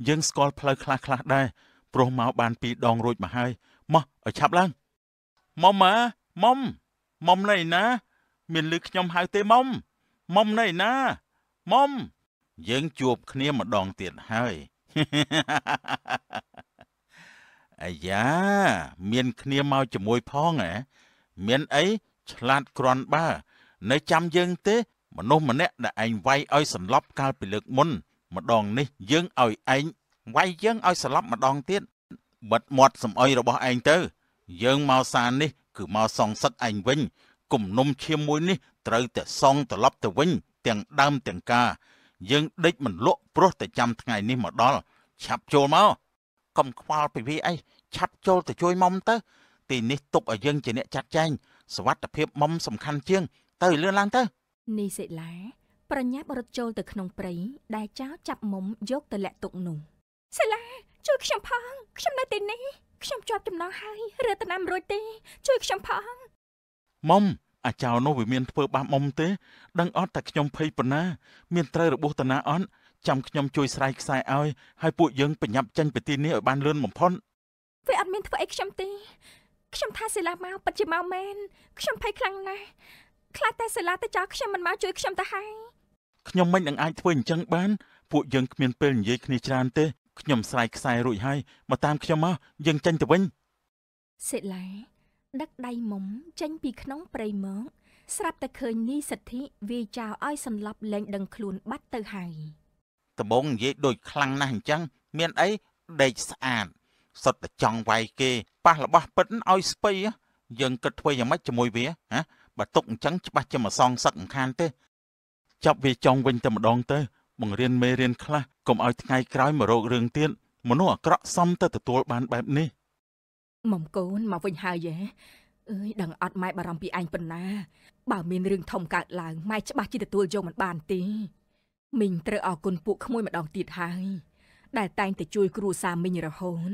យើងស្គាល់ផ្លូវខ្លះខ្លះដែរព្រោះមកបាន ពីរដងរួចមកហើយម៉ោះឲ្យឆាប់ឡើងម៉ុំម៉ាម៉ុំមុំណៃណា មានលឺខ្ញុំហៅទេមុំមុំណៃណាមុំយើងជួបគ្នាម្ដងទៀតហើយអាយ៉ាមានគ្នាមកជាមួយផងហ៎មានអីឆ្លាតគ្រាន់បើនៅចាំយើងទេមនុស្សម្នាក់ដែលឯងវាយឲ្យសន្លប់កាល ពីលើកមុន ម្ដង នេះ យើងឲ្យឯងវាយយើងឲ្យសន្លប់ម្ដងទៀតបិទមាត់សំអុយរបស់ឯងទៅ យើងមកសាននេះគឺមកសងសឹកឯងវិញគំនុំឈាមមួយនេះត្រូវតែសងត្រឡប់ទៅវិញទាំងដើមទាំងកាយើងដេកមិនលក់ព្រោះតែចាំថ្ងៃនេះមកដល់ឆាប់ចូលមកកុំខ្វល់ពីវាអីឆាប់ចូលទៅជួយមុំទៅ ទីនេះទុកឲ្យយើងជាអ្នកចាត់ចែងសวัสดิភាពមុំសំខាន់ជាង ទៅលឿនឡើងទៅនីសិលាប្រញាប់រត់ចូល ទៅក្នុងព្រៃដែលចៅចាប់មុំយក ទៅលាក់ទុកនោះសិលាជួយខ្ញុំផងខ្ញុំនៅទីនេះខ្ញុំជាប់ចំណងហើយរតនាមិនរួចទេជួយខ្ញុំផងម៉មអាចៅនោះវាមានធ្វើបាសមុំទេដឹងអត់តែខ្ញុំភ័យប៉ុណ្ណាមានត្រូវរបួសតាណាអត់ចាំខ្ញុំជួយស្រ័យខ្សែឲ្យហើយពួកយើងបញ្ញាប់ចាញ់ពីទីនេះឲ្យបានលឿនបំផុតវាអត់មានធ្វើអីខ្ញុំទេខ្ញុំថាសិលាមកពិតជាមកមែនខ្ញុំភ័យខ្លាំងណាស់ខ្លាចតែសិលាទៅចោលខ្ញុំមិនមកជួយខ្ញុំទៅហើយខ្ញុំមិននឹងអាចធ្វើអញ្ចឹងបានពួកយើងគ្មានពេលនិយាយគ្នាច្រើនទេខ្ញុំស្រ័យខ្សែរួចហើយមកតាមខ្ញុំមកយើងចេញទៅវិញសិលាដឹកដៃមុំចេញពីក្នុងព្រៃមើងស្រាប់តែឃើញនីសិទ្ធិវាយចោលឲ្យសន្លប់លែងដឹងខ្លួនបាត់ទៅហើយដំបងនិយាយដូចខ្លាំងណាស់អញ្ចឹងមានអីដេកស្អាតសុទ្ធតែចង់វាយគេប៉ះរបស់ពិតឲ្យស្ពៃយើងគិតធ្វើយ៉ាងម៉េចជាមួយវាហ៎បើຕົកអញ្ចឹងច្បាស់ជាមិនសងសឹកអង្ខានទេចាប់វាចង់វិញតែម្ដងទៅបង្រៀនមេរៀនខ្លះកុំឲ្យថ្ងៃក្រោយមករោគរឿងទៀតមនុស្សអាក្រក់សំទៅទទួលបានបែបនេះម៉មកូនមកវិញហើយឯងអើយ ដឹងអត់ម៉ែបារម្ភពីឯងប៉ុណ្ណាបើមានរឿងធំកើតឡើងម៉ែច្បាស់ជាទទួលយកមិនបានទេមីងត្រូវអរគុណពួកក្មួយម្ដងទៀតហើយដែលតែងតែជួយគ្រួសារមីងរហូត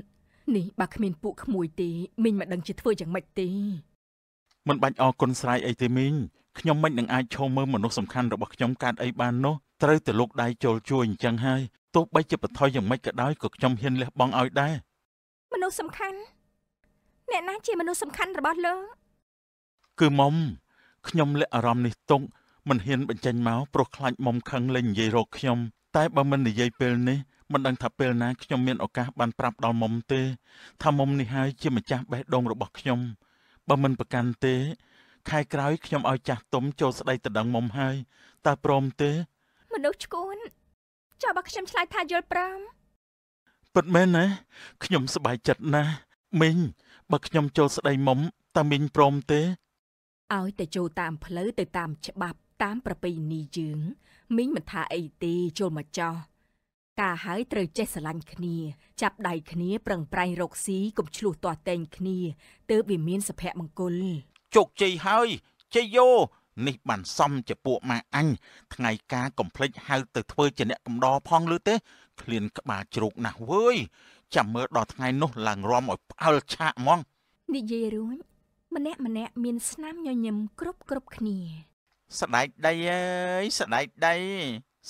នេះបើគ្មានពួកក្មួយទេមីងមិនដឹងជាធ្វើយ៉ាងម៉េចទេមិនបាច់អរគុណស្រ័យអីទេមីងខ្ញុំមិននឹងអាចឈោមមើលមនុស្សសំខាន់របស់ខ្ញុំកើតអីបាននោះត្រូវតែលោកដៃចូលជួយអញ្ចឹងហើយទោះបីជាបន្ថយយ៉ាងម៉េចក៏ដោយក៏ខ្ញុំហ៊ានលះបង់ឲ្យដែរមនុស្សសំខាន់អ្នកណាជាមនុស្សសំខាន់របស់លោកគឺមុំខ្ញុំលាក់អារម្មណ៍នេះទុកមិនហ៊ានបញ្ចេញមកព្រោះខ្លាចមុំខឹងលេងនិយាយរកខ្ញុំតែបើមិននិយាយពេលនេះមិនដឹងថាពេលណាខ្ញុំមានឱកាសបានប្រាប់ដល់មុំទេថាមុំនេះហើយជាម្ចាស់បេះដូងរបស់ខ្ញុំបើមិនប្រកាន់ទេខែក្រោយខ្ញុំឲ្យចាស់ទុំចូលស្ដីទៅដឹងមុំហើយតើព្រមទេមនុស្សឈួនចុះបើខ្ញុំឆ្លើយថាយល់ព្រមពិតមែនណាខ្ញុំសប្បាយចិត្តណាស់មីងបើខ្ញុំចូលស្ដីមុំតាមីងព្រមទេឲ្យតែចូលតាម ផ្លូវទៅ តាមច្បាប់តាម ប្រពៃណីយើងមីងមិនថាអីទេចូលមកចោះការហើយត្រូវចេះស្រឡាញ់គ្នាចាប់ដៃគ្នាប្រឹងប្រែងរកស៊ីកុំឆ្លោះទាស់តែងគ្នាទើបវាមានសុភមង្គលជោគជ័យហើយជ័យយោនេះបានសំជាពួកម៉ាអញ ថ្ងៃការកំភ្លេចហៅទៅធ្វើជាអ្នកកំដរផងឬទេឃ្លានក្បាលជ្រូកណាស់វើយចាំមើលដល់ថ្ងៃនោះឡើងរំឲ្យផ្អើលឆាកហ្មង និយាយរួចម្នាក់ម្នាក់មានស្នាមញញឹមគ្រប់គ្រប់គ្នា ស្ដែកដីអើយស្ដែកដី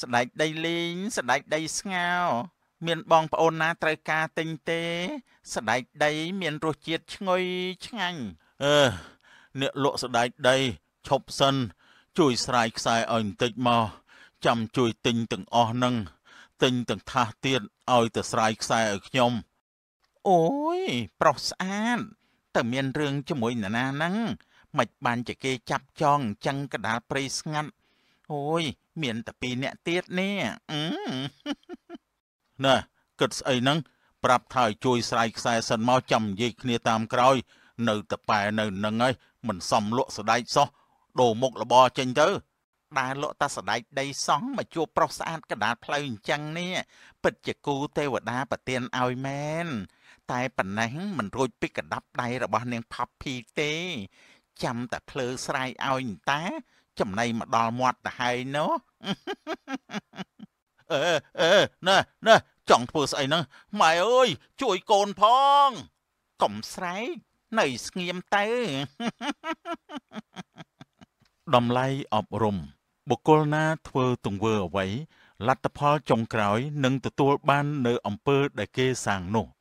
ស្ដែកដីលេងស្ដែកដីស្ងោ មានបងប្អូនណាត្រូវការទិញទេ ស្ដែកដីមានរសជាតិឈ្ងុយឆ្ងាញ់អឺអ្នកលក់ស្ដែកដីឈប់សិន ជួយស្រាយខ្សែឲ្យបន្តិចមកចាំជួយទិញទាំងអស់នឹងទិញទាំងថាសទៀតឲ្យទៅស្រាយខ្សែឲ្យខ្ញុំអូយប្រុសស្អាតតើមានរឿងជាមួយនរណាហ្នឹងមិនបានជាគេចាប់ចងអញ្ចឹងកដាលព្រៃស្ងាត់អូយមានតែពីរអ្នកទៀតនេះណែគិតស្អីហ្នឹង ប្រាប់ថាឲ្យជួយស្រាយខ្សែសិនមកចាំនិយាយគ្នាតាមក្រោយ នៅតប៉ែនៅនឹងហើយមិនសំលក់ស្ដែកសោះដូរមុខលបចេញទៅដែលលោកតាសដែកដីសង់មកជួបប្រុសស្អាតកដាលផ្លូវអញ្ចឹងនេះពិតជាគូទេវតាប្រទានឲ្យមែនតែប៉ុណ្ណេះមិនរួចពីកដាប់ដៃរបស់នាងផាប់ភីទេចាំតែភ្លើស្រ័យឲ្យតា ចំណៃមកដល់មាត់ទៅហើយនោះអេអេណែណែចង់ធ្វើស្អីហ្នឹងម៉ែអើយជួយកូនផងកុំស្រែកនៅស្ងៀមទៅតម្លៃអប់រំ បុគ្គលណាធ្វើទង្វើអ្វីលទ្ធផលចុងក្រោយនឹងទទួលបាន នៅ អំពើដែលគេសាងនោះ។